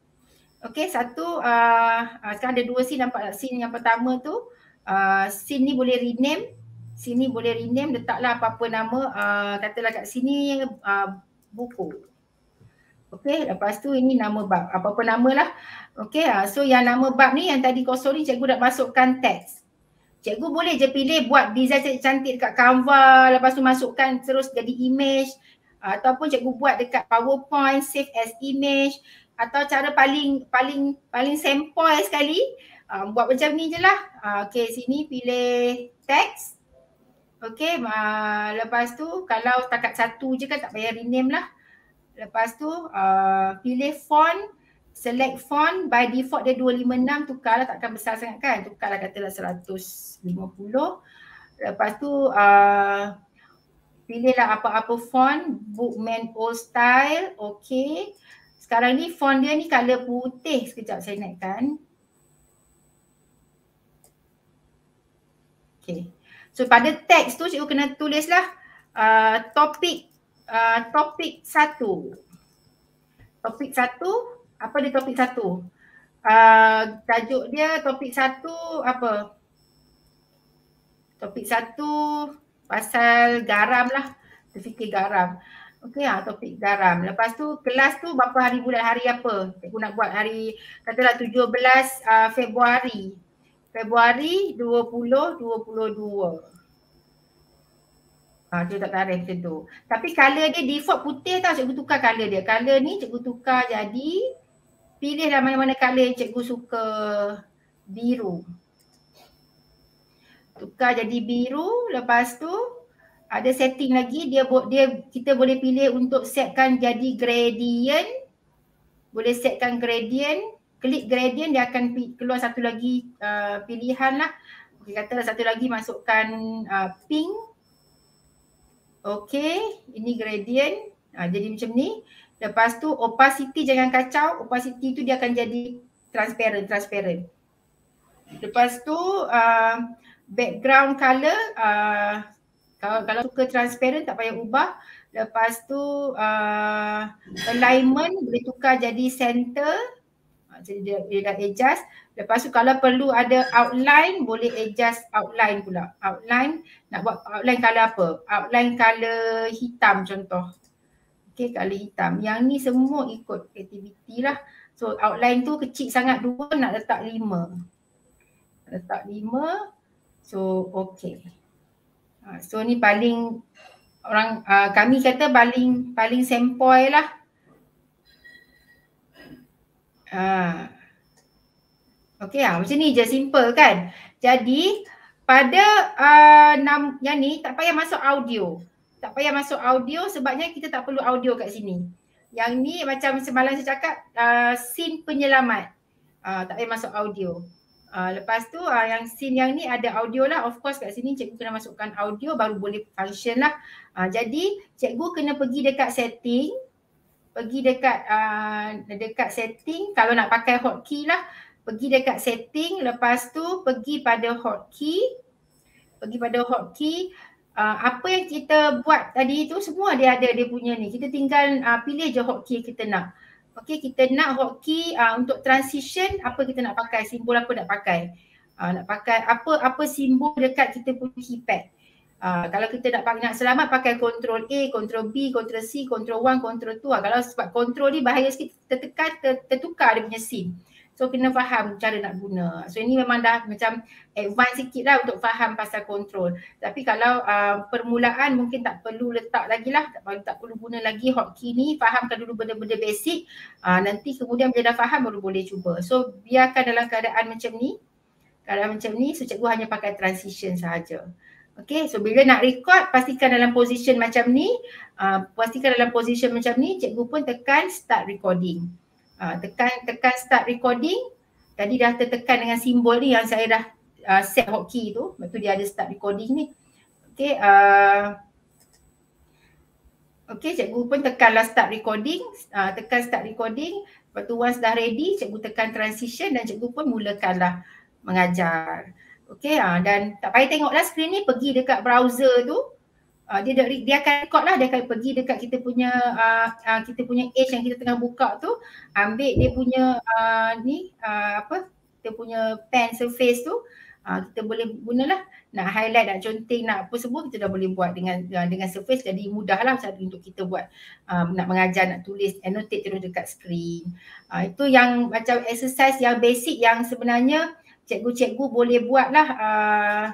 Okay, satu. Uh, uh, sekarang ada dua scene. Nampak tak scene yang pertama tu? Uh, scene ni boleh rename sini boleh rename letaklah apa-apa nama uh, katalah kat sini uh, buku. Okey, lepas tu ini nama bab. Apa-apa lah. Okey, uh, so yang nama bab ni yang tadi kosong ni cikgu dah masukkan teks. Cikgu boleh je pilih buat design cantik dekat Canva, lepas tu masukkan terus jadi image ataupun cikgu buat dekat PowerPoint save as image atau cara paling paling paling sampai sekali uh, buat macam ni je lah. Uh, okay sini pilih text. Okay, uh, ah, lepas tu kalau takat satu je kan tak payah rename lah. Lepas tu uh, pilih font, select font, by default dia 256 tukarlah takkan besar sangat kan. Tukarlah katalah 150. Lepas tu uh, ah, pilihlah apa-apa font, bookman old style, okay. Sekarang ni font dia ni color putih sekejap saya naikkan. Okay. So pada teks tu cikgu kena tulislah uh, topik uh, topik satu. Topik satu, apa dia topik satu? Uh, tajuk dia topik satu apa? Topik satu pasal garam lah. Terfikir garam. Okey ha, topik garam. Lepas tu kelas tu berapa hari bulan hari apa? Cikgu nak buat hari katalah 17 uh, Februari. Februari 2022. Ha, dia tak tarik macam tu. Tapi colour dia default putih tau cikgu tukar colour dia. Colour ni cikgu tukar jadi pilih dah mana-mana colour yang cikgu suka biru. Tukar jadi biru lepas tu ada setting lagi dia dia kita boleh pilih untuk setkan jadi gradient boleh setkan gradient klik gradient dia akan keluar satu lagi uh, pilihan lah. Okay, kata satu lagi masukkan uh, pink. Okay, ini gradient. Uh, jadi macam ni. Lepas tu opacity jangan kacau. Opacity tu dia akan jadi transparent, transparent. Lepas tu uh, background color uh, kalau, kalau suka transparent tak payah ubah. Lepas tu uh, alignment boleh tukar jadi center jadi dia, dia dah adjust lepas tu kalau perlu ada outline boleh adjust outline pula outline nak buat outline color apa outline color hitam contoh okay color hitam yang ni semua ikut aktiviti lah so outline tu kecil sangat dua nak letak lima letak lima so okay ha, so ni paling orang uh, kami kata paling paling sempoi lah Ha. Okey lah macam ni je simple kan. Jadi pada uh, yang ni tak payah masuk audio. Tak payah masuk audio sebabnya kita tak perlu audio kat sini. Yang ni macam semalam saya cakap uh, scene penyelamat. Uh, tak payah masuk audio. Uh, lepas tu uh, yang scene yang ni ada audio lah. Of course kat sini cikgu kena masukkan audio baru boleh function lah. Uh, jadi cikgu kena pergi dekat setting pergi dekat uh, dekat setting kalau nak pakai hotkey lah pergi dekat setting lepas tu pergi pada hotkey pergi pada hotkey uh, apa yang kita buat tadi tu semua dia ada dia punya ni kita tinggal uh, pilih je hotkey kita nak okey kita nak hotkey uh, untuk transition apa kita nak pakai simbol apa nak pakai uh, nak pakai apa apa simbol dekat kita punya keypad Uh, kalau kita nak pakai nak selamat pakai control A, control B, control C, control 1, control 2. Uh, ah, kalau sebab kontrol ni bahaya sikit tertekan tertukar dia punya SIM. So kena faham cara nak guna. So ini memang dah macam advance sikit lah untuk faham pasal control. Tapi kalau uh, permulaan mungkin tak perlu letak lagi lah. Tak, tak perlu guna lagi hotkey ni. Fahamkan dulu benda-benda basic. Uh, nanti kemudian bila dah faham baru boleh cuba. So biarkan dalam keadaan macam ni. Keadaan macam ni. So cikgu hanya pakai transition sahaja. Okay, so bila nak record, pastikan dalam position macam ni. Uh, pastikan dalam position macam ni, cikgu pun tekan start recording. Uh, tekan tekan start recording. Tadi dah tertekan dengan simbol ni yang saya dah uh, set hotkey tu. Lepas tu dia ada start recording ni. Okay, uh, okay cikgu pun tekanlah start recording. Uh, tekan start recording. Lepas tu once dah ready, cikgu tekan transition dan cikgu pun mulakanlah mengajar. Okay, ha, dan tak payah tengok lah screen ni, pergi dekat browser tu. Ha, dia, dia, dia akan record lah, dia akan pergi dekat kita punya uh, uh, kita punya edge yang kita tengah buka tu. Ambil dia punya uh, ni, uh, apa, kita punya pen surface tu. Uh, kita boleh gunalah nak highlight, nak conteng, nak apa semua kita dah boleh buat dengan uh, dengan surface jadi mudahlah satu untuk kita buat uh, nak mengajar, nak tulis, annotate terus dekat screen. Uh, itu yang macam exercise yang basic yang sebenarnya cikgu-cikgu boleh buatlah uh,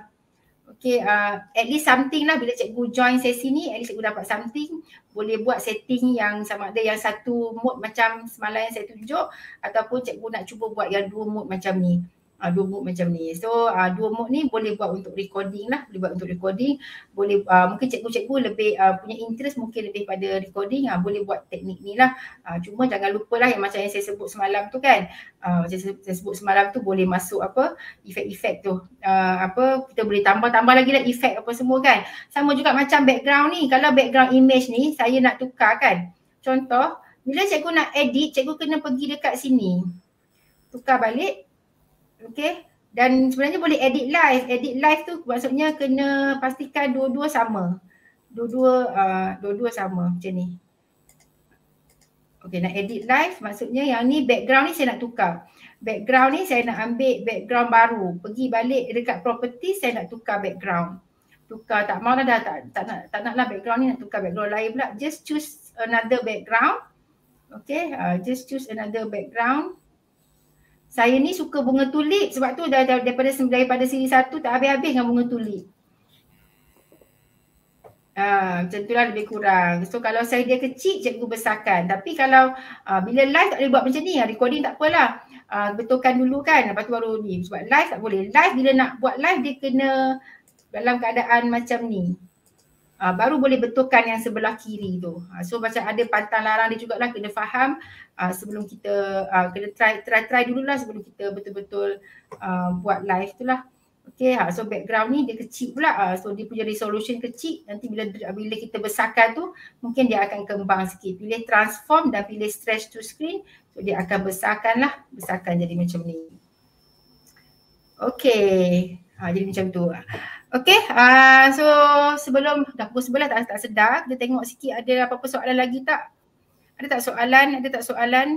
Okay, uh, at least something lah bila cikgu join sesi ni, at least cikgu dapat something boleh buat setting yang sama ada yang satu mode macam semalam yang saya tunjuk ataupun cikgu nak cuba buat yang dua mode macam ni uh, dua mode macam ni. So uh, dua mode ni boleh buat untuk recording lah, boleh buat untuk recording. Boleh uh, mungkin cikgu-cikgu lebih uh, punya interest mungkin lebih pada recording, uh, boleh buat teknik ni lah. Uh, cuma jangan lupa lah yang macam yang saya sebut semalam tu kan. Uh, macam saya sebut semalam tu boleh masuk apa efek-efek tu. Uh, apa kita boleh tambah-tambah lagi lah efek apa semua kan. Sama juga macam background ni. Kalau background image ni saya nak tukar kan. Contoh bila cikgu nak edit, cikgu kena pergi dekat sini. Tukar balik okay dan sebenarnya boleh edit live edit live tu maksudnya kena pastikan dua-dua sama dua-dua uh, dua-dua sama macam ni okay nak edit live maksudnya yang ni background ni saya nak tukar background ni saya nak ambil background baru pergi balik dekat property saya nak tukar background tukar tak mahu lah dah tak, tak nak tak nak lah background ni nak tukar background lain pula just choose another background okay uh, just choose another background saya ni suka bunga tulip sebab tu dah, dah daripada pada siri satu tak habis-habis dengan bunga tulip. Uh, macam tu lah lebih kurang. So kalau saya dia kecil, cikgu besarkan. Tapi kalau uh, bila live tak boleh buat macam ni, ah, recording tak apalah. Uh, betulkan dulu kan, lepas tu baru ni. Sebab live tak boleh. Live bila nak buat live dia kena dalam keadaan macam ni uh, baru boleh betulkan yang sebelah kiri tu. Uh, so macam ada pantang larang dia jugalah kena faham uh, sebelum kita uh, kena try try try dululah sebelum kita betul-betul uh, buat live tu lah. Okay, ha, so background ni dia kecil pula. Ha, so dia punya resolution kecil. Nanti bila bila kita besarkan tu, mungkin dia akan kembang sikit. Pilih transform dan pilih stretch to screen. So dia akan besarkan lah. Besarkan jadi macam ni. Okay, ha, jadi macam tu. Ha. Okay, uh, so sebelum dah pukul sebelah tak, tak sedar, kita tengok sikit ada apa-apa soalan lagi tak? Ada tak soalan? Ada tak soalan?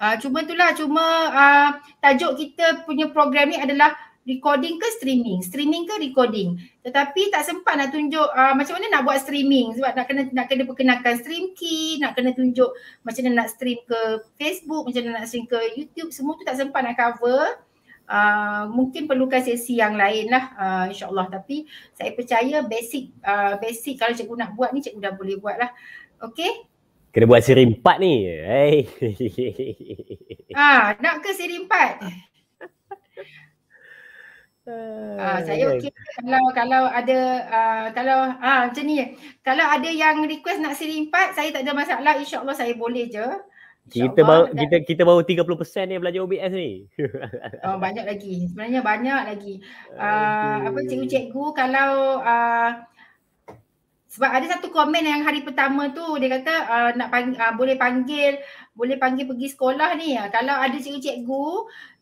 Uh, cuma lah, cuma uh, tajuk kita punya program ni adalah recording ke streaming? Streaming ke recording? Tetapi tak sempat nak tunjuk uh, macam mana nak buat streaming sebab nak kena nak kena perkenalkan stream key, nak kena tunjuk macam mana nak stream ke Facebook, macam mana nak stream ke YouTube, semua tu tak sempat nak cover uh, mungkin perlukan sesi yang lain lah uh, insyaAllah tapi saya percaya basic uh, basic kalau cikgu nak buat ni cikgu dah boleh buat lah okay kena buat siri empat ni hey. ah, nak ke siri empat Ah, saya kan. okey kalau kalau ada uh, kalau ah macam ni kalau ada yang request nak siri empat saya tak ada masalah insyaallah saya boleh je kita bawa kita kita baru 30% ni belajar OBS ni. Oh banyak lagi. Sebenarnya banyak lagi. Uh, apa cikgu-cikgu kalau uh, sebab ada satu komen yang hari pertama tu dia kata uh, nak pang, uh, boleh panggil boleh panggil pergi sekolah ni. Kalau ada cikgu-cikgu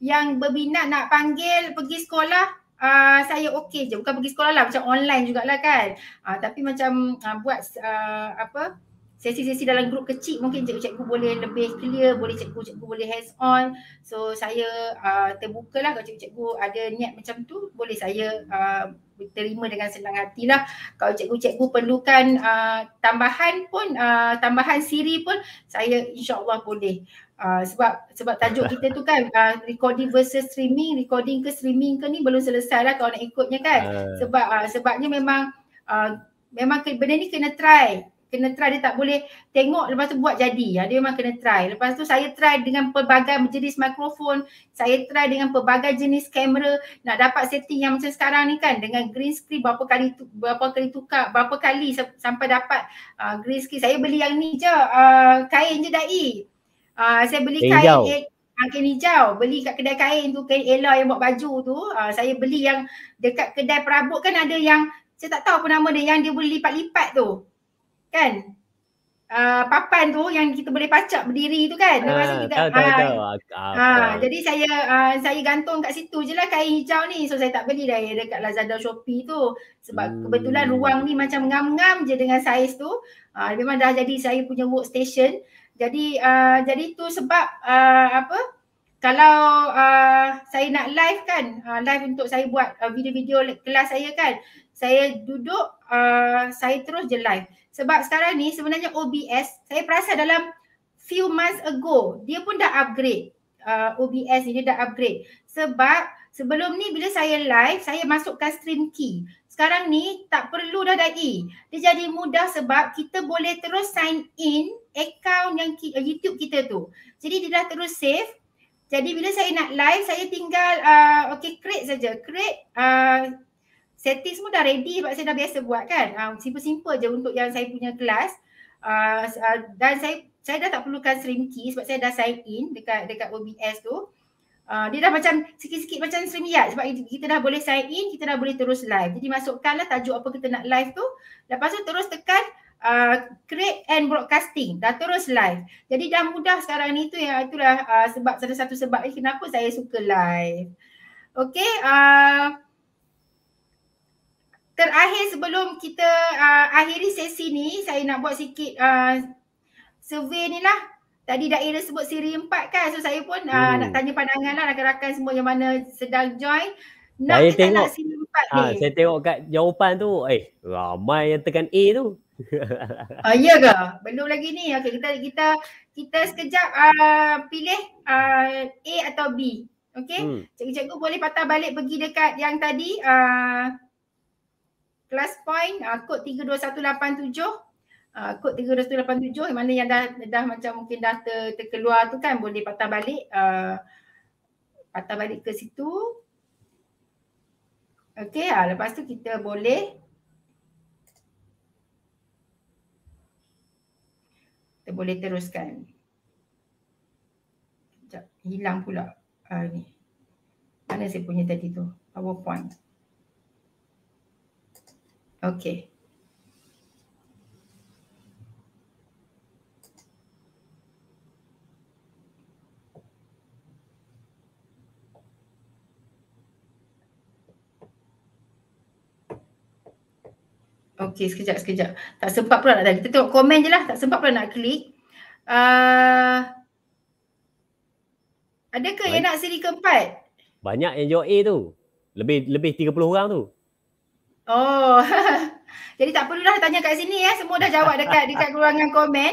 yang berminat nak panggil pergi sekolah Uh, saya okey je bukan pergi sekolah lah macam online jugalah kan uh, tapi macam uh, buat uh, apa sesi-sesi dalam grup kecil mungkin cikgu-cikgu boleh lebih clear, boleh cikgu-cikgu boleh hands on. So saya uh, terbuka lah kalau cikgu-cikgu ada niat macam tu boleh saya uh, terima dengan senang hati lah. Kalau cikgu-cikgu perlukan uh, tambahan pun, uh, tambahan siri pun saya insyaAllah boleh. Uh, sebab sebab tajuk kita tu kan uh, recording versus streaming, recording ke streaming ke ni belum selesai lah kalau nak ikutnya kan. Sebab uh, sebabnya memang uh, memang benda ni kena try kena try dia tak boleh tengok lepas tu buat jadi ya dia memang kena try lepas tu saya try dengan pelbagai jenis mikrofon saya try dengan pelbagai jenis kamera nak dapat setting yang macam sekarang ni kan dengan green screen berapa kali tu, berapa kali tukar berapa kali sampai dapat uh, green screen saya beli yang ni je uh, kain je dai uh, saya beli kain hijau. Eh, kain hijau beli kat kedai kain tu kain Ella yang buat baju tu uh, saya beli yang dekat kedai perabot kan ada yang saya tak tahu apa nama dia yang dia boleh lipat-lipat tu kan uh, papan tu yang kita boleh pacak berdiri tu kan uh, masa ah, kita tahu, tahu, tahu. Uh, jadi saya uh, saya gantung kat situ je lah kain hijau ni so saya tak beli dah dekat Lazada Shopee tu sebab hmm. kebetulan ruang ni macam ngam-ngam je dengan saiz tu uh, memang dah jadi saya punya workstation jadi uh, jadi tu sebab uh, apa kalau uh, saya nak live kan uh, live untuk saya buat uh, video-video kelas saya kan saya duduk uh, saya terus je live sebab sekarang ni sebenarnya OBS, saya perasa dalam few months ago, dia pun dah upgrade. Uh, OBS dia dah upgrade. Sebab sebelum ni bila saya live, saya masukkan stream key. Sekarang ni tak perlu dah dah E. Dia jadi mudah sebab kita boleh terus sign in account yang ki- uh, YouTube kita tu. Jadi dia dah terus save. Jadi bila saya nak live, saya tinggal uh, okay create saja. Create uh, setting semua dah ready sebab saya dah biasa buat kan. Uh, simple-simple je untuk yang saya punya kelas. Uh, uh, dan saya saya dah tak perlukan stream key sebab saya dah sign in dekat dekat OBS tu. Uh, dia dah macam sikit-sikit macam stream ya sebab kita dah boleh sign in, kita dah boleh terus live. Jadi masukkanlah tajuk apa kita nak live tu. Lepas tu terus tekan uh, create and broadcasting dah terus live. Jadi dah mudah sekarang ni tu yang itulah uh, sebab satu-satu sebab eh, kenapa saya suka live. Okay. Uh, terakhir sebelum kita uh, akhiri sesi ni saya nak buat sikit uh, survey ni lah tadi daerah sebut siri empat kan so saya pun uh, hmm. nak tanya pandangan lah rakan-rakan semua yang mana sedang join nak saya tengok, nak siri empat ha, ni saya tengok kat jawapan tu eh ramai yang tekan A tu Ah uh, ya ke? Belum lagi ni. Okey kita kita kita sekejap uh, pilih uh, A atau B. Okey. Hmm. Cikgu-cikgu boleh patah balik pergi dekat yang tadi uh, class point uh, kod 32187 uh, kod 32187 mana yang dah dah macam mungkin dah ter, terkeluar tu kan boleh patah balik uh, patah balik ke situ okey uh, lepas tu kita boleh kita boleh teruskan Sekejap, hilang pula uh, ah, ni mana saya punya tadi tu powerpoint Okay. Okay, sekejap, sekejap. Tak sempat pula nak tanya. Kita tengok komen je lah. Tak sempat pula nak klik. Uh, adakah Baik. yang nak siri keempat? Banyak yang jawab A tu. Lebih lebih 30 orang tu. Oh. Jadi tak perlu perlulah tanya kat sini ya. Semua dah jawab dekat dekat ruangan komen.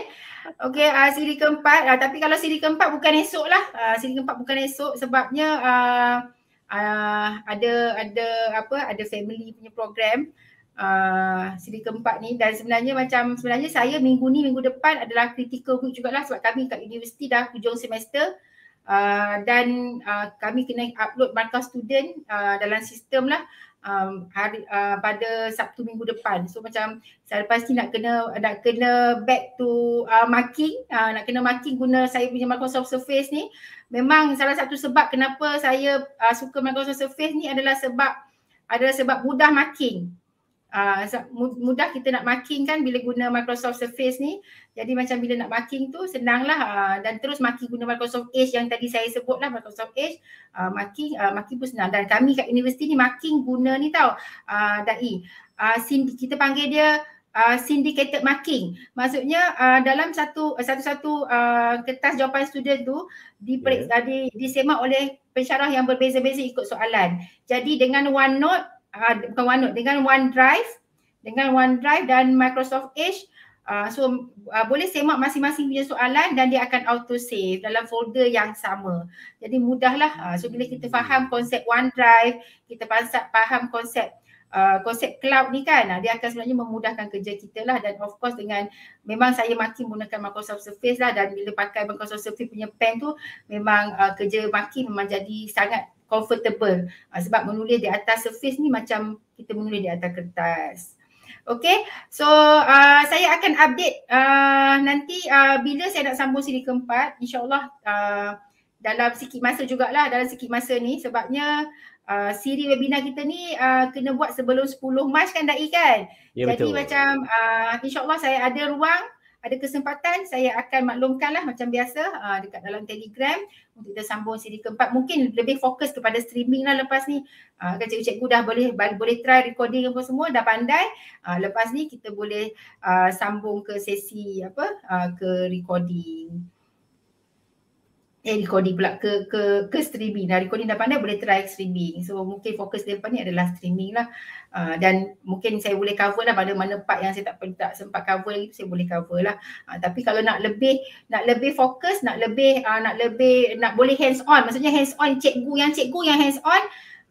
Okey, uh, siri keempat. Uh, tapi kalau siri keempat bukan esok lah. Uh, siri keempat bukan esok sebabnya uh, uh, ada ada apa ada family punya program uh, siri keempat ni dan sebenarnya macam sebenarnya saya minggu ni minggu depan adalah critical week jugalah sebab kami kat universiti dah hujung semester Uh, dan uh, kami kena upload markah student uh, dalam sistem lah um, hari uh, pada Sabtu minggu depan. So macam saya pasti nak kena nak kena back to uh, marking, uh, nak kena marking guna saya punya Microsoft Surface ni. Memang salah satu sebab kenapa saya uh, suka Microsoft Surface ni adalah sebab adalah sebab mudah marking uh, mudah kita nak marking kan bila guna Microsoft Surface ni. Jadi macam bila nak marking tu senanglah uh, dan terus marking guna Microsoft Edge yang tadi saya sebut lah Microsoft Edge. Uh, marking, uh, marking pun senang dan kami kat universiti ni marking guna ni tau uh, DAI. Uh, kita panggil dia Uh, syndicated marking. Maksudnya uh, dalam satu satu-satu uh, kertas jawapan student tu diperiksa yeah. di, disemak oleh pensyarah yang berbeza-beza ikut soalan. Jadi dengan one note Ah, bukan OneNote dengan OneDrive dengan OneDrive dan Microsoft Edge Uh, so uh, boleh semak masing-masing punya soalan dan dia akan auto save dalam folder yang sama. Jadi mudahlah. Uh, so bila kita faham konsep OneDrive, kita pasal faham konsep uh, konsep cloud ni kan, dia akan sebenarnya memudahkan kerja kita lah dan of course dengan memang saya makin menggunakan Microsoft Surface lah dan bila pakai Microsoft Surface punya pen tu memang uh, kerja makin memang jadi sangat comfortable. Ah, sebab menulis di atas surface ni macam kita menulis di atas kertas. Okay, so uh, saya akan update uh, nanti uh, bila saya nak sambung siri keempat. InsyaAllah uh, dalam sikit masa jugalah dalam sikit masa ni sebabnya uh, siri webinar kita ni uh, kena buat sebelum 10 Mac kan Dai kan? Ya, Jadi betul. macam uh, insyaAllah saya ada ruang ada kesempatan saya akan maklumkanlah macam biasa uh, dekat dalam telegram untuk kita sambung siri keempat mungkin lebih fokus kepada streaming lah lepas ni uh, kan cikgu-cikgu dah boleh boleh try recording apa semua dah pandai uh, lepas ni kita boleh uh, sambung ke sesi apa uh, ke recording eh recording pula ke ke ke streaming Nah, recording dah pandai boleh try streaming so mungkin fokus depan ni adalah streaming lah Uh, dan mungkin saya boleh cover lah pada mana part yang saya tak, tak sempat cover lagi saya boleh cover lah. Uh, tapi kalau nak lebih nak lebih fokus, nak lebih uh, nak lebih nak boleh hands on. Maksudnya hands on cikgu yang cikgu yang hands on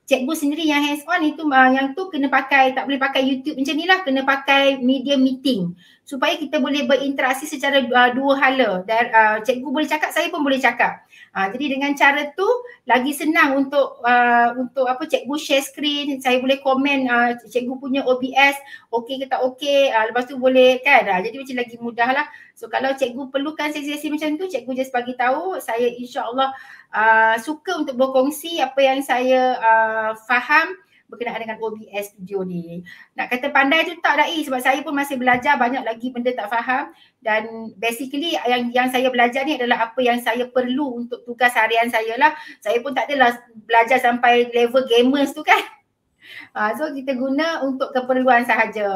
cikgu sendiri yang hands on itu uh, yang tu kena pakai tak boleh pakai YouTube macam ni lah kena pakai media meeting supaya kita boleh berinteraksi secara uh, dua hala dan uh, cikgu boleh cakap saya pun boleh cakap Ha, jadi dengan cara tu lagi senang untuk uh, untuk apa cikgu share screen, saya boleh komen uh, cikgu punya OBS okey ke tak okey, uh, lepas tu boleh kan. Uh, jadi macam lagi mudah lah. So kalau cikgu perlukan sesi-sesi macam tu, cikgu just bagi tahu saya insyaAllah uh, suka untuk berkongsi apa yang saya uh, faham berkenaan dengan OBS video ni. Nak kata pandai tu tak dah eh sebab saya pun masih belajar banyak lagi benda tak faham dan basically yang yang saya belajar ni adalah apa yang saya perlu untuk tugas harian saya lah. Saya pun tak adalah belajar sampai level gamers tu kan. Ha, so kita guna untuk keperluan sahaja.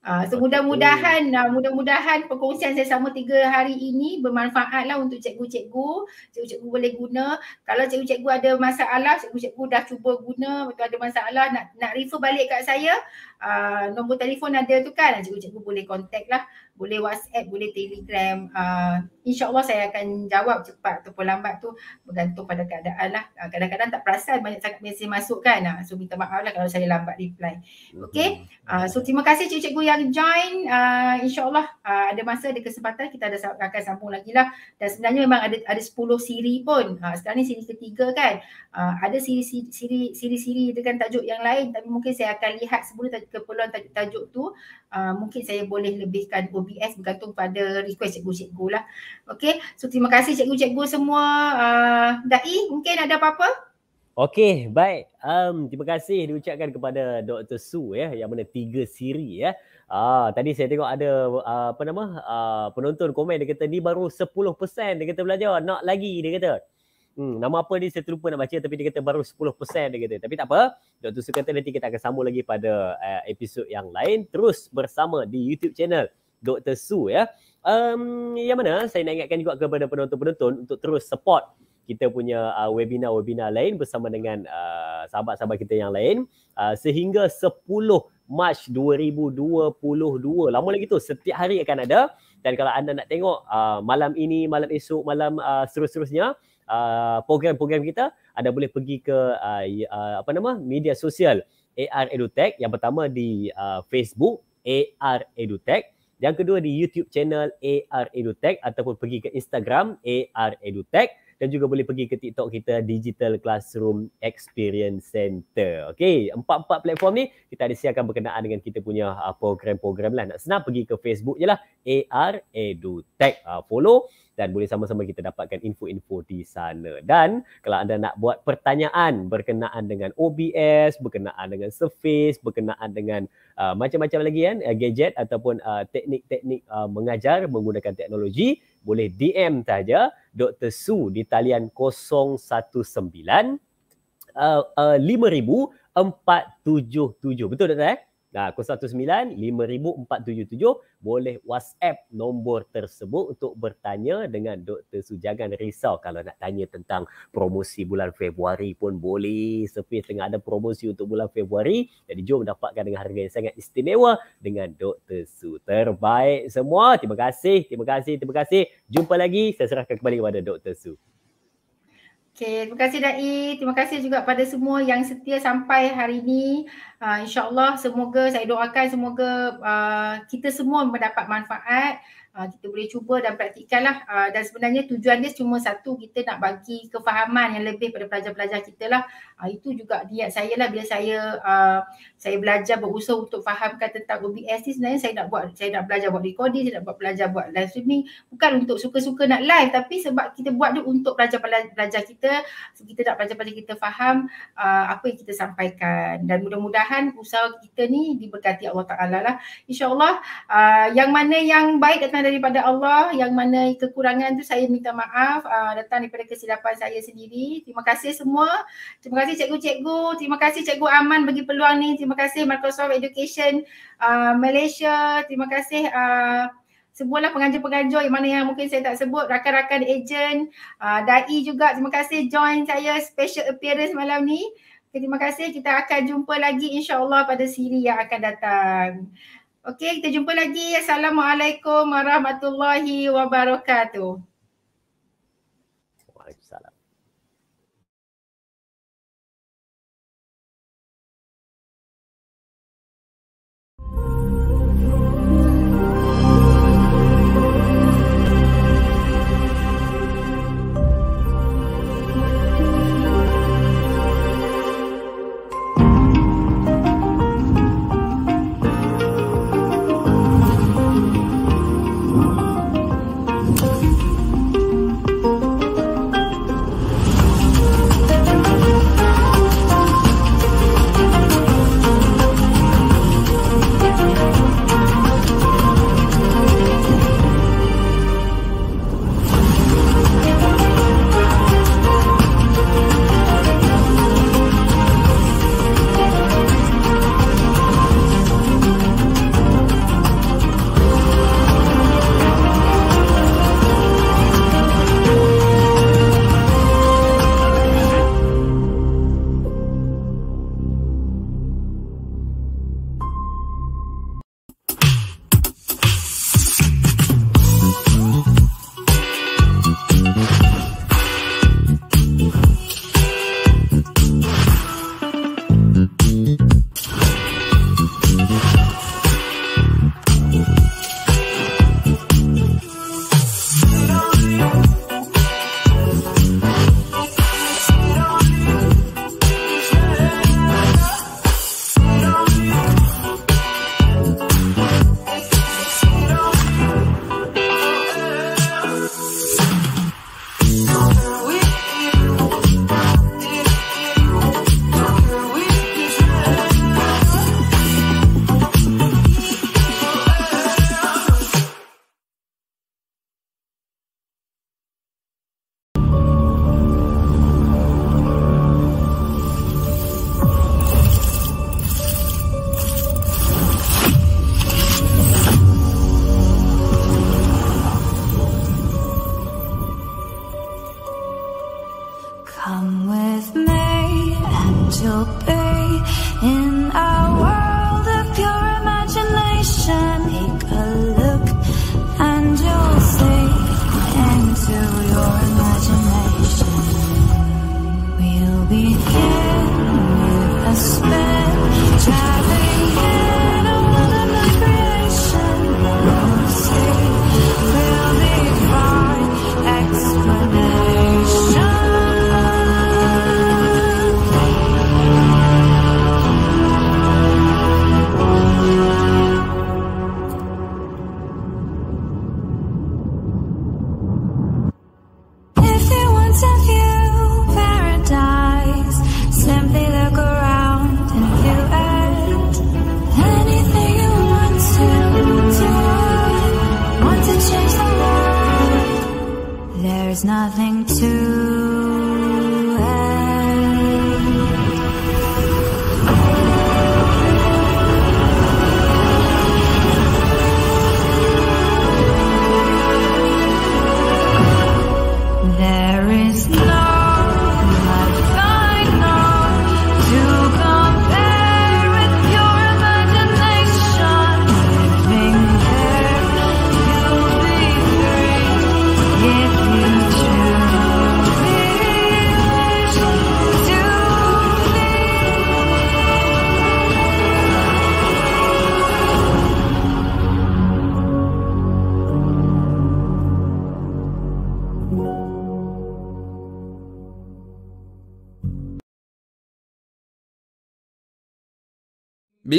Uh, ah, so mudah-mudahan uh, ah, mudah-mudahan perkongsian saya sama tiga hari ini bermanfaatlah untuk cikgu-cikgu. Cikgu-cikgu boleh guna. Kalau cikgu-cikgu ada masalah, cikgu-cikgu dah cuba guna, betul ada masalah nak nak refer balik kat saya, uh, nombor telefon ada tu kan. Cikgu-cikgu boleh contact lah. Boleh WhatsApp, boleh Telegram, uh, InsyaAllah saya akan jawab cepat ataupun lambat tu bergantung pada keadaan lah. Ah, kadang-kadang tak perasan banyak sangat mesej masuk kan. Ah, so minta maaf lah kalau saya lambat reply. Mm-hmm. Okay. Ah, so terima kasih cikgu-cikgu yang join. Uh, InsyaAllah ada masa, ada kesempatan kita ada, akan sambung lagi lah. Dan sebenarnya memang ada ada 10 siri pun. sekarang ni siri ketiga kan. ada siri, siri, siri, siri, dengan tajuk yang lain. Tapi mungkin saya akan lihat sebelum tajuk, keperluan tajuk, tajuk tu. mungkin saya boleh lebihkan OBS bergantung pada request cikgu-cikgu lah. Okey, so terima kasih cikgu-cikgu semua. Uh, Dai, mungkin ada apa-apa? Okey, baik. Um, terima kasih diucapkan kepada Dr. Su ya, yang mana tiga siri ya. Ah, tadi saya tengok ada uh, apa nama uh, penonton komen dia kata ni baru 10% dia kata belajar nak lagi dia kata. Hmm, nama apa ni saya terlupa nak baca tapi dia kata baru 10% dia kata. Tapi tak apa. Dr. Su kata nanti kita akan sambung lagi pada uh, episod yang lain terus bersama di YouTube channel. Dr. Su ya. Um, yang mana saya nak ingatkan juga kepada penonton-penonton untuk terus support kita punya uh, webinar-webinar lain bersama dengan uh, sahabat-sahabat kita yang lain uh, sehingga 10 Mac 2022. Lama lagi tu setiap hari akan ada dan kalau anda nak tengok uh, malam ini, malam esok, malam uh, seterusnya uh, program-program kita anda boleh pergi ke uh, uh, apa nama media sosial AR EduTech yang pertama di uh, Facebook AR EduTech yang kedua di YouTube channel AR EduTech ataupun pergi ke Instagram AR EduTech dan juga boleh pergi ke TikTok kita Digital Classroom Experience Center. Okey, empat-empat platform ni kita ada siarkan berkenaan dengan kita punya ah, program-program lah. Nak senang pergi ke Facebook je lah AR EduTech. Ah, follow dan boleh sama-sama kita dapatkan info-info di sana. Dan kalau anda nak buat pertanyaan berkenaan dengan OBS, berkenaan dengan Surface, berkenaan dengan uh, macam-macam lagi kan uh, gadget ataupun uh, teknik-teknik uh, mengajar menggunakan teknologi, boleh DM saja Dr. Su di talian 019 uh, uh, 5477. Betul tak eh? Nah, 019-5477 boleh WhatsApp nombor tersebut untuk bertanya dengan Dr. Su. Jangan risau kalau nak tanya tentang promosi bulan Februari pun boleh. Sepi tengah ada promosi untuk bulan Februari. Jadi jom dapatkan dengan harga yang sangat istimewa dengan Dr. Su. Terbaik semua. Terima kasih. Terima kasih. Terima kasih. Jumpa lagi. Saya serahkan kembali kepada Dr. Su. Okay, terima kasih Dai. Terima kasih juga pada semua yang setia sampai hari ini. Uh, InsyaAllah semoga saya doakan semoga uh, kita semua mendapat manfaat. Uh, kita boleh cuba dan praktikkan lah. Uh, dan sebenarnya tujuan dia cuma satu, kita nak bagi kefahaman yang lebih pada pelajar-pelajar kita lah. Uh, itu juga niat saya lah bila saya uh, saya belajar berusaha untuk fahamkan tentang OBS ni sebenarnya saya nak buat saya nak belajar buat recording saya nak buat belajar buat live streaming bukan untuk suka-suka nak live tapi sebab kita buat tu untuk belajar belajar kita so kita nak belajar belajar kita faham uh, apa yang kita sampaikan dan mudah-mudahan usaha kita ni diberkati Allah Taala lah insyaallah uh, yang mana yang baik datang daripada Allah yang mana kekurangan tu saya minta maaf uh, datang daripada kesilapan saya sendiri terima kasih semua terima kasih cikgu-cikgu terima kasih cikgu Aman bagi peluang ni terima terima kasih Microsoft Education uh, Malaysia, terima kasih uh, semualah penganjur-penganjur yang mana yang mungkin saya tak sebut, rakan-rakan ejen, uh, DAI juga, terima kasih join saya special appearance malam ni. Terima kasih, kita akan jumpa lagi insyaAllah pada siri yang akan datang. Okay, kita jumpa lagi. Assalamualaikum warahmatullahi wabarakatuh.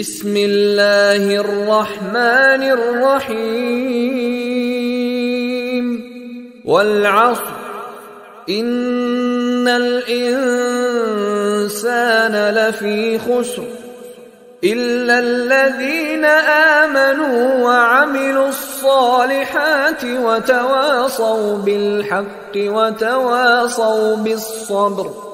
بسم الله الرحمن الرحيم والعصر ان الانسان لفي خسر الا الذين امنوا وعملوا الصالحات وتواصوا بالحق وتواصوا بالصبر